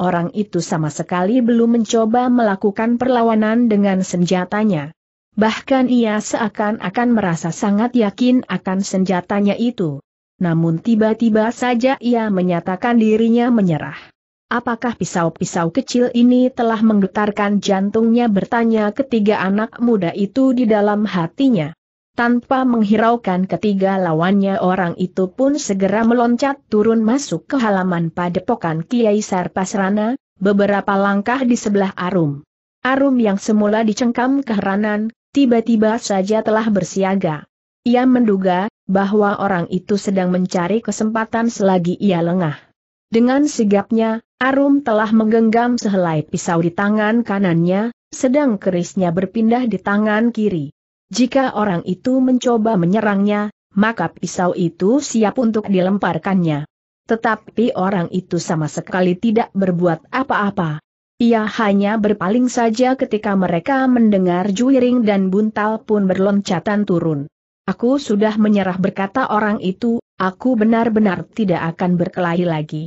Orang itu sama sekali belum mencoba melakukan perlawanan dengan senjatanya. Bahkan ia seakan-akan merasa sangat yakin akan senjatanya itu. Namun tiba-tiba saja ia menyatakan dirinya menyerah. Apakah pisau-pisau kecil ini telah menggetarkan jantungnya bertanya ketiga anak muda itu di dalam hatinya. Tanpa menghiraukan ketiga lawannya orang itu pun segera meloncat turun masuk ke halaman padepokan Kiai Sarpasrana, beberapa langkah di sebelah Arum. Arum yang semula dicengkam keheranan, tiba-tiba saja telah bersiaga. Ia menduga, bahwa orang itu sedang mencari kesempatan selagi ia lengah. Dengan sigapnya, Arum telah menggenggam sehelai pisau di tangan kanannya, sedang kerisnya berpindah di tangan kiri. Jika orang itu mencoba menyerangnya, maka pisau itu siap untuk dilemparkannya. Tetapi orang itu sama sekali tidak berbuat apa-apa. Ia hanya berpaling saja ketika mereka mendengar juiring dan buntal pun berloncatan turun. Aku sudah menyerah berkata orang itu, aku benar-benar tidak akan berkelahi lagi.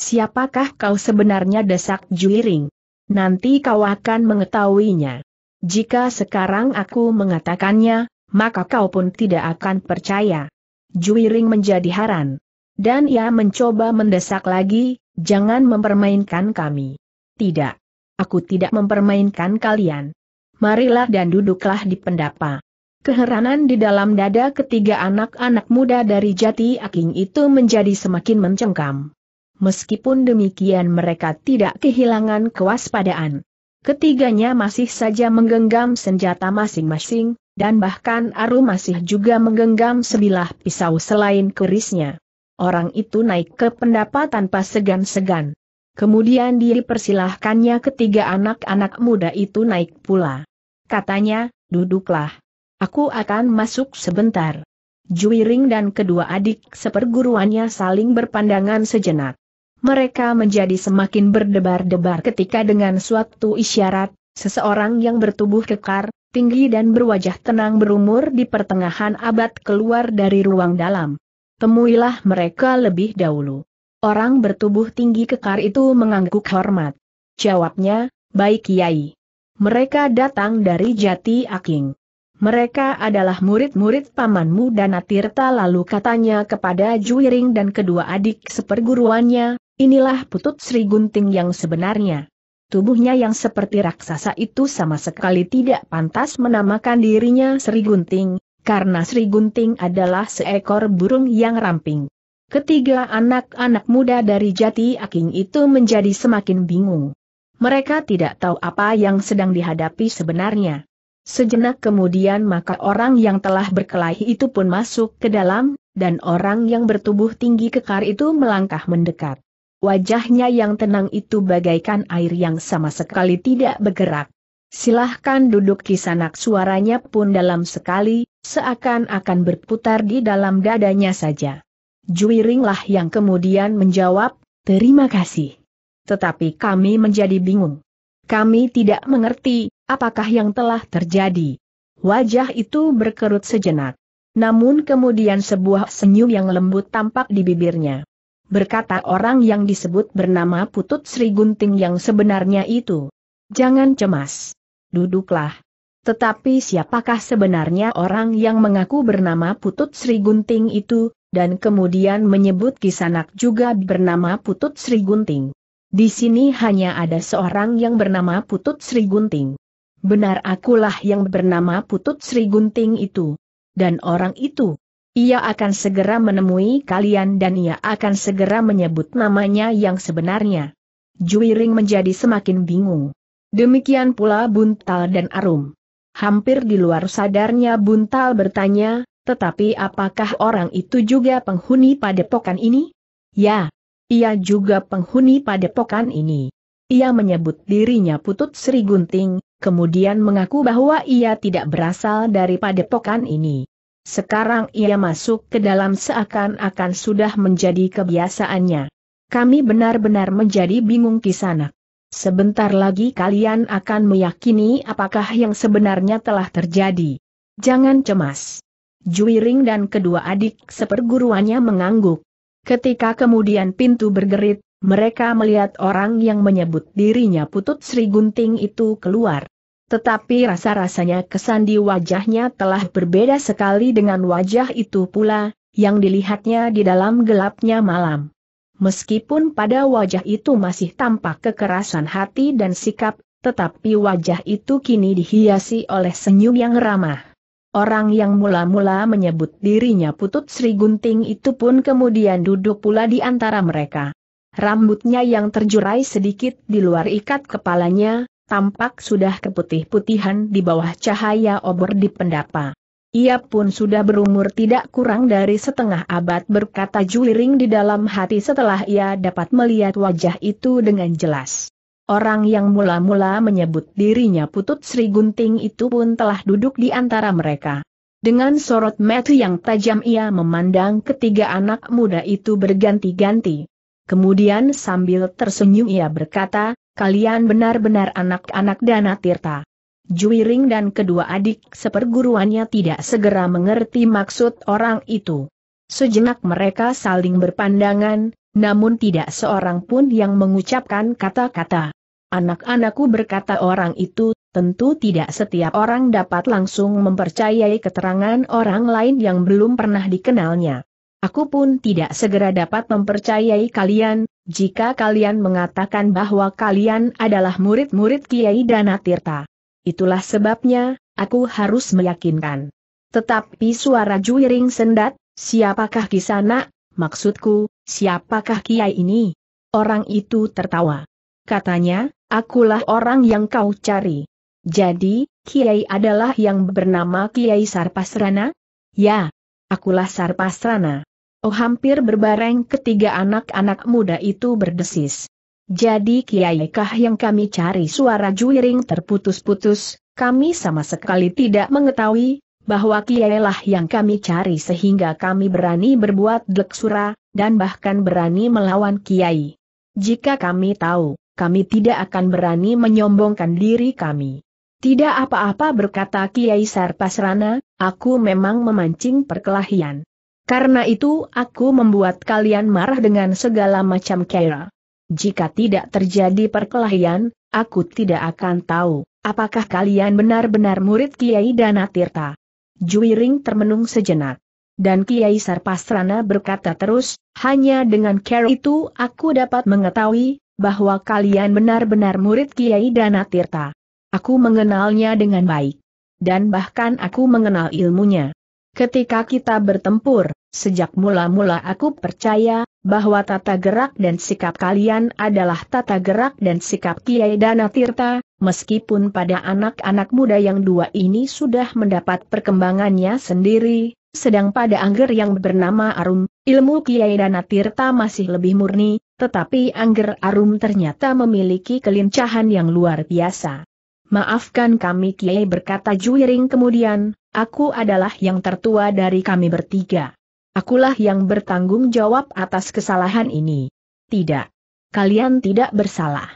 Siapakah kau sebenarnya desak Juiring? Nanti kau akan mengetahuinya. Jika sekarang aku mengatakannya, maka kau pun tidak akan percaya. Juiring menjadi haran. Dan ia mencoba mendesak lagi, jangan mempermainkan kami. Tidak. Aku tidak mempermainkan kalian. Marilah dan duduklah di pendapa. Keheranan di dalam dada ketiga anak-anak muda dari jati aking itu menjadi semakin mencengkam. Meskipun demikian mereka tidak kehilangan kewaspadaan. Ketiganya masih saja menggenggam senjata masing-masing, dan bahkan Aru masih juga menggenggam sebilah pisau selain kerisnya. Orang itu naik ke pendapat tanpa segan-segan. Kemudian dipersilahkannya ketiga anak-anak muda itu naik pula. Katanya, duduklah. Aku akan masuk sebentar. Juiring dan kedua adik seperguruannya saling berpandangan sejenak. Mereka menjadi semakin berdebar-debar ketika dengan suatu isyarat, seseorang yang bertubuh kekar, tinggi dan berwajah tenang berumur di pertengahan abad keluar dari ruang dalam. Temuilah mereka lebih dahulu. Orang bertubuh tinggi kekar itu mengangguk hormat. Jawabnya, baik Kiai. Mereka datang dari Jati Aking. Mereka adalah murid-murid pamanmu dan Atirta lalu katanya kepada Juiring dan kedua adik seperguruannya, Inilah putut Sri Gunting yang sebenarnya. Tubuhnya yang seperti raksasa itu sama sekali tidak pantas menamakan dirinya Sri Gunting, karena Sri Gunting adalah seekor burung yang ramping. Ketiga anak-anak muda dari Jati Aking itu menjadi semakin bingung. Mereka tidak tahu apa yang sedang dihadapi sebenarnya. Sejenak kemudian maka orang yang telah berkelahi itu pun masuk ke dalam, dan orang yang bertubuh tinggi kekar itu melangkah mendekat. Wajahnya yang tenang itu bagaikan air yang sama sekali tidak bergerak. Silahkan duduk kisanak suaranya pun dalam sekali, seakan-akan berputar di dalam dadanya saja. Juiringlah yang kemudian menjawab, terima kasih. Tetapi kami menjadi bingung. Kami tidak mengerti, apakah yang telah terjadi. Wajah itu berkerut sejenak. Namun kemudian sebuah senyum yang lembut tampak di bibirnya berkata orang yang disebut bernama Putut Sri Gunting yang sebenarnya itu. Jangan cemas. Duduklah. Tetapi siapakah sebenarnya orang yang mengaku bernama Putut Sri Gunting itu, dan kemudian menyebut Kisanak juga bernama Putut Sri Gunting? Di sini hanya ada seorang yang bernama Putut Sri Gunting. Benar akulah yang bernama Putut Sri Gunting itu. Dan orang itu, ia akan segera menemui kalian dan ia akan segera menyebut namanya yang sebenarnya. Juiring menjadi semakin bingung. Demikian pula Buntal dan Arum. Hampir di luar sadarnya Buntal bertanya, tetapi apakah orang itu juga penghuni padepokan ini? Ya, ia juga penghuni padepokan ini. Ia menyebut dirinya Putut Sri Gunting, kemudian mengaku bahwa ia tidak berasal dari padepokan ini. Sekarang ia masuk ke dalam seakan-akan sudah menjadi kebiasaannya. Kami benar-benar menjadi bingung di sana. Sebentar lagi kalian akan meyakini apakah yang sebenarnya telah terjadi. Jangan cemas. Juiring dan kedua adik seperguruannya mengangguk. Ketika kemudian pintu bergerit, mereka melihat orang yang menyebut dirinya Putut Sri Gunting itu keluar. Tetapi rasa-rasanya kesan di wajahnya telah berbeda sekali dengan wajah itu pula, yang dilihatnya di dalam gelapnya malam. Meskipun pada wajah itu masih tampak kekerasan hati dan sikap, tetapi wajah itu kini dihiasi oleh senyum yang ramah. Orang yang mula-mula menyebut dirinya putut Sri Gunting itu pun kemudian duduk pula di antara mereka. Rambutnya yang terjurai sedikit di luar ikat kepalanya, tampak sudah keputih-putihan di bawah cahaya obor di pendapa. Ia pun sudah berumur tidak kurang dari setengah abad berkata juliring di dalam hati setelah ia dapat melihat wajah itu dengan jelas. Orang yang mula-mula menyebut dirinya putut Sri Gunting itu pun telah duduk di antara mereka. Dengan sorot mata yang tajam ia memandang ketiga anak muda itu berganti-ganti. Kemudian sambil tersenyum ia berkata, kalian benar-benar anak-anak dana tirta. Juiring dan kedua adik seperguruannya tidak segera mengerti maksud orang itu. Sejenak mereka saling berpandangan, namun tidak seorang pun yang mengucapkan kata-kata. Anak-anakku berkata orang itu, tentu tidak setiap orang dapat langsung mempercayai keterangan orang lain yang belum pernah dikenalnya. Aku pun tidak segera dapat mempercayai kalian, jika kalian mengatakan bahwa kalian adalah murid-murid Kiai Dana Tirta. Itulah sebabnya, aku harus meyakinkan. Tetapi suara juiring sendat, siapakah kisana? Maksudku, siapakah Kiai ini? Orang itu tertawa. Katanya, akulah orang yang kau cari. Jadi, Kiai adalah yang bernama Kiai Sarpasrana? Ya, akulah Sarpasrana. Oh hampir berbareng ketiga anak-anak muda itu berdesis. Jadi Kiai Kah yang kami cari suara juiring terputus-putus, kami sama sekali tidak mengetahui, bahwa Kiai lah yang kami cari sehingga kami berani berbuat deksura, dan bahkan berani melawan Kiai. Jika kami tahu, kami tidak akan berani menyombongkan diri kami. Tidak apa-apa berkata Kiai Sarpasrana, aku memang memancing perkelahian. Karena itu aku membuat kalian marah dengan segala macam kera. Jika tidak terjadi perkelahian, aku tidak akan tahu, apakah kalian benar-benar murid Kiai Danatirta. Juiring termenung sejenak. Dan Kiai Sarpasrana berkata terus, hanya dengan care itu aku dapat mengetahui, bahwa kalian benar-benar murid Kiai Danatirta. Aku mengenalnya dengan baik. Dan bahkan aku mengenal ilmunya. Ketika kita bertempur, Sejak mula-mula aku percaya, bahwa tata gerak dan sikap kalian adalah tata gerak dan sikap Kiai Dana Tirta, meskipun pada anak-anak muda yang dua ini sudah mendapat perkembangannya sendiri, sedang pada Angger yang bernama Arum, ilmu Kiai Dana Tirta masih lebih murni, tetapi Angger Arum ternyata memiliki kelincahan yang luar biasa. Maafkan kami Kiai berkata Juiring kemudian, aku adalah yang tertua dari kami bertiga. Akulah yang bertanggung jawab atas kesalahan ini. Tidak. Kalian tidak bersalah.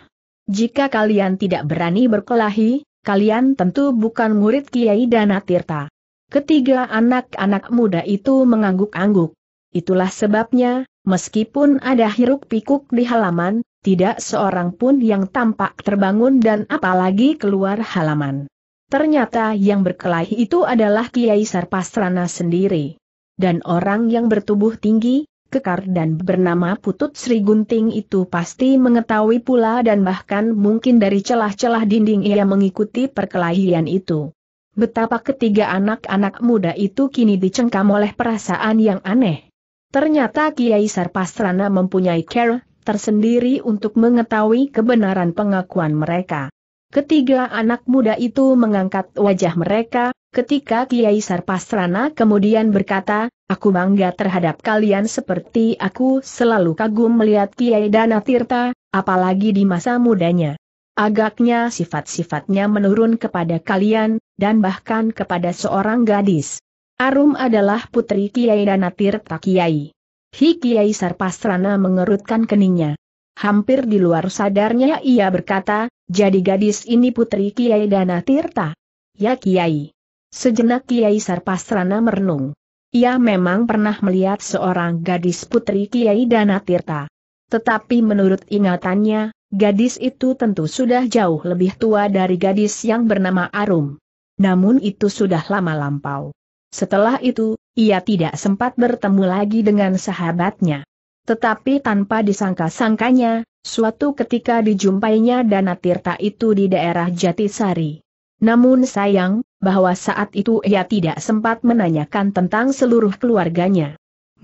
Jika kalian tidak berani berkelahi, kalian tentu bukan murid Kiai Dana Tirta. Ketiga anak-anak muda itu mengangguk-angguk. Itulah sebabnya, meskipun ada hiruk pikuk di halaman, tidak seorang pun yang tampak terbangun dan apalagi keluar halaman. Ternyata yang berkelahi itu adalah Kiai Sarpasrana sendiri dan orang yang bertubuh tinggi, kekar dan bernama Putut Sri Gunting itu pasti mengetahui pula dan bahkan mungkin dari celah-celah dinding ia mengikuti perkelahian itu. Betapa ketiga anak-anak muda itu kini dicengkam oleh perasaan yang aneh. Ternyata Kiai Sarpasrana mempunyai care tersendiri untuk mengetahui kebenaran pengakuan mereka. Ketiga anak muda itu mengangkat wajah mereka, Ketika Kiai Sarpasrana kemudian berkata, aku bangga terhadap kalian seperti aku selalu kagum melihat Kiai Dana Tirta, apalagi di masa mudanya. Agaknya sifat-sifatnya menurun kepada kalian, dan bahkan kepada seorang gadis. Arum adalah putri Kiai Dana Tirta Kiai. Hi Kiai Sarpasrana mengerutkan keningnya. Hampir di luar sadarnya ia berkata, jadi gadis ini putri Kiai Dana Tirta. Ya Kiai. Sejenak Kiai Sarpasrana merenung. Ia memang pernah melihat seorang gadis putri Kiai Danatirta. Tetapi menurut ingatannya, gadis itu tentu sudah jauh lebih tua dari gadis yang bernama Arum. Namun itu sudah lama lampau. Setelah itu, ia tidak sempat bertemu lagi dengan sahabatnya. Tetapi tanpa disangka-sangkanya, suatu ketika dijumpainya Danatirta itu di daerah Jatisari. Namun sayang, bahwa saat itu ia tidak sempat menanyakan tentang seluruh keluarganya.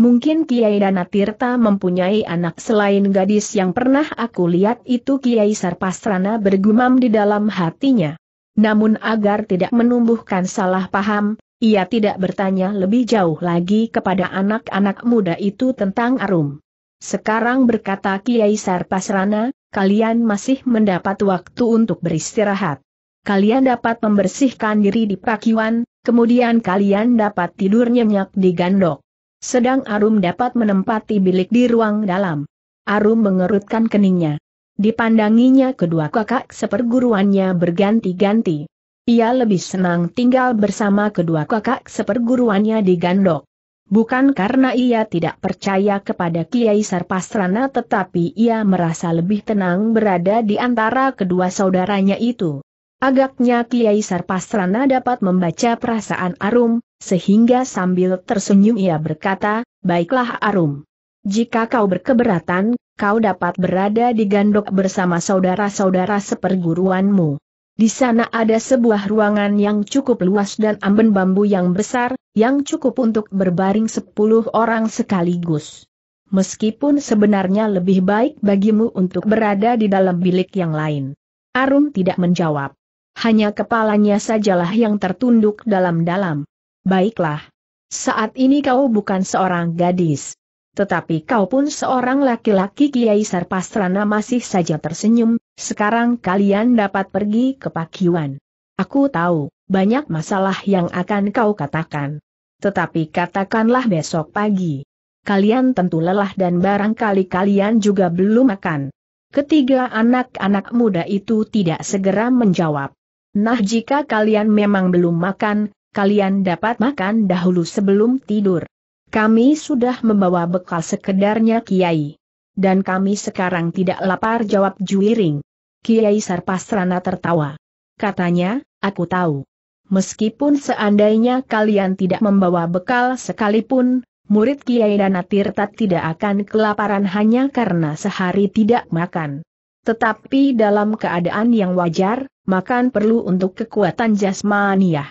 Mungkin Kiai Dana Tirta mempunyai anak selain gadis yang pernah aku lihat itu Kiai Sarpastrana bergumam di dalam hatinya. Namun agar tidak menumbuhkan salah paham, ia tidak bertanya lebih jauh lagi kepada anak-anak muda itu tentang Arum. Sekarang berkata Kiai Sarpasrana, kalian masih mendapat waktu untuk beristirahat kalian dapat membersihkan diri di pakiwan, kemudian kalian dapat tidur nyenyak di gandok. Sedang Arum dapat menempati bilik di ruang dalam. Arum mengerutkan keningnya. Dipandanginya kedua kakak seperguruannya berganti-ganti. Ia lebih senang tinggal bersama kedua kakak seperguruannya di Gandok. Bukan karena ia tidak percaya kepada Kiai Sarpasrana, tetapi ia merasa lebih tenang berada di antara kedua saudaranya itu. Agaknya Kiai Sarpasrana dapat membaca perasaan Arum, sehingga sambil tersenyum ia berkata, Baiklah Arum. Jika kau berkeberatan, kau dapat berada di gandok bersama saudara-saudara seperguruanmu. Di sana ada sebuah ruangan yang cukup luas dan amben bambu yang besar, yang cukup untuk berbaring sepuluh orang sekaligus. Meskipun sebenarnya lebih baik bagimu untuk berada di dalam bilik yang lain. Arum tidak menjawab hanya kepalanya sajalah yang tertunduk dalam-dalam. Baiklah. Saat ini kau bukan seorang gadis. Tetapi kau pun seorang laki-laki Kiai Sarpastrana masih saja tersenyum, sekarang kalian dapat pergi ke Pakiwan. Aku tahu, banyak masalah yang akan kau katakan. Tetapi katakanlah besok pagi. Kalian tentu lelah dan barangkali kalian juga belum makan. Ketiga anak-anak muda itu tidak segera menjawab. Nah jika kalian memang belum makan, kalian dapat makan dahulu sebelum tidur. Kami sudah membawa bekal sekedarnya Kiai. Dan kami sekarang tidak lapar jawab Juiring. Kiai Sarpasrana tertawa. Katanya, aku tahu. Meskipun seandainya kalian tidak membawa bekal sekalipun, murid Kiai Danatirta tidak akan kelaparan hanya karena sehari tidak makan. Tetapi dalam keadaan yang wajar, makan perlu untuk kekuatan jasmaniah.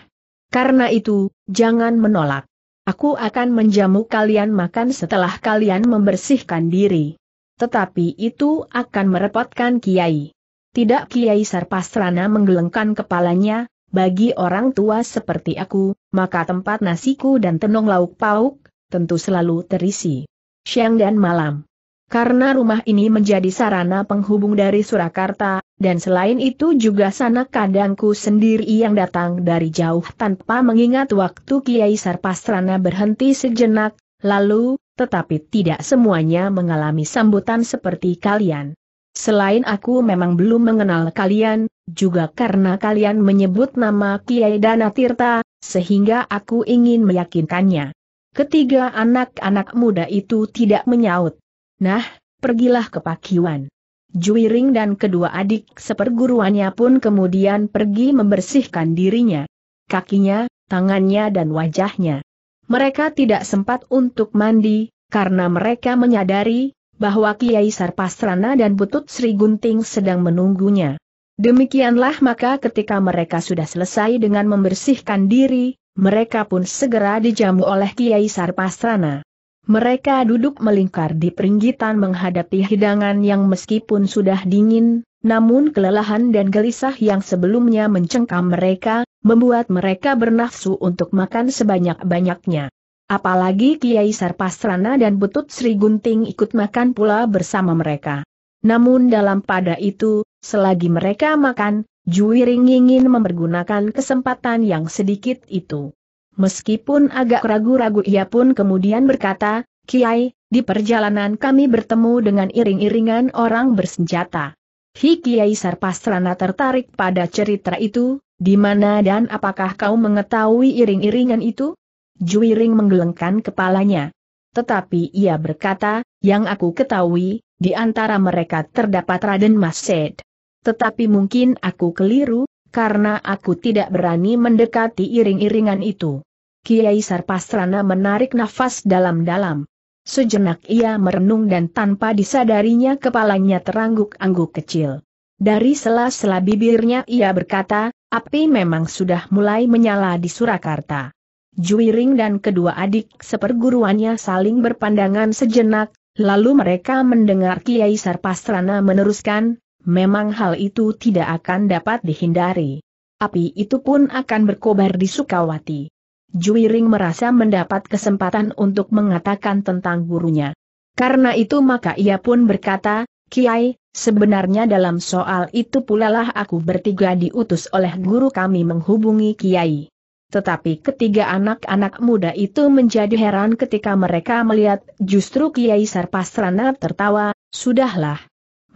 Karena itu, jangan menolak. Aku akan menjamu kalian makan setelah kalian membersihkan diri. Tetapi itu akan merepotkan Kiai. Tidak Kiai Sarpasrana menggelengkan kepalanya, bagi orang tua seperti aku, maka tempat nasiku dan tenung lauk pauk, tentu selalu terisi. Siang dan malam karena rumah ini menjadi sarana penghubung dari Surakarta, dan selain itu juga sanak kadangku sendiri yang datang dari jauh tanpa mengingat waktu Kiai Sarpasrana berhenti sejenak, lalu, tetapi tidak semuanya mengalami sambutan seperti kalian. Selain aku memang belum mengenal kalian, juga karena kalian menyebut nama Kiai Danatirta, sehingga aku ingin meyakinkannya. Ketiga anak-anak muda itu tidak menyaut. Nah, pergilah ke Pakiwan. Juiring dan kedua adik seperguruannya pun kemudian pergi membersihkan dirinya. Kakinya, tangannya dan wajahnya. Mereka tidak sempat untuk mandi, karena mereka menyadari, bahwa Kiai Sarpasrana dan Butut Sri Gunting sedang menunggunya. Demikianlah maka ketika mereka sudah selesai dengan membersihkan diri, mereka pun segera dijamu oleh Kiai Sarpasrana. Mereka duduk melingkar di peringgitan menghadapi hidangan yang meskipun sudah dingin, namun kelelahan dan gelisah yang sebelumnya mencengkam mereka, membuat mereka bernafsu untuk makan sebanyak-banyaknya. Apalagi Kiai Sarpasrana dan Butut Sri Gunting ikut makan pula bersama mereka. Namun dalam pada itu, selagi mereka makan, Juwiring ingin mempergunakan kesempatan yang sedikit itu. Meskipun agak ragu-ragu ia pun kemudian berkata, Kiai, di perjalanan kami bertemu dengan iring-iringan orang bersenjata. Hi Kiai Sarpasrana tertarik pada cerita itu, di mana dan apakah kau mengetahui iring-iringan itu? Juiring menggelengkan kepalanya. Tetapi ia berkata, yang aku ketahui, di antara mereka terdapat Raden Mased. Tetapi mungkin aku keliru, karena aku tidak berani mendekati iring-iringan itu. Kiai Sarpastrana menarik nafas dalam-dalam. Sejenak ia merenung dan tanpa disadarinya kepalanya terangguk-angguk kecil. Dari sela-sela bibirnya ia berkata, api memang sudah mulai menyala di Surakarta. Juiring dan kedua adik seperguruannya saling berpandangan sejenak, lalu mereka mendengar Kiai Sarpastrana meneruskan, memang hal itu tidak akan dapat dihindari. Api itu pun akan berkobar di Sukawati. Juiring merasa mendapat kesempatan untuk mengatakan tentang gurunya. Karena itu maka ia pun berkata, Kiai, sebenarnya dalam soal itu pulalah aku bertiga diutus oleh guru kami menghubungi Kiai. Tetapi ketiga anak-anak muda itu menjadi heran ketika mereka melihat justru Kiai Sarpasrana tertawa, Sudahlah.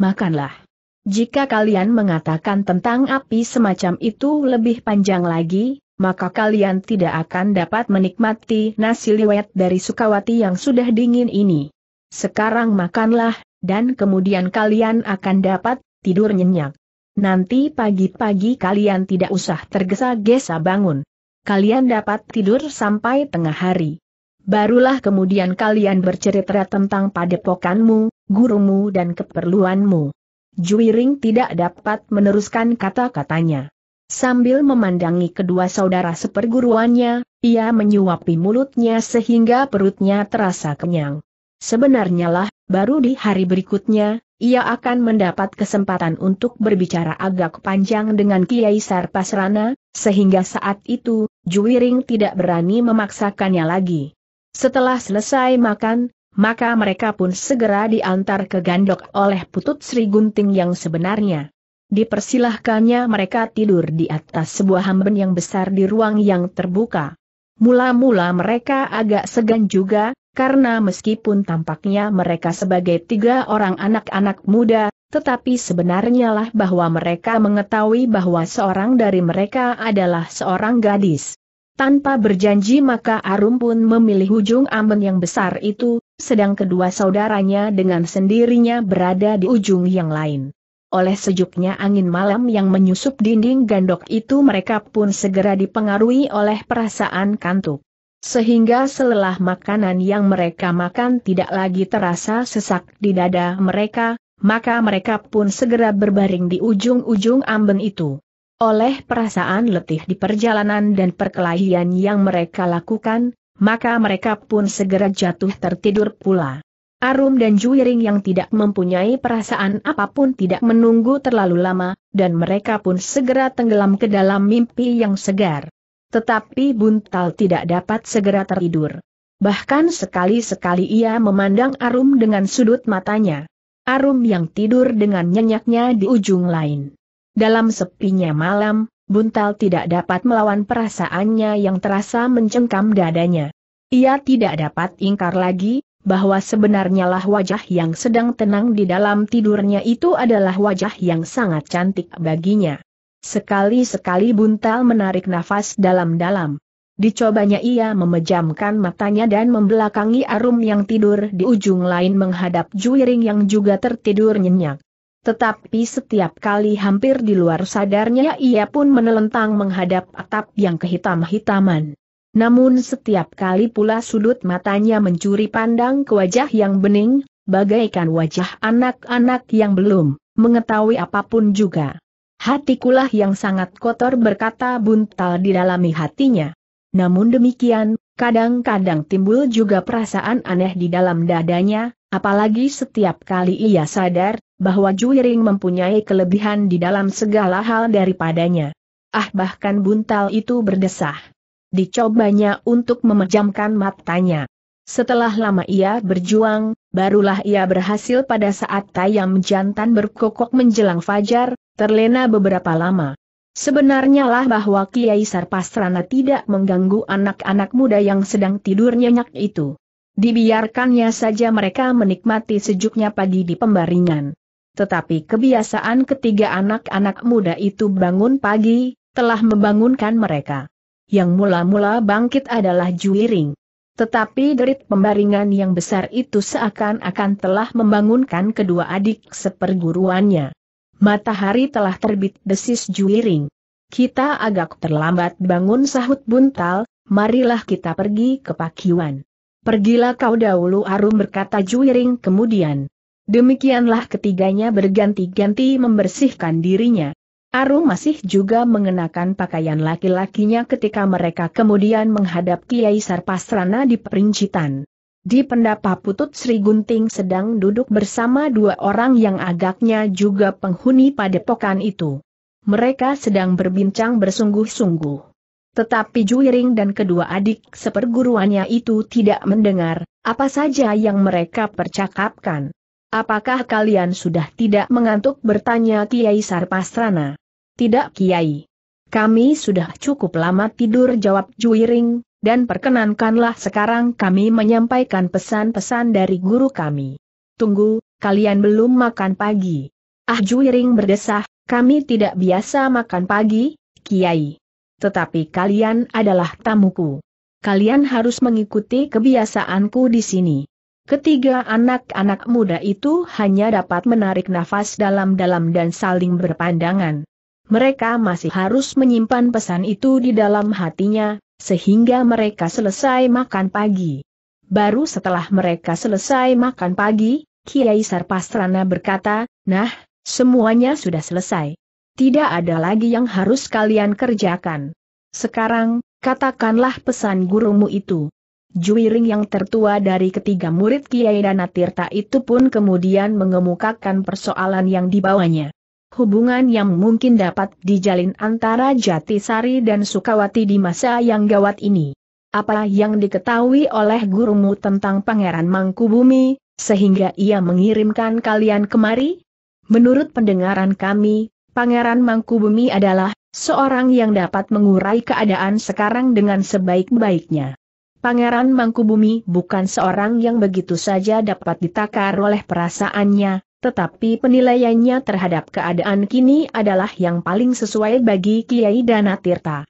Makanlah. Jika kalian mengatakan tentang api semacam itu lebih panjang lagi, maka kalian tidak akan dapat menikmati nasi liwet dari Sukawati yang sudah dingin ini. Sekarang makanlah, dan kemudian kalian akan dapat tidur nyenyak. Nanti pagi-pagi kalian tidak usah tergesa-gesa bangun. Kalian dapat tidur sampai tengah hari. Barulah kemudian kalian bercerita tentang padepokanmu, gurumu dan keperluanmu. Juiring tidak dapat meneruskan kata-katanya. Sambil memandangi kedua saudara seperguruannya, ia menyuapi mulutnya sehingga perutnya terasa kenyang. Sebenarnya lah, baru di hari berikutnya, ia akan mendapat kesempatan untuk berbicara agak panjang dengan Kiai Sarpasrana, sehingga saat itu, Juwiring tidak berani memaksakannya lagi. Setelah selesai makan, maka mereka pun segera diantar ke Gandok oleh Putut Sri Gunting yang sebenarnya dipersilahkannya mereka tidur di atas sebuah hamben yang besar di ruang yang terbuka. Mula-mula mereka agak segan juga, karena meskipun tampaknya mereka sebagai tiga orang anak-anak muda, tetapi sebenarnya lah bahwa mereka mengetahui bahwa seorang dari mereka adalah seorang gadis. Tanpa berjanji maka Arum pun memilih ujung amben yang besar itu, sedang kedua saudaranya dengan sendirinya berada di ujung yang lain oleh sejuknya angin malam yang menyusup dinding gandok itu mereka pun segera dipengaruhi oleh perasaan kantuk. Sehingga selelah makanan yang mereka makan tidak lagi terasa sesak di dada mereka, maka mereka pun segera berbaring di ujung-ujung amben itu. Oleh perasaan letih di perjalanan dan perkelahian yang mereka lakukan, maka mereka pun segera jatuh tertidur pula. Arum dan Juiring yang tidak mempunyai perasaan apapun tidak menunggu terlalu lama, dan mereka pun segera tenggelam ke dalam mimpi yang segar. Tetapi Buntal tidak dapat segera tertidur. Bahkan sekali-sekali ia memandang Arum dengan sudut matanya. Arum yang tidur dengan nyenyaknya di ujung lain. Dalam sepinya malam, Buntal tidak dapat melawan perasaannya yang terasa mencengkam dadanya. Ia tidak dapat ingkar lagi, bahwa sebenarnya lah wajah yang sedang tenang di dalam tidurnya itu adalah wajah yang sangat cantik baginya. Sekali-sekali buntal menarik nafas dalam-dalam. Dicobanya ia memejamkan matanya dan membelakangi Arum yang tidur di ujung lain menghadap Juiring yang juga tertidur nyenyak. Tetapi setiap kali hampir di luar sadarnya ia pun menelentang menghadap atap yang kehitam-hitaman. Namun setiap kali pula sudut matanya mencuri pandang ke wajah yang bening, bagaikan wajah anak-anak yang belum mengetahui apapun juga. Hatikulah yang sangat kotor berkata buntal di dalam hatinya. Namun demikian, kadang-kadang timbul juga perasaan aneh di dalam dadanya, apalagi setiap kali ia sadar bahwa Juiring mempunyai kelebihan di dalam segala hal daripadanya. Ah bahkan buntal itu berdesah dicobanya untuk memejamkan matanya. Setelah lama ia berjuang, barulah ia berhasil pada saat tayam jantan berkokok menjelang fajar, terlena beberapa lama. Sebenarnya lah bahwa Kiai Sarpasrana tidak mengganggu anak-anak muda yang sedang tidur nyenyak itu. Dibiarkannya saja mereka menikmati sejuknya pagi di pembaringan. Tetapi kebiasaan ketiga anak-anak muda itu bangun pagi, telah membangunkan mereka yang mula-mula bangkit adalah juiring. Tetapi derit pembaringan yang besar itu seakan-akan telah membangunkan kedua adik seperguruannya. Matahari telah terbit desis juiring. Kita agak terlambat bangun sahut buntal, marilah kita pergi ke pakiwan. Pergilah kau dahulu Arum berkata juiring kemudian. Demikianlah ketiganya berganti-ganti membersihkan dirinya. Arum masih juga mengenakan pakaian laki-lakinya ketika mereka kemudian menghadap Kiai Sarpasrana di perincitan. Di pendapa putut Sri Gunting sedang duduk bersama dua orang yang agaknya juga penghuni padepokan itu. Mereka sedang berbincang bersungguh-sungguh. Tetapi Juiring dan kedua adik seperguruannya itu tidak mendengar, apa saja yang mereka percakapkan. Apakah kalian sudah tidak mengantuk bertanya Kiai Sarpasrana? Tidak Kiai. Kami sudah cukup lama tidur jawab Juiring, dan perkenankanlah sekarang kami menyampaikan pesan-pesan dari guru kami. Tunggu, kalian belum makan pagi. Ah Juiring berdesah, kami tidak biasa makan pagi, Kiai. Tetapi kalian adalah tamuku. Kalian harus mengikuti kebiasaanku di sini. Ketiga anak-anak muda itu hanya dapat menarik nafas dalam-dalam dan saling berpandangan mereka masih harus menyimpan pesan itu di dalam hatinya, sehingga mereka selesai makan pagi. Baru setelah mereka selesai makan pagi, Kiai Sarpastrana berkata, Nah, semuanya sudah selesai. Tidak ada lagi yang harus kalian kerjakan. Sekarang, katakanlah pesan gurumu itu. Juiring yang tertua dari ketiga murid Kiai Danatirta itu pun kemudian mengemukakan persoalan yang dibawanya hubungan yang mungkin dapat dijalin antara Jatisari dan Sukawati di masa yang gawat ini. Apa yang diketahui oleh gurumu tentang Pangeran Mangkubumi, sehingga ia mengirimkan kalian kemari? Menurut pendengaran kami, Pangeran Mangkubumi adalah seorang yang dapat mengurai keadaan sekarang dengan sebaik-baiknya. Pangeran Mangkubumi bukan seorang yang begitu saja dapat ditakar oleh perasaannya, tetapi penilaiannya terhadap keadaan kini adalah yang paling sesuai bagi Kiai Dana Tirta.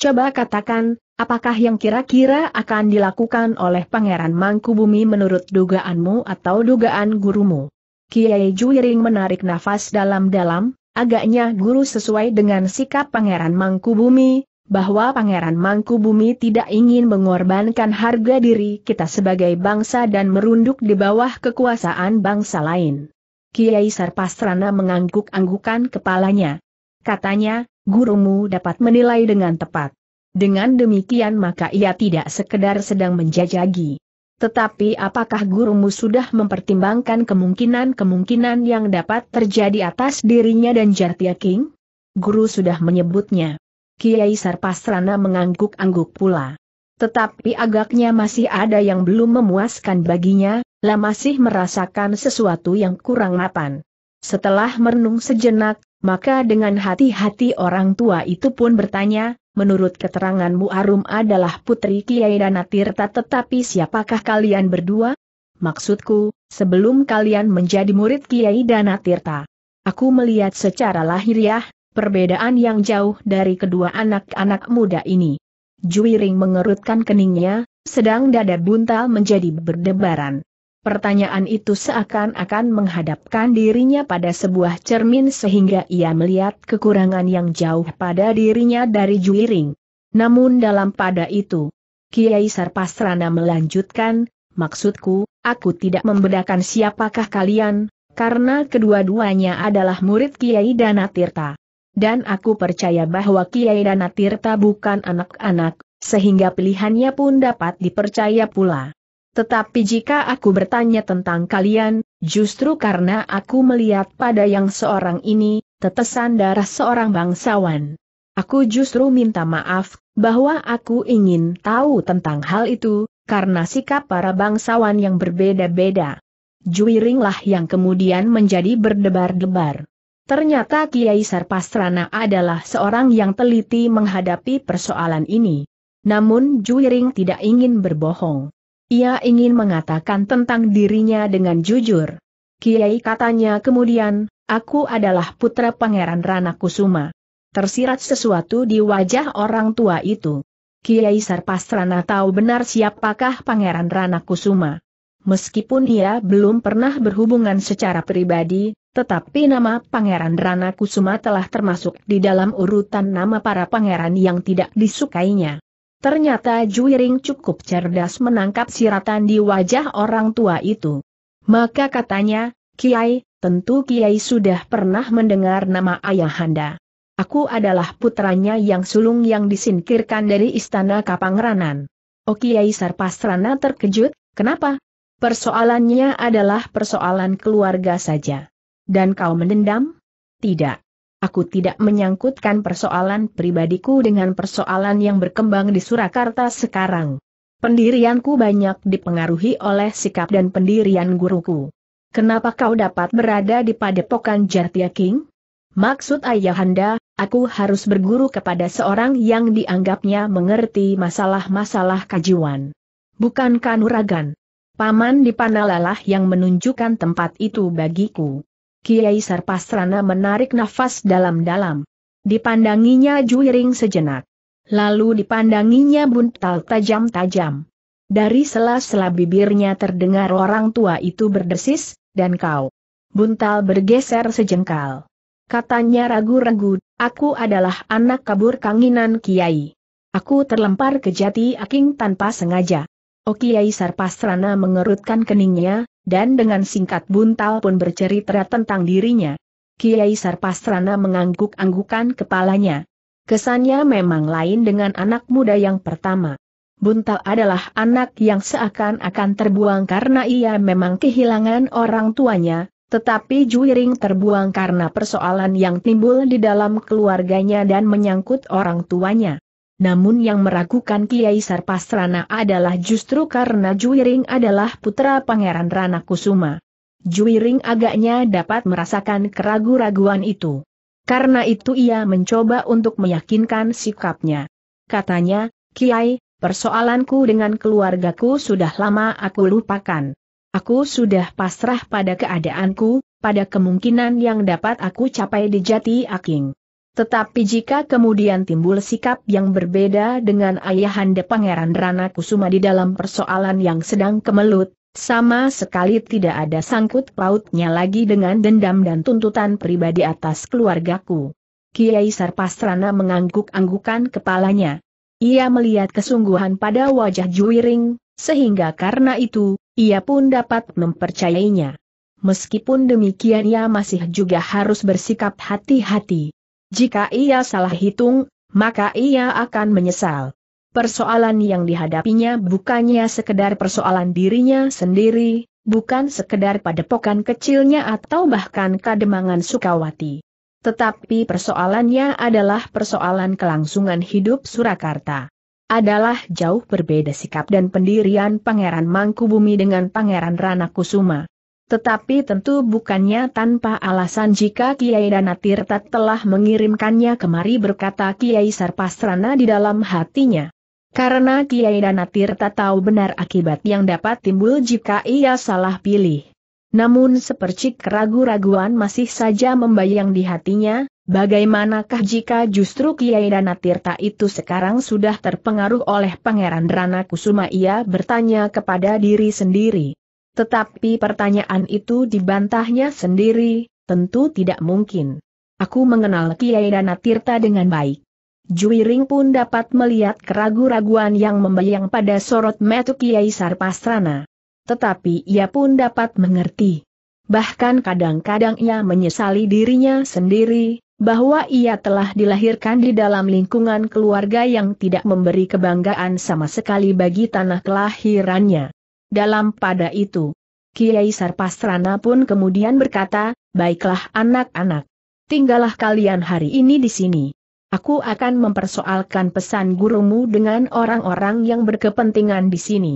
Coba katakan, apakah yang kira-kira akan dilakukan oleh Pangeran Mangkubumi menurut dugaanmu atau dugaan gurumu? Kiai Juiring menarik nafas dalam-dalam, agaknya guru sesuai dengan sikap Pangeran Mangkubumi, bahwa Pangeran Mangkubumi tidak ingin mengorbankan harga diri kita sebagai bangsa dan merunduk di bawah kekuasaan bangsa lain. Kiai Sarpasrana mengangguk-anggukan kepalanya. Katanya, gurumu dapat menilai dengan tepat. Dengan demikian maka ia tidak sekedar sedang menjajagi. Tetapi apakah gurumu sudah mempertimbangkan kemungkinan-kemungkinan yang dapat terjadi atas dirinya dan Jartia King? Guru sudah menyebutnya. Kiai Sarpasrana mengangguk-angguk pula. Tetapi agaknya masih ada yang belum memuaskan baginya, lah masih merasakan sesuatu yang kurang mapan. Setelah merenung sejenak, maka dengan hati-hati orang tua itu pun bertanya, menurut keteranganmu Arum adalah putri Kiai Danatirta tetapi siapakah kalian berdua? Maksudku, sebelum kalian menjadi murid Kiai Danatirta. Aku melihat secara lahiriah, perbedaan yang jauh dari kedua anak-anak muda ini. Juiring mengerutkan keningnya, sedang dada buntal menjadi berdebaran. Pertanyaan itu seakan-akan menghadapkan dirinya pada sebuah cermin sehingga ia melihat kekurangan yang jauh pada dirinya dari juiring. Namun dalam pada itu, Kiai Sarpasrana melanjutkan, maksudku, aku tidak membedakan siapakah kalian, karena kedua-duanya adalah murid Kiai Danatirta. Dan aku percaya bahwa Kiai Danatirta bukan anak-anak, sehingga pilihannya pun dapat dipercaya pula. Tetapi jika aku bertanya tentang kalian, justru karena aku melihat pada yang seorang ini, tetesan darah seorang bangsawan. Aku justru minta maaf, bahwa aku ingin tahu tentang hal itu, karena sikap para bangsawan yang berbeda-beda. Juiringlah yang kemudian menjadi berdebar-debar. Ternyata Kiai Sarpastrana adalah seorang yang teliti menghadapi persoalan ini. Namun Juiring tidak ingin berbohong. Ia ingin mengatakan tentang dirinya dengan jujur. Kiai katanya kemudian, aku adalah putra Pangeran Rana Kusuma. Tersirat sesuatu di wajah orang tua itu. Kiai Sarpastrana tahu benar siapakah Pangeran Rana Kusuma. Meskipun ia belum pernah berhubungan secara pribadi, tetapi nama Pangeran Rana Kusuma telah termasuk di dalam urutan nama para pangeran yang tidak disukainya. Ternyata Juiring cukup cerdas menangkap siratan di wajah orang tua itu. Maka katanya, Kiai, tentu Kiai sudah pernah mendengar nama ayahanda. Aku adalah putranya yang sulung yang disingkirkan dari istana Kapangranan. O Kiai Sarpasrana terkejut, kenapa? Persoalannya adalah persoalan keluarga saja. Dan kau mendendam? Tidak. Aku tidak menyangkutkan persoalan pribadiku dengan persoalan yang berkembang di Surakarta sekarang. Pendirianku banyak dipengaruhi oleh sikap dan pendirian guruku. Kenapa kau dapat berada di padepokan Jartia King? Maksud ayahanda, aku harus berguru kepada seorang yang dianggapnya mengerti masalah-masalah kajiwan. Bukankah nuragan? Paman di Panalalah yang menunjukkan tempat itu bagiku. Kiai Sarpasrana menarik nafas dalam-dalam. Dipandanginya Juiring sejenak. Lalu dipandanginya buntal tajam-tajam. Dari sela-sela bibirnya terdengar orang tua itu berdesis, dan kau. Buntal bergeser sejengkal. Katanya ragu-ragu, aku adalah anak kabur kanginan Kiai. Aku terlempar ke jati aking tanpa sengaja. O Kiai Sarpasrana mengerutkan keningnya, dan dengan singkat buntal pun bercerita tentang dirinya. Kiai Sarpastrana mengangguk-anggukan kepalanya. Kesannya memang lain dengan anak muda yang pertama. Buntal adalah anak yang seakan-akan terbuang karena ia memang kehilangan orang tuanya, tetapi Juiring terbuang karena persoalan yang timbul di dalam keluarganya dan menyangkut orang tuanya namun yang meragukan Kiai Sarpas Rana adalah justru karena Juiring adalah putra Pangeran Rana Kusuma. Juiring agaknya dapat merasakan keragu-raguan itu. Karena itu ia mencoba untuk meyakinkan sikapnya. Katanya, Kiai, persoalanku dengan keluargaku sudah lama aku lupakan. Aku sudah pasrah pada keadaanku, pada kemungkinan yang dapat aku capai di jati aking. Tetapi jika kemudian timbul sikap yang berbeda dengan ayahanda Pangeran Rana Kusuma di dalam persoalan yang sedang kemelut, sama sekali tidak ada sangkut pautnya lagi dengan dendam dan tuntutan pribadi atas keluargaku. Kiai Sarpasrana mengangguk-anggukan kepalanya. Ia melihat kesungguhan pada wajah Juwiring, sehingga karena itu, ia pun dapat mempercayainya. Meskipun demikian ia masih juga harus bersikap hati-hati. Jika ia salah hitung, maka ia akan menyesal. Persoalan yang dihadapinya bukannya sekedar persoalan dirinya sendiri, bukan sekedar padepokan kecilnya atau bahkan kademangan Sukawati. Tetapi persoalannya adalah persoalan kelangsungan hidup Surakarta. Adalah jauh berbeda sikap dan pendirian Pangeran Mangkubumi dengan Pangeran Ranakusuma. Tetapi tentu bukannya tanpa alasan jika Kiai Danatirta telah mengirimkannya kemari berkata Kiai Sarpasrana di dalam hatinya. Karena Kiai Danatirta tahu benar akibat yang dapat timbul jika ia salah pilih. Namun sepercik keragu-raguan masih saja membayang di hatinya, bagaimanakah jika justru Kiai Danatirta itu sekarang sudah terpengaruh oleh Pangeran Rana Kusuma ia bertanya kepada diri sendiri. Tetapi pertanyaan itu dibantahnya sendiri, tentu tidak mungkin. Aku mengenal Kiai Dana Tirta dengan baik. Juwiring pun dapat melihat keraguan-raguan yang membayang pada sorot metu Kiai Sarpasrana. Tetapi ia pun dapat mengerti. Bahkan kadang-kadang ia menyesali dirinya sendiri, bahwa ia telah dilahirkan di dalam lingkungan keluarga yang tidak memberi kebanggaan sama sekali bagi tanah kelahirannya. Dalam pada itu, Kiai Sarpasrana pun kemudian berkata, Baiklah anak-anak. Tinggallah kalian hari ini di sini. Aku akan mempersoalkan pesan gurumu dengan orang-orang yang berkepentingan di sini.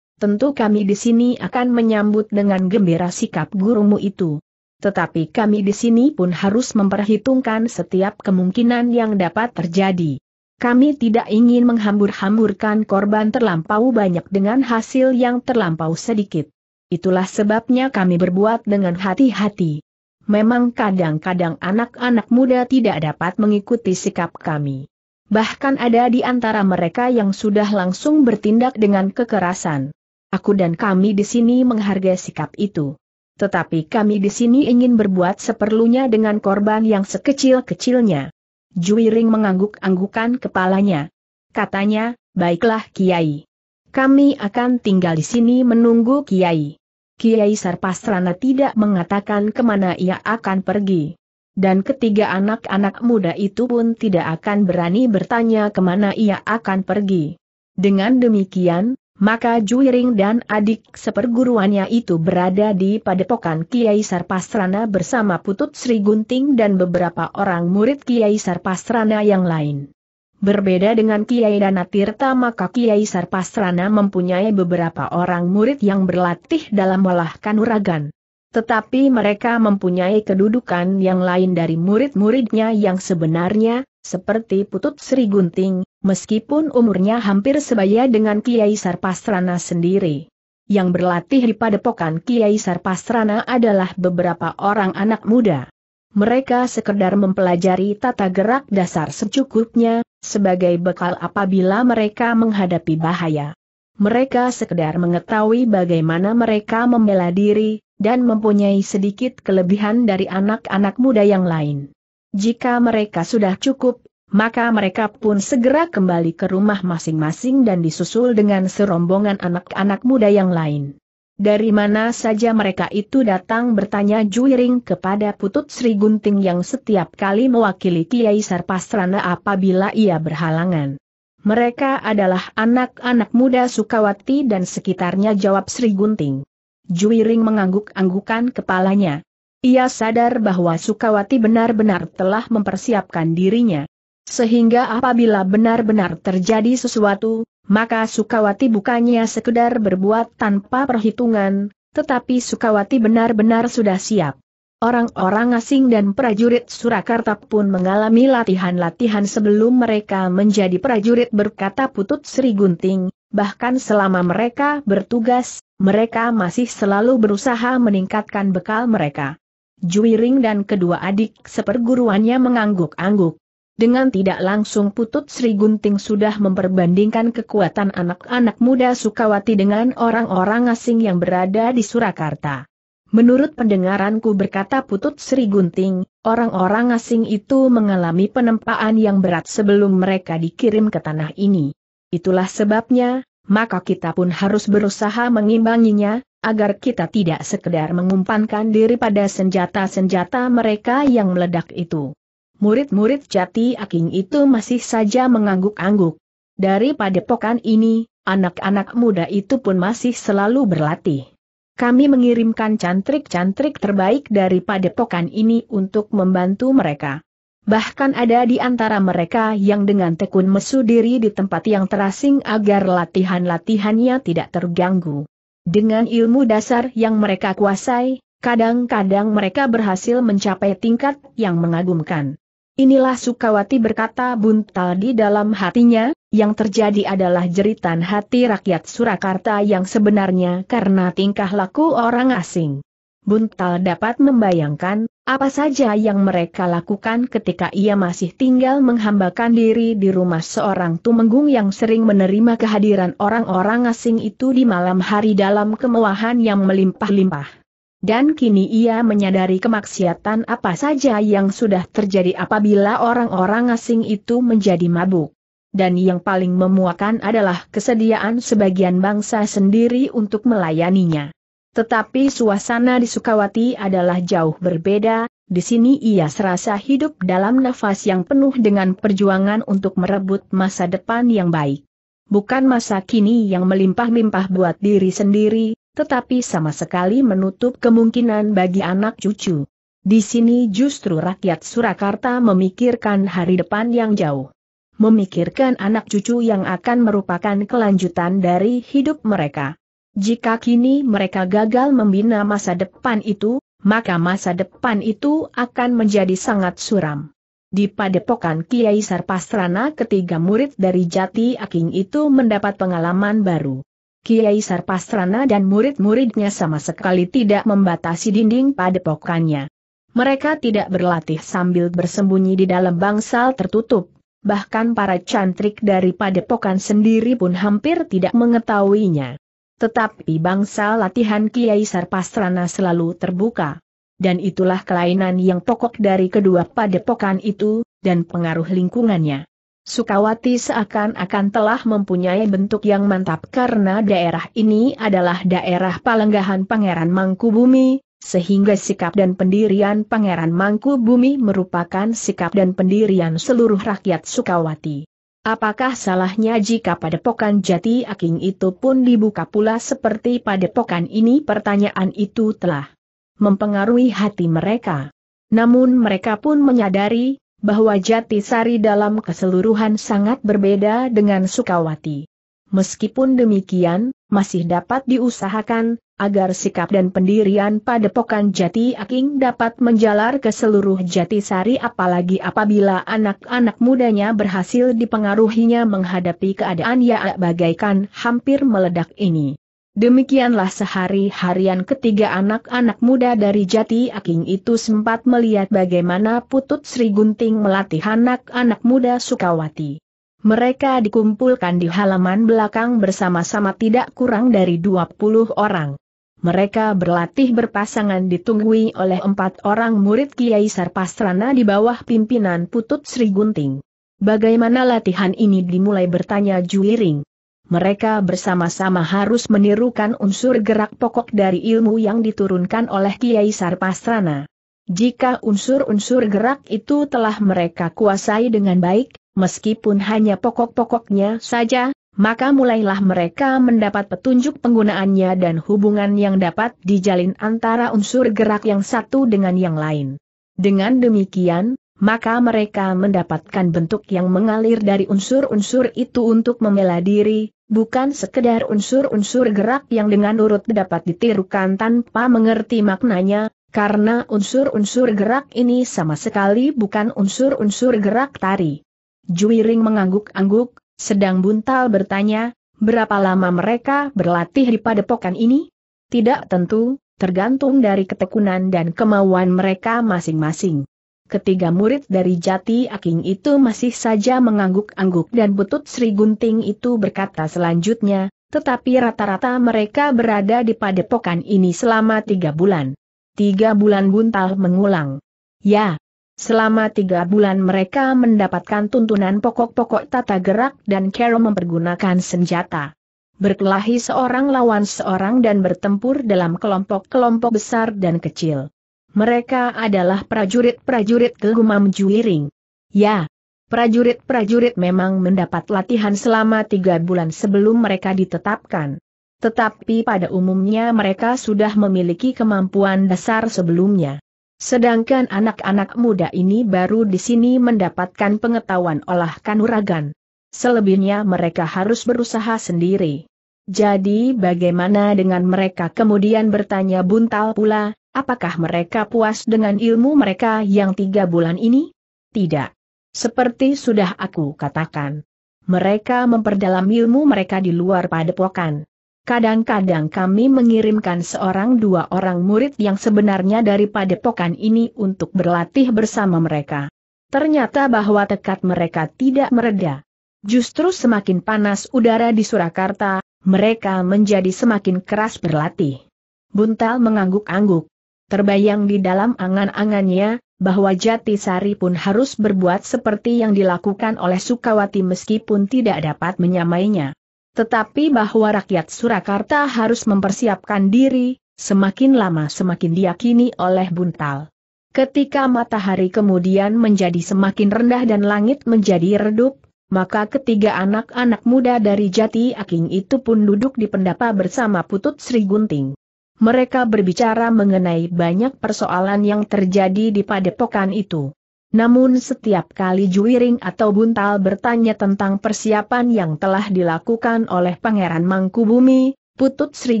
Tentu kami di sini akan menyambut dengan gembira sikap gurumu itu. Tetapi kami di sini pun harus memperhitungkan setiap kemungkinan yang dapat terjadi. Kami tidak ingin menghambur-hamburkan korban terlampau banyak dengan hasil yang terlampau sedikit. Itulah sebabnya kami berbuat dengan hati-hati. Memang kadang-kadang anak-anak muda tidak dapat mengikuti sikap kami. Bahkan ada di antara mereka yang sudah langsung bertindak dengan kekerasan. Aku dan kami di sini menghargai sikap itu. Tetapi kami di sini ingin berbuat seperlunya dengan korban yang sekecil-kecilnya. Juwiring mengangguk-anggukan kepalanya. Katanya, baiklah Kiai. Kami akan tinggal di sini menunggu Kiai. Kiai Sarpasrana tidak mengatakan kemana ia akan pergi. Dan ketiga anak-anak muda itu pun tidak akan berani bertanya kemana ia akan pergi. Dengan demikian, maka Juiring dan adik seperguruannya itu berada di padepokan Kiai Sarpasrana bersama Putut Sri Gunting dan beberapa orang murid Kiai Sarpasrana yang lain. Berbeda dengan Kiai Danatirta maka Kiai Sarpasrana mempunyai beberapa orang murid yang berlatih dalam olah kanuragan. Tetapi mereka mempunyai kedudukan yang lain dari murid-muridnya yang sebenarnya, seperti Putut Sri Gunting, Meskipun umurnya hampir sebaya dengan Kiai Sarpasrana sendiri. Yang berlatih di padepokan Kiai Sarpasrana adalah beberapa orang anak muda. Mereka sekedar mempelajari tata gerak dasar secukupnya, sebagai bekal apabila mereka menghadapi bahaya. Mereka sekedar mengetahui bagaimana mereka membela diri, dan mempunyai sedikit kelebihan dari anak-anak muda yang lain. Jika mereka sudah cukup maka mereka pun segera kembali ke rumah masing-masing dan disusul dengan serombongan anak-anak muda yang lain. Dari mana saja mereka itu datang bertanya Juiring kepada Putut Sri Gunting yang setiap kali mewakili Kiai Sarpasrana apabila ia berhalangan. Mereka adalah anak-anak muda Sukawati dan sekitarnya jawab Sri Gunting. Juiring mengangguk-anggukan kepalanya. Ia sadar bahwa Sukawati benar-benar telah mempersiapkan dirinya. Sehingga apabila benar-benar terjadi sesuatu, maka Sukawati bukannya sekedar berbuat tanpa perhitungan, tetapi Sukawati benar-benar sudah siap. Orang-orang asing dan prajurit Surakarta pun mengalami latihan-latihan sebelum mereka menjadi prajurit berkata putut Sri Gunting, bahkan selama mereka bertugas, mereka masih selalu berusaha meningkatkan bekal mereka. Juiring dan kedua adik seperguruannya mengangguk-angguk. Dengan tidak langsung Putut Sri Gunting sudah memperbandingkan kekuatan anak-anak muda Sukawati dengan orang-orang asing yang berada di Surakarta. Menurut pendengaranku berkata Putut Sri Gunting, orang-orang asing itu mengalami penempaan yang berat sebelum mereka dikirim ke tanah ini. Itulah sebabnya, maka kita pun harus berusaha mengimbanginya, agar kita tidak sekedar mengumpankan diri pada senjata-senjata mereka yang meledak itu murid-murid jati aking itu masih saja mengangguk-angguk. Dari padepokan ini, anak-anak muda itu pun masih selalu berlatih. Kami mengirimkan cantrik-cantrik terbaik dari padepokan ini untuk membantu mereka. Bahkan ada di antara mereka yang dengan tekun mesu diri di tempat yang terasing agar latihan-latihannya tidak terganggu. Dengan ilmu dasar yang mereka kuasai, kadang-kadang mereka berhasil mencapai tingkat yang mengagumkan. Inilah Sukawati berkata buntal di dalam hatinya, yang terjadi adalah jeritan hati rakyat Surakarta yang sebenarnya karena tingkah laku orang asing. Buntal dapat membayangkan, apa saja yang mereka lakukan ketika ia masih tinggal menghambakan diri di rumah seorang tumenggung yang sering menerima kehadiran orang-orang asing itu di malam hari dalam kemewahan yang melimpah-limpah dan kini ia menyadari kemaksiatan apa saja yang sudah terjadi apabila orang-orang asing itu menjadi mabuk. Dan yang paling memuakan adalah kesediaan sebagian bangsa sendiri untuk melayaninya. Tetapi suasana di Sukawati adalah jauh berbeda, di sini ia serasa hidup dalam nafas yang penuh dengan perjuangan untuk merebut masa depan yang baik. Bukan masa kini yang melimpah-limpah buat diri sendiri, tetapi sama sekali menutup kemungkinan bagi anak cucu. Di sini justru rakyat Surakarta memikirkan hari depan yang jauh. Memikirkan anak cucu yang akan merupakan kelanjutan dari hidup mereka. Jika kini mereka gagal membina masa depan itu, maka masa depan itu akan menjadi sangat suram. Di padepokan Kiai Sarpasrana, ketiga murid dari Jati Aking itu mendapat pengalaman baru. Kiai Sarpastrana dan murid-muridnya sama sekali tidak membatasi dinding padepokannya. Mereka tidak berlatih sambil bersembunyi di dalam bangsal tertutup, bahkan para cantrik dari padepokan sendiri pun hampir tidak mengetahuinya. Tetapi bangsa latihan Kiai Sarpastrana selalu terbuka. Dan itulah kelainan yang pokok dari kedua padepokan itu, dan pengaruh lingkungannya. Sukawati seakan-akan telah mempunyai bentuk yang mantap karena daerah ini adalah daerah palenggahan Pangeran Mangkubumi, sehingga sikap dan pendirian Pangeran Mangkubumi merupakan sikap dan pendirian seluruh rakyat Sukawati. Apakah salahnya jika padepokan jati aking itu pun dibuka pula seperti padepokan ini pertanyaan itu telah mempengaruhi hati mereka. Namun mereka pun menyadari, bahwa Jatisari dalam keseluruhan sangat berbeda dengan Sukawati. Meskipun demikian, masih dapat diusahakan, agar sikap dan pendirian padepokan jati aking dapat menjalar ke seluruh jati sari apalagi apabila anak-anak mudanya berhasil dipengaruhinya menghadapi keadaan yang bagaikan hampir meledak ini. Demikianlah sehari-harian ketiga anak-anak muda dari Jati Aking itu sempat melihat bagaimana Putut Sri Gunting melatih anak-anak muda Sukawati. Mereka dikumpulkan di halaman belakang bersama-sama tidak kurang dari 20 orang. Mereka berlatih berpasangan ditunggui oleh empat orang murid Kiai Sarpastrana di bawah pimpinan Putut Sri Gunting. Bagaimana latihan ini dimulai bertanya Juiring mereka bersama-sama harus menirukan unsur gerak pokok dari ilmu yang diturunkan oleh Kiai Sarpastrana. Jika unsur-unsur gerak itu telah mereka kuasai dengan baik, meskipun hanya pokok-pokoknya saja, maka mulailah mereka mendapat petunjuk penggunaannya dan hubungan yang dapat dijalin antara unsur gerak yang satu dengan yang lain. Dengan demikian, maka mereka mendapatkan bentuk yang mengalir dari unsur-unsur itu untuk membela diri, bukan sekedar unsur-unsur gerak yang dengan urut dapat ditirukan tanpa mengerti maknanya, karena unsur-unsur gerak ini sama sekali bukan unsur-unsur gerak tari. Juiring mengangguk-angguk, sedang buntal bertanya, berapa lama mereka berlatih di padepokan ini? Tidak tentu, tergantung dari ketekunan dan kemauan mereka masing-masing. Ketiga murid dari jati aking itu masih saja mengangguk-angguk dan butut Sri Gunting itu berkata selanjutnya, tetapi rata-rata mereka berada di padepokan ini selama tiga bulan. Tiga bulan buntal mengulang. Ya, selama tiga bulan mereka mendapatkan tuntunan pokok-pokok tata gerak dan cara mempergunakan senjata. Berkelahi seorang lawan seorang dan bertempur dalam kelompok-kelompok besar dan kecil. Mereka adalah prajurit-prajurit kegumam juiring. Ya, prajurit-prajurit memang mendapat latihan selama tiga bulan sebelum mereka ditetapkan. Tetapi pada umumnya mereka sudah memiliki kemampuan dasar sebelumnya. Sedangkan anak-anak muda ini baru di sini mendapatkan pengetahuan olah kanuragan. Selebihnya mereka harus berusaha sendiri. Jadi bagaimana dengan mereka kemudian bertanya buntal pula, Apakah mereka puas dengan ilmu mereka yang tiga bulan ini? Tidak. Seperti sudah aku katakan. Mereka memperdalam ilmu mereka di luar padepokan. Kadang-kadang kami mengirimkan seorang dua orang murid yang sebenarnya dari padepokan ini untuk berlatih bersama mereka. Ternyata bahwa tekad mereka tidak mereda. Justru semakin panas udara di Surakarta, mereka menjadi semakin keras berlatih. Buntal mengangguk-angguk. Terbayang di dalam angan-angannya, bahwa Jatisari pun harus berbuat seperti yang dilakukan oleh Sukawati meskipun tidak dapat menyamainya. Tetapi bahwa rakyat Surakarta harus mempersiapkan diri, semakin lama semakin diyakini oleh Buntal. Ketika matahari kemudian menjadi semakin rendah dan langit menjadi redup, maka ketiga anak-anak muda dari Jati Aking itu pun duduk di pendapa bersama Putut Sri Gunting mereka berbicara mengenai banyak persoalan yang terjadi di padepokan itu. Namun setiap kali Juwiring atau Buntal bertanya tentang persiapan yang telah dilakukan oleh Pangeran Mangkubumi, Putut Sri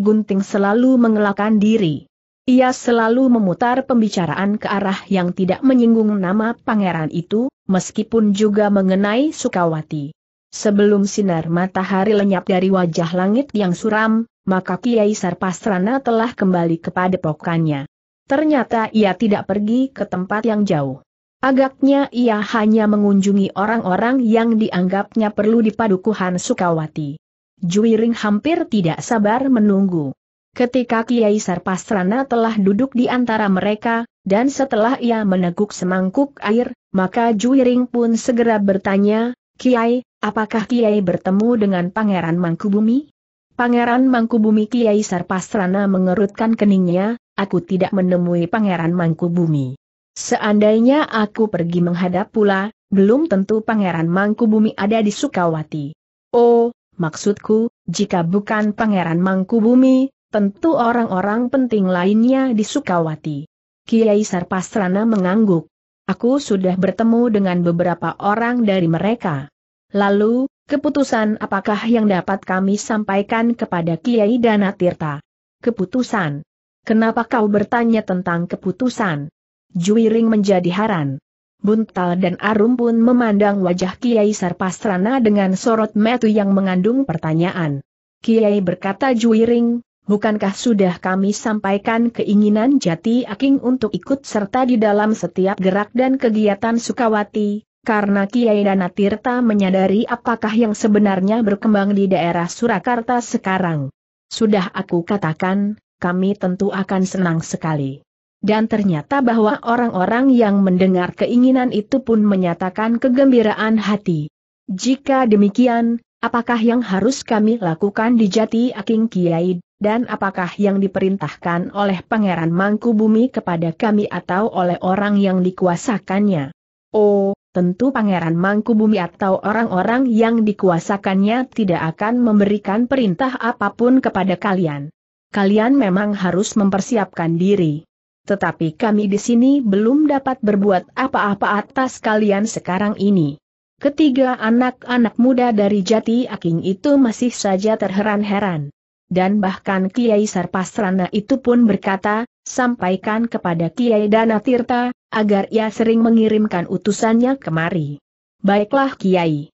Gunting selalu mengelakkan diri. Ia selalu memutar pembicaraan ke arah yang tidak menyinggung nama pangeran itu, meskipun juga mengenai Sukawati. Sebelum sinar matahari lenyap dari wajah langit yang suram, maka Kiai Sarpasrana telah kembali kepada pokannya. Ternyata ia tidak pergi ke tempat yang jauh. Agaknya ia hanya mengunjungi orang-orang yang dianggapnya perlu di padukuhan Sukawati. Juwiring hampir tidak sabar menunggu. Ketika Kiai Sarpasrana telah duduk di antara mereka, dan setelah ia meneguk semangkuk air, maka Juwiring pun segera bertanya, Kiai, apakah Kiai bertemu dengan Pangeran Mangkubumi? Pangeran Mangkubumi Kiai Sarpasrana mengerutkan keningnya, aku tidak menemui Pangeran Mangkubumi. Seandainya aku pergi menghadap pula, belum tentu Pangeran Mangkubumi ada di Sukawati. Oh, maksudku, jika bukan Pangeran Mangkubumi, tentu orang-orang penting lainnya di Sukawati. Kiai Sarpasrana mengangguk. Aku sudah bertemu dengan beberapa orang dari mereka. Lalu, keputusan apakah yang dapat kami sampaikan kepada Kiai Dana Tirta? Keputusan. Kenapa kau bertanya tentang keputusan? Juiring menjadi haran. Buntal dan Arum pun memandang wajah Kiai Sarpastrana dengan sorot metu yang mengandung pertanyaan. Kiai berkata Juiring, bukankah sudah kami sampaikan keinginan jati Aking untuk ikut serta di dalam setiap gerak dan kegiatan Sukawati, karena Kiai Danatirta menyadari apakah yang sebenarnya berkembang di daerah Surakarta sekarang. Sudah aku katakan, kami tentu akan senang sekali. Dan ternyata bahwa orang-orang yang mendengar keinginan itu pun menyatakan kegembiraan hati. Jika demikian, apakah yang harus kami lakukan di jati Aking Kiai? dan apakah yang diperintahkan oleh Pangeran Mangkubumi kepada kami atau oleh orang yang dikuasakannya. Oh, tentu Pangeran Mangkubumi atau orang-orang yang dikuasakannya tidak akan memberikan perintah apapun kepada kalian. Kalian memang harus mempersiapkan diri. Tetapi kami di sini belum dapat berbuat apa-apa atas kalian sekarang ini. Ketiga anak-anak muda dari Jati Aking itu masih saja terheran-heran dan bahkan Kiai Sarpasrana itu pun berkata, sampaikan kepada Kiai Danatirta, agar ia sering mengirimkan utusannya kemari. Baiklah Kiai.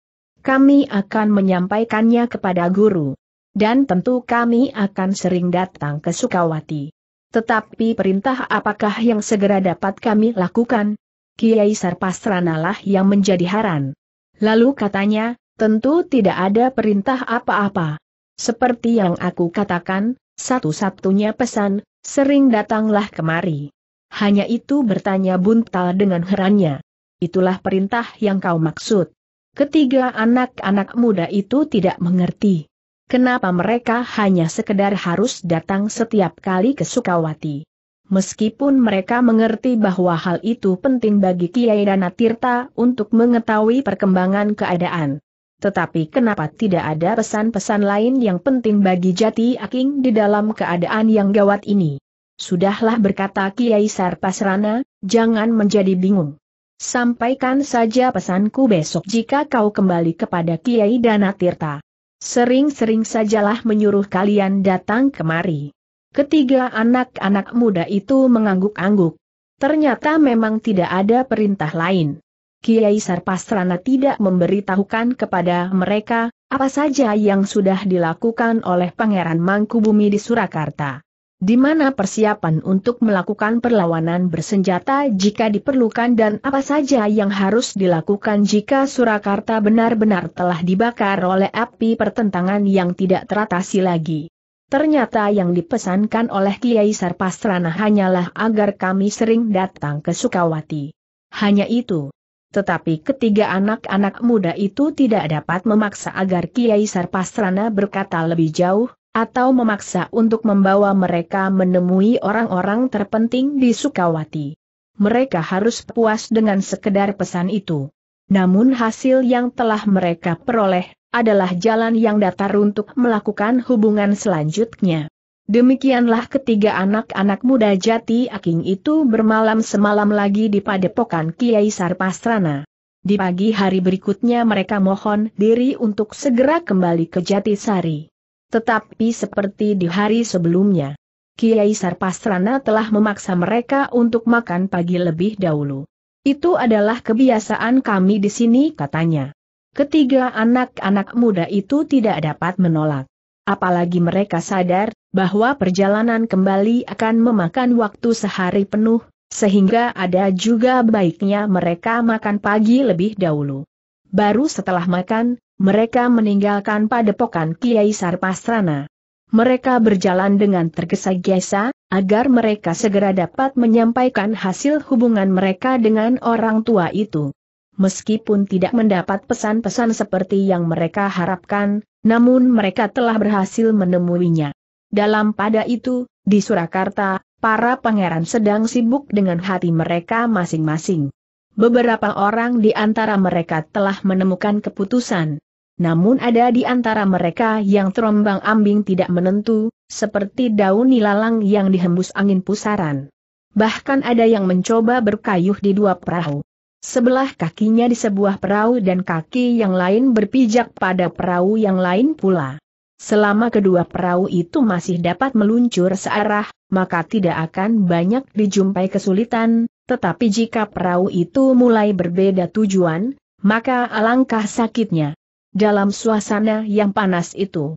Kami akan menyampaikannya kepada guru. Dan tentu kami akan sering datang ke Sukawati. Tetapi perintah apakah yang segera dapat kami lakukan? Kiai Sarpasrana lah yang menjadi haran. Lalu katanya, tentu tidak ada perintah apa-apa. Seperti yang aku katakan, satu-satunya pesan, sering datanglah kemari. Hanya itu bertanya Buntal dengan herannya. Itulah perintah yang kau maksud. Ketiga anak-anak muda itu tidak mengerti. Kenapa mereka hanya sekedar harus datang setiap kali ke Sukawati. Meskipun mereka mengerti bahwa hal itu penting bagi Kiai Dana Tirta untuk mengetahui perkembangan keadaan. Tetapi kenapa tidak ada pesan-pesan lain yang penting bagi Jati Aking di dalam keadaan yang gawat ini? Sudahlah berkata Kiai Sarpasrana, jangan menjadi bingung. Sampaikan saja pesanku besok jika kau kembali kepada Kiai Danatirta. Sering-sering sajalah menyuruh kalian datang kemari. Ketiga anak-anak muda itu mengangguk-angguk. Ternyata memang tidak ada perintah lain. Kiai Sarpastrana tidak memberitahukan kepada mereka, apa saja yang sudah dilakukan oleh Pangeran Mangkubumi di Surakarta. Di mana persiapan untuk melakukan perlawanan bersenjata jika diperlukan dan apa saja yang harus dilakukan jika Surakarta benar-benar telah dibakar oleh api pertentangan yang tidak teratasi lagi. Ternyata yang dipesankan oleh Kiai Sarpastrana hanyalah agar kami sering datang ke Sukawati. Hanya itu. Tetapi ketiga anak-anak muda itu tidak dapat memaksa agar Kiai Sarpasrana berkata lebih jauh, atau memaksa untuk membawa mereka menemui orang-orang terpenting di Sukawati. Mereka harus puas dengan sekedar pesan itu. Namun hasil yang telah mereka peroleh, adalah jalan yang datar untuk melakukan hubungan selanjutnya. Demikianlah ketiga anak-anak muda jati aking itu bermalam semalam lagi di padepokan Kiai Sarpastrana. Di pagi hari berikutnya mereka mohon diri untuk segera kembali ke Jatisari. Tetapi seperti di hari sebelumnya, Kiai Sarpastrana telah memaksa mereka untuk makan pagi lebih dahulu. Itu adalah kebiasaan kami di sini katanya. Ketiga anak-anak muda itu tidak dapat menolak. Apalagi mereka sadar bahwa perjalanan kembali akan memakan waktu sehari penuh, sehingga ada juga baiknya mereka makan pagi lebih dahulu. Baru setelah makan, mereka meninggalkan padepokan Kiai Sarpasrana. Mereka berjalan dengan tergesa-gesa, agar mereka segera dapat menyampaikan hasil hubungan mereka dengan orang tua itu. Meskipun tidak mendapat pesan-pesan seperti yang mereka harapkan, namun mereka telah berhasil menemuinya. Dalam pada itu, di Surakarta, para pangeran sedang sibuk dengan hati mereka masing-masing. Beberapa orang di antara mereka telah menemukan keputusan. Namun ada di antara mereka yang terombang ambing tidak menentu, seperti daun nilalang yang dihembus angin pusaran. Bahkan ada yang mencoba berkayuh di dua perahu. Sebelah kakinya di sebuah perahu dan kaki yang lain berpijak pada perahu yang lain pula. Selama kedua perahu itu masih dapat meluncur searah, maka tidak akan banyak dijumpai kesulitan, tetapi jika perahu itu mulai berbeda tujuan, maka alangkah sakitnya. Dalam suasana yang panas itu,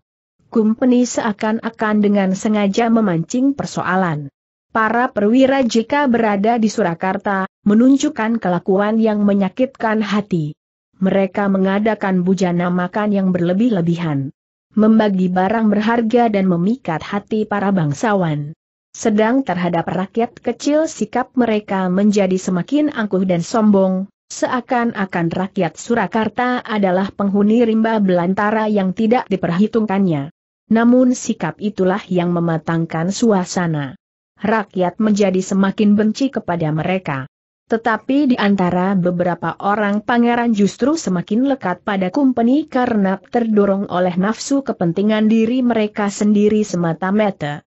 Kumpeni seakan-akan dengan sengaja memancing persoalan. Para perwira jika berada di Surakarta, menunjukkan kelakuan yang menyakitkan hati. Mereka mengadakan bujana makan yang berlebih-lebihan membagi barang berharga dan memikat hati para bangsawan. Sedang terhadap rakyat kecil sikap mereka menjadi semakin angkuh dan sombong, seakan-akan rakyat Surakarta adalah penghuni rimba belantara yang tidak diperhitungkannya. Namun sikap itulah yang mematangkan suasana. Rakyat menjadi semakin benci kepada mereka. Tetapi di antara beberapa orang pangeran justru semakin lekat pada kumpeni karena terdorong oleh nafsu kepentingan diri mereka sendiri semata-mata.